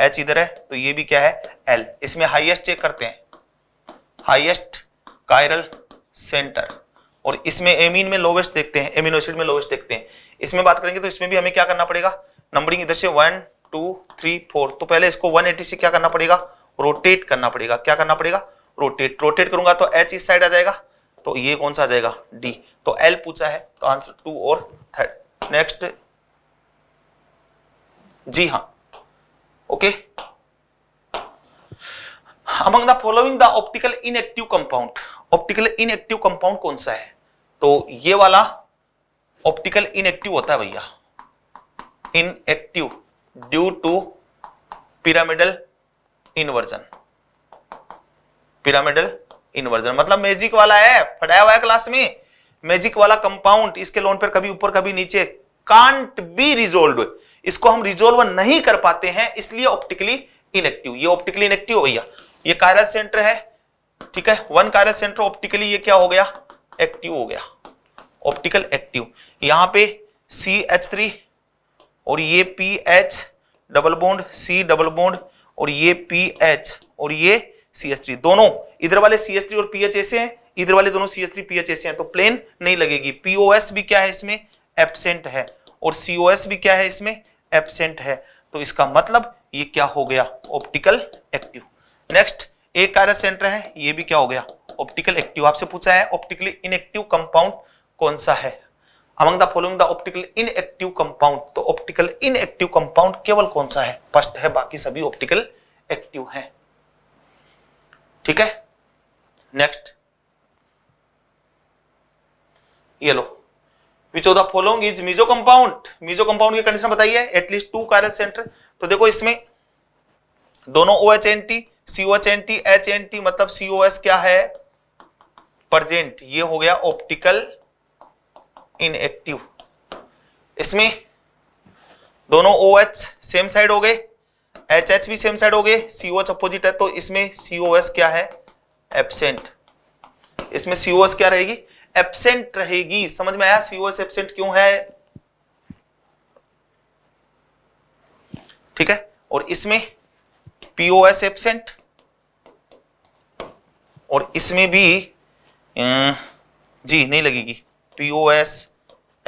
एच इधर है तो ये भी क्या है एल इसमें हाइएस्ट चेक करते हैं हाइएस्ट कायरल सेंटर और इसमें एमीन में लोवेस्ट देखते हैं एमिनो एसिड में लोवेस्ट देखते हैं इसमें बात करेंगे तो इसमें भी हमें क्या करना पड़ेगा नंबरिंग इधर से वन टू थ्री फोर तो पहले इसको एटी से क्या करना पड़ेगा रोटेट करना पड़ेगा क्या करना पड़ेगा रोटेट रोटेट करूंगा तो एच इस साइड आ जाएगा तो ये कौन सा आ जाएगा डी तो एल पूछा है तो आंसर टू और थर्ड नेक्स्ट जी हाँ okay among the following the optical inactive compound optical inactive compound कौन सा है तो ये वाला ऑप्टिकल इनएक्टिव होता है भैया inactive due to pyramidal inversion pyramidal inversion मतलब मैजिक वाला है फटाया हुआ है क्लास में मैजिक वाला कंपाउंड इसके लोन पर कभी ऊपर कभी नीचे कांट बी रिजोल्व इसको हम रिजोल्व नहीं कर पाते हैं इसलिए ऑप्टिकली इनएक्टिव ये ऑप्टिकली इनएक्टिव भैया ये कायरल सेंटर है ठीक है वन कायरल सेंटर ऑप्टिकली ये क्या हो गया एक्टिव हो गया ऑप्टिकल एक्टिव यहां पे सी एच थ्री और ये P H double bond C double bond और ये पी एच और ये सी एच थ्री दोनों इधर वाले सी एच थ्री और पी एच ऐसे हैं इधर वाले दोनों C H three P H ऐसे हैं तो प्लेन नहीं लगेगी पीओएस भी क्या है इसमें एबसेंट है और सीओएस भी क्या है इसमें एबसेंट है तो इसका मतलब ये क्या हो गया ऑप्टिकल एक्टिव नेक्स्ट एक कार्य सेंटर है ये भी क्या हो गया ऑप्टिकल एक्टिव आपसे पूछा है ऑप्टिकली इनएक्टिव कंपाउंड कौन सा है among the following the optical inactive compound तो ऑप्टिकल इनएक्टिव कंपाउंड केवल कौन सा है फर्स्ट है बाकी सभी ऑप्टिकल एक्टिव है ठीक है नेक्स्ट ये लो which of the following is meso compound meso compound की कंडीशन बताइए एटलीस्ट टू कायरल सेंटर तो देखो इसमें दोनों O H N T CO H N T H N T मतलब सीओ एस क्या है प्रजेंट ये हो गया ऑप्टिकल इनएक्टिव इसमें दोनों ओ एच सेम साइड हो गए एच एच भी सेम साइड हो गए सीओ एच अपोजिट है तो इसमें सीओ एस क्या है एबसेंट इसमें सीओ एस क्या रहेगी एबसेंट रहेगी समझ में आया सीओ एस एबसेंट क्यों है ठीक है और इसमें पीओ एस एबसेंट और इसमें भी अं, जी नहीं लगेगी PO S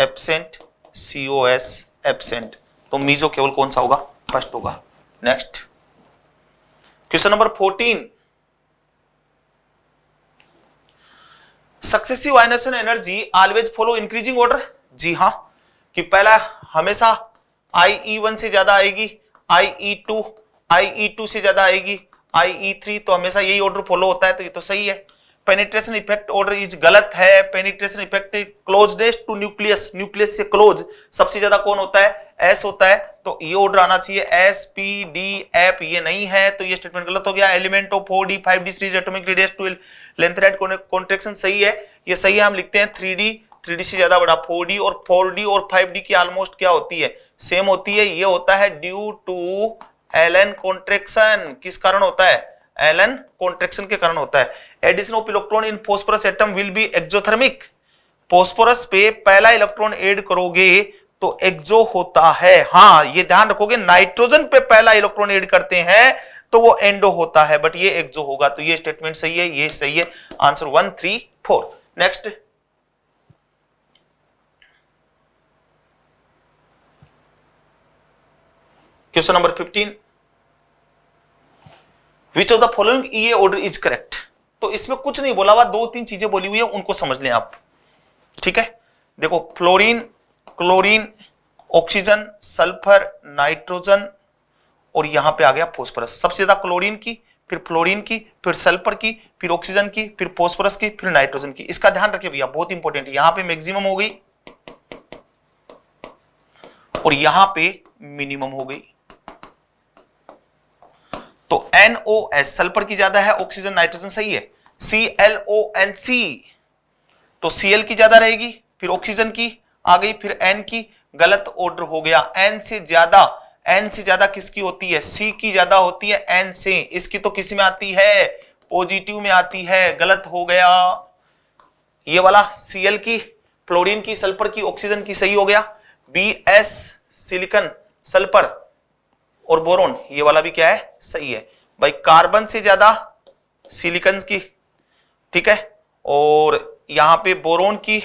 absent C O S absent तो मीजो केवल कौन सा होगा फर्स्ट होगा next question number fourteen successive ionisation energy always follow increasing order जी हाँ कि पहला हमेशा आई ई वन से ज्यादा आएगी आई ई टू आई ई टू से ज्यादा आएगी आई ई थ्री तो हमेशा यही ऑर्डर फॉलो होता है तो ये तो सही है पेनिट्रेशन इफेक्ट ऑर्डर इज गलत है penetration effect closest to nucleus nucleus से क्लोज सबसे ज्यादा कौन होता है एस होता है तो ये ऑर्डर आना चाहिए एस पी डी एफ ये नहीं है तो ये स्टेटमेंट गलत हो गया element of four D five D सीज atomic radius to lanthanide contraction सही है ये सही है हम लिखते हैं थ्री डी थ्री डी से ज्यादा बड़ा फोर डी और फोर डी और फाइव डी की ऑलमोस्ट क्या होती है सेम होती है ये होता है ड्यू टू एलन कॉन्ट्रेक्शन किस कारण होता है एलन कॉन्ट्रेक्शन के कारण होता है addition of electron in phosphorus atom will be exothermic phosphorus पे पहला इलेक्ट्रॉन ऐड करोगे तो एक्जो होता है हाँ ये ध्यान रखोगे नाइट्रोजन पे पहला इलेक्ट्रॉन ऐड करते हैं तो वो एंडो होता है बट ये एक्जो होगा तो ये स्टेटमेंट सही है ये सही है answer one three four next question number fifteen which of the following ये ऑर्डर इज करेक्ट तो इसमें कुछ नहीं बोला हुआ दो तीन चीजें बोली हुई है उनको समझ लें आप ठीक है देखो fluorine chlorine oxygen sulphur nitrogen और यहां पे आ गया फोस्फरस सबसे ज्यादा क्लोरीन की फिर फ्लोरीन की फिर सल्फर की फिर ऑक्सीजन की फिर फोस्फरस की फिर नाइट्रोजन की इसका ध्यान रखिए भैया बहुत इंपॉर्टेंट यहां पे मैक्सिमम हो गई और यहां पे मिनिमम हो गई तो NOS सल्फर की ज्यादा है ऑक्सीजन नाइट्रोजन सही है ClOnC तो Cl की ज्यादा रहेगी फिर ऑक्सीजन की आ गई फिर N की गलत ऑर्डर हो गया N से ज्यादा N से ज्यादा किसकी होती है C की ज्यादा होती है N से इसकी तो किसी में आती है पॉजिटिव में आती है गलत हो गया ये वाला Cl की फ्लोरीन की सल्फर की ऑक्सीजन की सही हो गया बी एस सिलिकन सल्फर और बोरोन ये वाला भी क्या है सही है भाई कार्बन से ज्यादा सिलिकन की ठीक है और यहां पे बोरोन की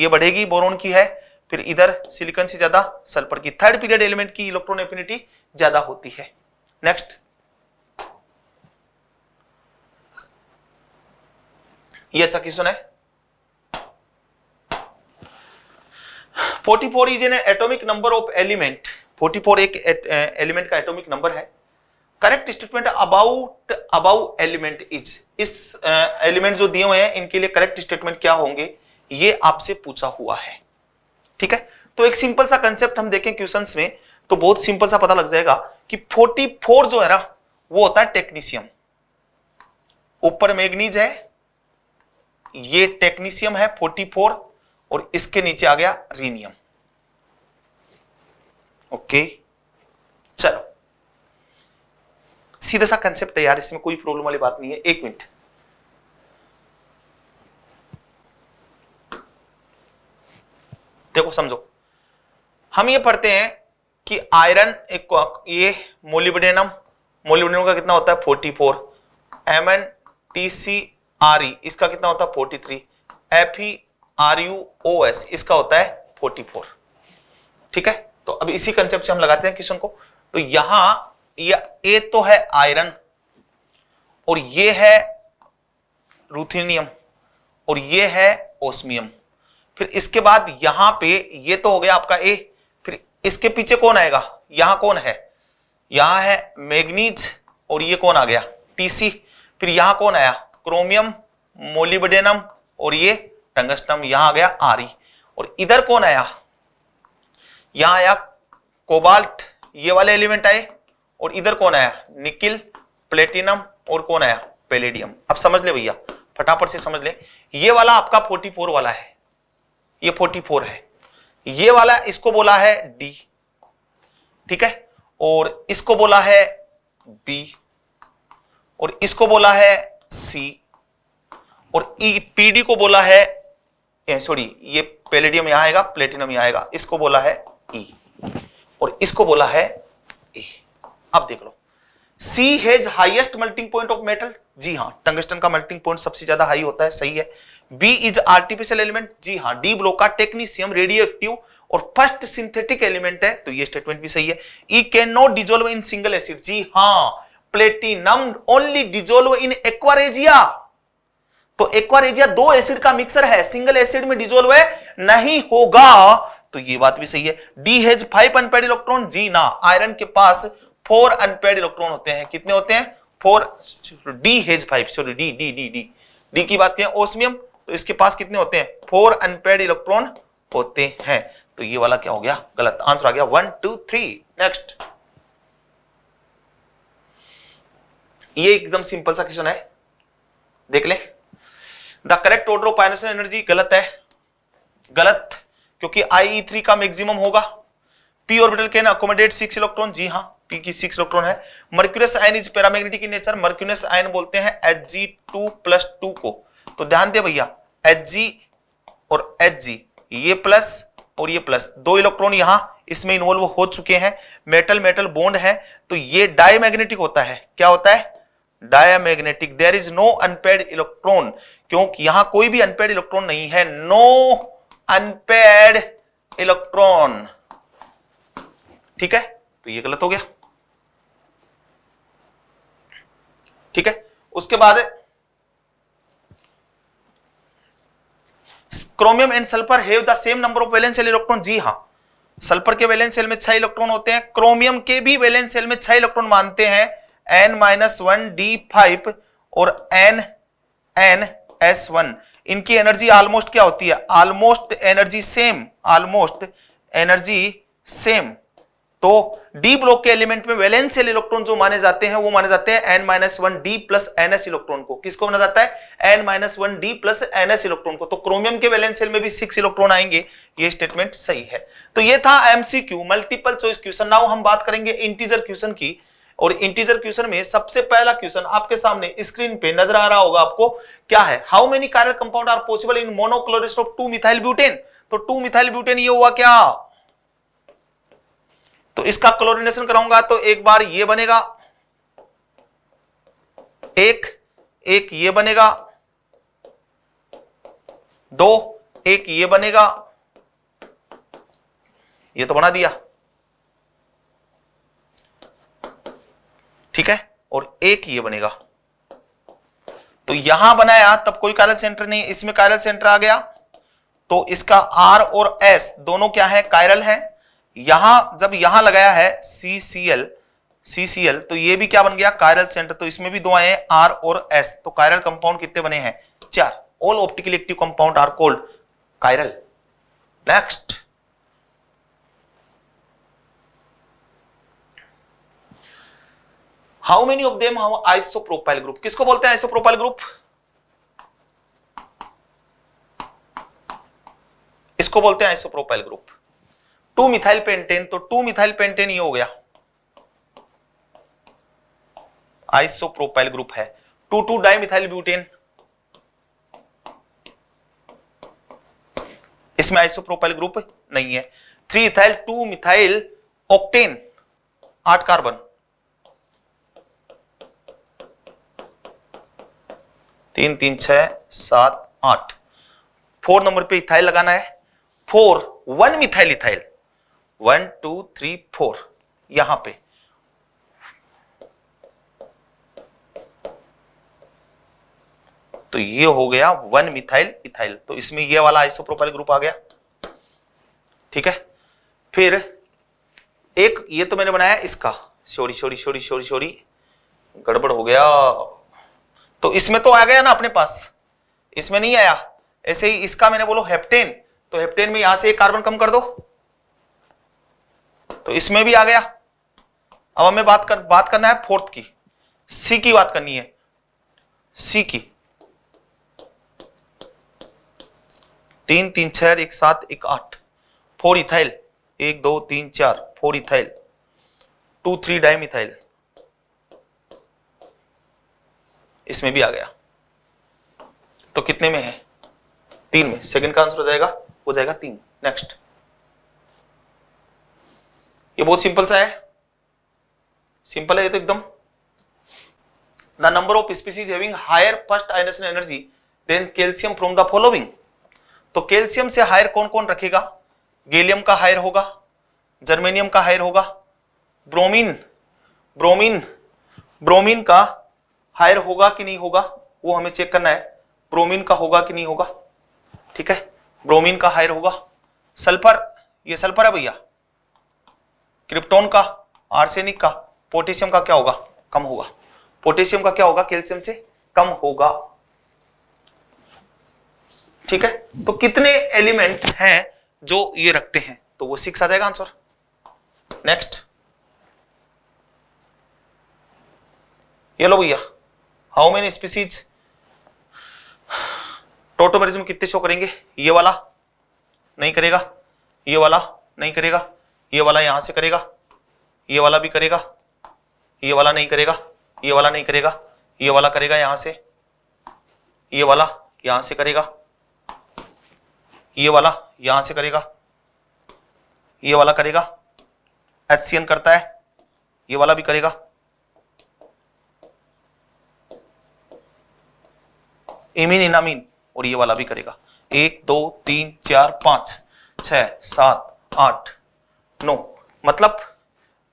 ये बढ़ेगी बोरोन की है फिर इधर सिलिकन से ज्यादा सल्फर की थर्ड पीरियड एलिमेंट की इलेक्ट्रॉन एफिनिटी ज्यादा होती है नेक्स्ट ये अच्छा क्वेश्चन है forty four is an atomic number of element 44 एक एलिमेंट का एटॉमिक नंबर है correct statement about about element is इस एलिमेंट जो दिए हुए हैं इनके लिए करेक्ट स्टेटमेंट क्या होंगे ये आपसे पूछा हुआ है ठीक है तो एक सिंपल सा कंसेप्ट हम देखें क्वेश्चन में तो बहुत सिंपल सा पता लग जाएगा कि 44 जो है ना वो होता है टेक्नीशियम ऊपर मैग्नीज है ये टेक्नीशियम है 44 और इसके नीचे आ गया रीनियम ओके चलो सीधा सा कंसेप्ट है यार इसमें कोई प्रॉब्लम वाली बात नहीं है एक मिनट देखो समझो हम ये पढ़ते हैं कि आयरन एक ये मोलिबेनम मोलिबेनम का कितना होता है 44 four M N T C R E इसका कितना होता है 43 three F E R U O S इसका होता है 44 ठीक है तो अब इसी कंसेप्ट से हम लगाते हैं क्वेश्चन को तो यहां या ए तो है आयरन और ये है रूथिनियम और ये है ओस्मियम फिर इसके बाद यहां पे ये तो हो गया आपका ए फिर इसके पीछे कौन आएगा यहां कौन है यहां है मैग्नीज और ये कौन आ गया टीसी फिर यहां कौन आया क्रोमियम मोलिबेनम और ये टंगस्टम यहां आ गया आरी और इधर कौन आया यहां आया कोबाल्ट ये वाले एलिमेंट आए और इधर कौन आया निकिल प्लेटिनम और कौन आया पेलेडियम अब समझ ले भैया फटाफट से समझ ले ये वाला आपका 44 वाला है ये 44 है ये वाला इसको बोला है डी ठीक है और इसको बोला है बी और इसको बोला है सी और ई पीडी को बोला है सॉरी ये पेलेडियम यहां आएगा प्लेटिनम यहां आएगा इसको बोला है ई e. और इसको बोला है ए e. अब देख लो C has highest melting point of metal जी हाँ टंगस्टन का मेल्टिंग पॉइंट सबसे ज्यादा हाई होता है सही है बी इज आर्टिफिशियल एलिमेंट जी हाँ डी ब्लॉक का टेक्नीशियम एक्टिव और फर्स्ट सिंथेटिक एलिमेंट है तो ये स्टेटमेंट भी सही है E can not dissolve in single acid जी हाँ platinum only dissolve in aqua regia तो एक्वारेजिया दो एसिड का मिक्सर है सिंगल एसिड में डिजोल्व है नहीं होगा तो ये बात भी सही है D has five unpaired electron जी ना आयरन के पास फोर अनपेड इलेक्ट्रॉन होते हैं कितने होते हैं four D has five sorry D D D D D की बात करें ओसमियम तो इसके पास कितने होते हैं फोर अनपेड इलेक्ट्रॉन होते हैं तो ये वाला क्या हो गया गलत आंसर आ गया वन टू थ्री नेक्स्ट ये एकदम सिंपल सा क्वेश्चन है देख ले the correct order of ionization energy गलत है गलत क्योंकि आई थ्री e का मैक्सिमम होगा P orbital can accommodate six electron जी हाँ पी की सिक्स इलेक्ट्रॉन है mercurous ion is paramagnetic in nature mercurous ion बोलते हैं H G two plus two को तो ध्यान दे भैया एच जी और एच जी ये प्लस और ये प्लस दो इलेक्ट्रॉन यहां इसमें इन्वॉल्व हो चुके हैं मेटल मेटल बॉन्ड है तो ये डायमैग्नेटिक होता है क्या होता है diamagnetic there is no unpaired electron क्योंकि यहां कोई भी अनपेड इलेक्ट्रॉन नहीं है नो no अनपेड इलेक्ट्रॉन ठीक है तो ये गलत हो गया ठीक है उसके बाद chromium and sulphur have the same number of valence shell electron जी हां सल्फर के वैलेंस सेल में छह इलेक्ट्रॉन होते हैं क्रोमियम के भी वैलेंस सेल में छह इलेक्ट्रॉन मानते हैं n minus one D five और एन एन एस वन इनकी एनर्जी ऑलमोस्ट क्या होती है almost energy same almost energy same तो डी ब्लॉक के एलिमेंट में वैलेंस इलेक्ट्रॉन जो माने जाते हैं वो माने जाते हैं n minus one D plus n S electron को किसको माना जाता है N minus one D plus n S electron को तो क्रोमियम के वैलेंस में भी सिक्स इलेक्ट्रॉन आएंगे ये स्टेटमेंट सही है तो ये था MCQ multiple choice question now हम बात करेंगे इंटीजर क्वेश्चन की और इंटीजर क्वेश्चन में सबसे पहला क्वेश्चन आपके सामने स्क्रीन पे नजर आ रहा होगा आपको क्या है how many chiral compound are possible in monochlorination of two methyl butane तो टू मिथाइल ब्यूटेन ये हुआ क्या तो इसका क्लोरिनेशन कराऊंगा तो एक बार ये बनेगा एक एक ये बनेगा दो एक ये बनेगा ये तो बना दिया ठीक है और एक ये बनेगा तो यहां बनाया तब कोई कायरल सेंटर नहीं इसमें कायरल सेंटर आ गया तो इसका आर और एस दोनों क्या है कायरल है यहां जब यहां लगाया है सी C L C C L तो ये भी क्या बन गया कायरल सेंटर तो इसमें भी दो आए आर और एस तो कायरल कंपाउंड कितने बने हैं चार all optical active compound are called chiral next how many of them how isopropyl group किसको बोलते हैं आइसोप्रोपाइल ग्रुप इसको बोलते हैं isopropyl group two methyl pentane तो टू मिथाइल पेंटेन ये हो गया आइसोप्रोपाइल ग्रुप है टू टू डाइमिथाइल ब्यूटेन इसमें आइसोप्रोपाइल ग्रुप नहीं है three ethyl two methyl octane आठ कार्बन तीन तीन छ सात आठ फोर नंबर पे इथाइल लगाना है four one methyl ethyl one two three four यहां पे तो ये हो गया वन मिथाइल इथाइल तो इसमें ये वाला आइसोप्रोपाइल ग्रुप आ गया ठीक है फिर एक ये तो मैंने बनाया इसका शोरी शोरी शोरी शोरी शोरी गड़बड़ हो गया तो इसमें तो आ गया ना अपने पास इसमें नहीं आया ऐसे ही इसका मैंने बोलो हेप्टेन तो हेप्टेन में यहां से एक कार्बन कम कर दो तो इसमें भी आ गया अब हमें बात कर बात करना है फोर्थ की सी की बात करनी है सी की तीन तीन छह एक सात एक आठ फोर इथाइल एक दो तीन चार four ethyl two three dimethyl इसमें भी आ गया तो कितने में है तीन में सेकंड का आंसर हो जाएगा हो जाएगा तीन नेक्स्ट ये बहुत सिंपल सा है सिंपल है ये तो एकदम the number of species having higher first ionization energy than calcium from the following तो कैल्शियम से हायर कौन कौन रखेगा गैलियम का हायर होगा जर्मेनियम का हायर होगा ब्रोमीन ब्रोमीन ब्रोमीन का हायर होगा कि नहीं होगा वो हमें चेक करना है ब्रोमीन का होगा कि नहीं होगा ठीक है ब्रोमीन का हायर होगा सल्फर ये सल्फर है भैया क्रिप्टोन का आर्सेनिक का पोटेशियम का क्या होगा कम होगा पोटेशियम का क्या होगा कैल्शियम से कम होगा ठीक है तो कितने एलिमेंट हैं जो ये रखते हैं तो वो सिक्स आ जाएगा आंसर नेक्स्ट ये लो भैया हाउ मेनी स्पीसीज टोटोमेरिज्म कितने शो करेंगे ये वाला नहीं करेगा ये वाला नहीं करेगा ये वाला यहां से करेगा ये वाला भी करेगा ये वाला नहीं करेगा ये वाला नहीं करेगा ये वाला करेगा यहां से ये वाला यहां से करेगा ये वाला यहां से करेगा ये वाला करेगा एच करता है ये वाला भी करेगा एमिन इनामिन और ये वाला भी करेगा एक दो तीन चार पांच छ सात आठ नौ मतलब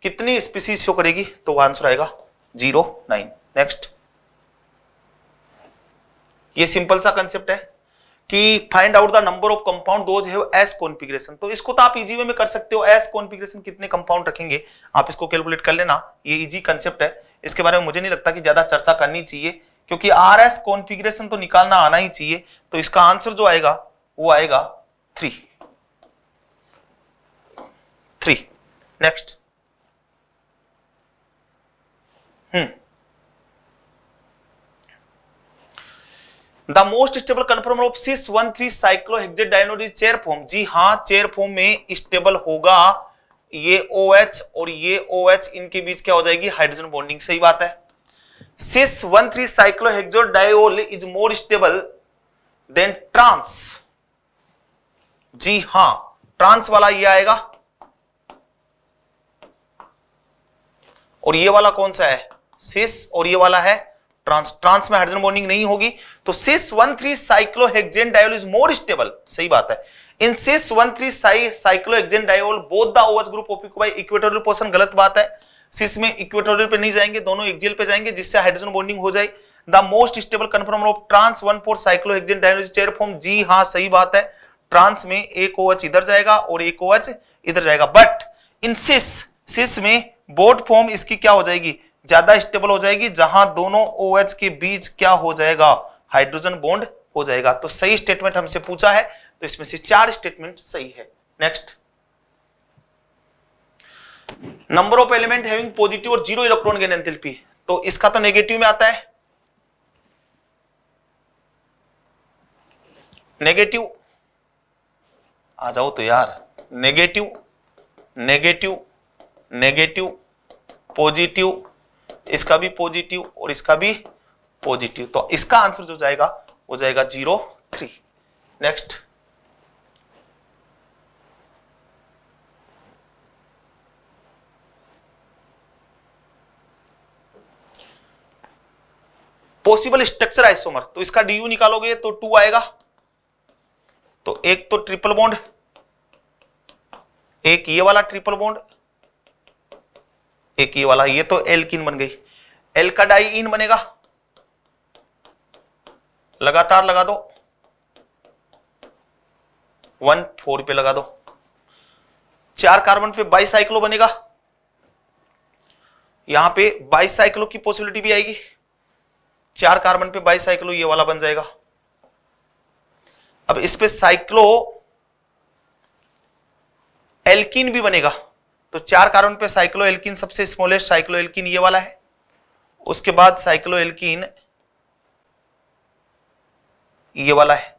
कितनी स्पीसीज शो करेगी तो आंसर आएगा जीरो नाइन नेक्स्ट ये सिंपल सा कंसेप्ट है कि find out the number of compound those have S configuration तो इसको तो आप इजी वे में कर सकते हो एस कॉन्फ़िगरेशन कितने कंपाउंड रखेंगे आप इसको कैलकुलेट कर लेना ये इजी कंसेप्ट है इसके बारे में मुझे नहीं लगता कि ज्यादा चर्चा करनी चाहिए क्योंकि आर एस कॉन्फिग्रेशन तो निकालना आना ही चाहिए तो इसका आंसर जो आएगा वो आएगा three three next hmm the most stable conformer of six one three cyclohexanediol is chair form जी हाँ चेयर फॉर्म में स्टेबल होगा ये ओ OH एच और ये ओ OH एच इनके बीच क्या हो जाएगी हाइड्रोजन बॉन्डिंग सही बात है cis 13 cyclohexodiol is more stable than trans जी हां ट्रांस वाला ये आएगा और ये वाला कौन सा है सिस और ये वाला है ट्रांस ट्रांस में हाइड्रोजन बॉन्डिंग नहीं होगी तो cis one three cyclohexane diol is more stable सही बात है in cis one three cyclohexane diol both the over group of equatorial portion गलत बात है सिस में इक्वेटोरियल पे नहीं जाएंगे दोनों एक्जेल पे जाएंगे जिससे हाइड्रोजन बॉन्डिंग हो जाए the most stable conform of trans one four cyclohexane dione chair form जी हाँ सही बात है ट्रांस में एक ओवच इधर जाएगा और एक ओवच इधर जाएगा बट इन सिस सिस में बोट फॉर्म इसकी क्या हो जाएगी ज्यादा स्टेबल हो जाएगी जहां दोनों ओएच के बीच क्या हो जाएगा हाइड्रोजन बॉन्ड हो जाएगा तो सही स्टेटमेंट हमसे पूछा है तो इसमें से चार स्टेटमेंट सही है next number of element having positive और जीरो इलेक्ट्रॉन गेन एंथैल्पी तो इसका तो नेगेटिव में आता है नेगेटिव आ जाओ तो यार नेगेटिव नेगेटिव नेगेटिव पॉजिटिव इसका भी पॉजिटिव और इसका भी पॉजिटिव तो इसका आंसर जो जाएगा वो जाएगा zero three next possible structure isomer तो इसका डी यू निकालोगे तो टू आएगा तो एक तो ट्रिपल बॉन्ड एक ये वाला ट्रिपल बॉन्ड एक ये वाला ये तो एल्किन बन गई एल का डाई इन बनेगा लगातार लगा दो वन फोर पे लगा दो चार कार्बन पे बाईसाइक्लो बनेगा यहां पे बाईसाइक्लो की पॉसिबिलिटी भी आएगी चार कार्बन पे बाई साइक्लो ये वाला बन जाएगा अब इस पे साइक्लो एल्किन भी बनेगा तो चार कार्बन पे साइक्लो एल्किन सबसे स्मॉलेस्ट साइक्लो एल्किन ये वाला है उसके बाद साइक्लो एल्किन ये वाला है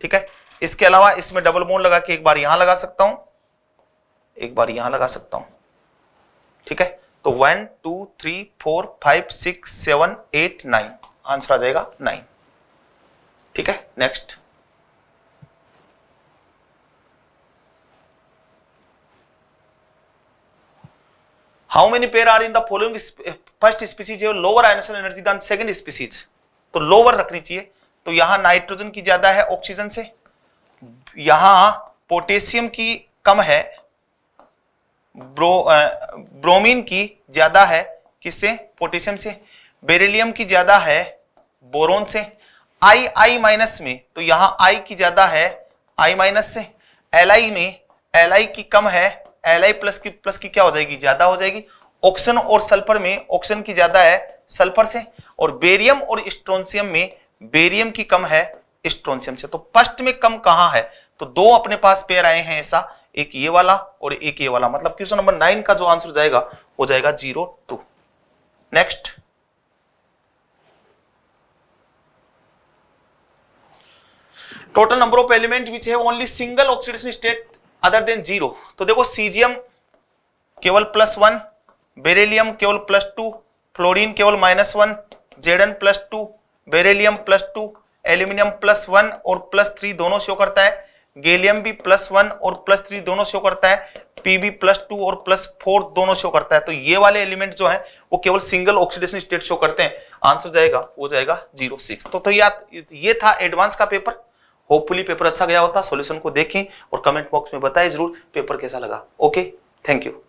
ठीक है इसके अलावा इसमें डबल बोन लगा के एक बार यहां लगा सकता हूं एक बार यहां लगा सकता हूं ठीक है तो one two three four five six seven eight nine answer आ जाएगा नाइन ठीक है next how many pair are in the following first species है lower ionization energy than second species तो लोअर रखनी चाहिए तो यहां नाइट्रोजन की ज्यादा है ऑक्सीजन से यहां पोटेशियम की कम है ब्रो ब्रोमीन की ज्यादा है किससे पोटेशियम से बेरिलियम की ज्यादा है बोरोन से आई आई माइनस में तो यहां आई की ज्यादा है आई माइनस से एल आई में एल आई की कम है एल आई प्लस की प्लस की क्या हो जाएगी ज्यादा हो जाएगी ऑक्सीजन और सल्फर में ऑक्सीजन की ज्यादा है सल्फर से और बेरियम और स्ट्रोनसियम में बेरियम की कम है स्ट्रोनसियम से तो फर्स्ट में कम कहां है तो दो अपने पास पेयर आए हैं ऐसा एक ये वाला और एक ये वाला मतलब क्वेश्चन नंबर नाइन का जो आंसर जाएगा वो जाएगा zero two next total number of element which है only single oxidation state other than zero तो देखो सीजियम केवल प्लस वन बेरेलियम केवल प्लस टू फ्लोरिन केवल माइनस वन जेडन plus two beryllium plus two aluminium plus one और plus three दोनों show करता है गैलियम भी प्लस वन और प्लस थ्री दोनों शो करता है पीबी प्लस टू और प्लस फोर दोनों शो करता है तो ये वाले एलिमेंट जो है वो केवल सिंगल ऑक्सीडेशन स्टेट शो करते हैं आंसर जाएगा वो जाएगा जीरो सिक्स तो, तो या, ये था एडवांस का पेपर होपफुली पेपर अच्छा गया होता सॉल्यूशन को देखें और कमेंट बॉक्स में बताएं जरूर पेपर कैसा लगा ओके थैंक यू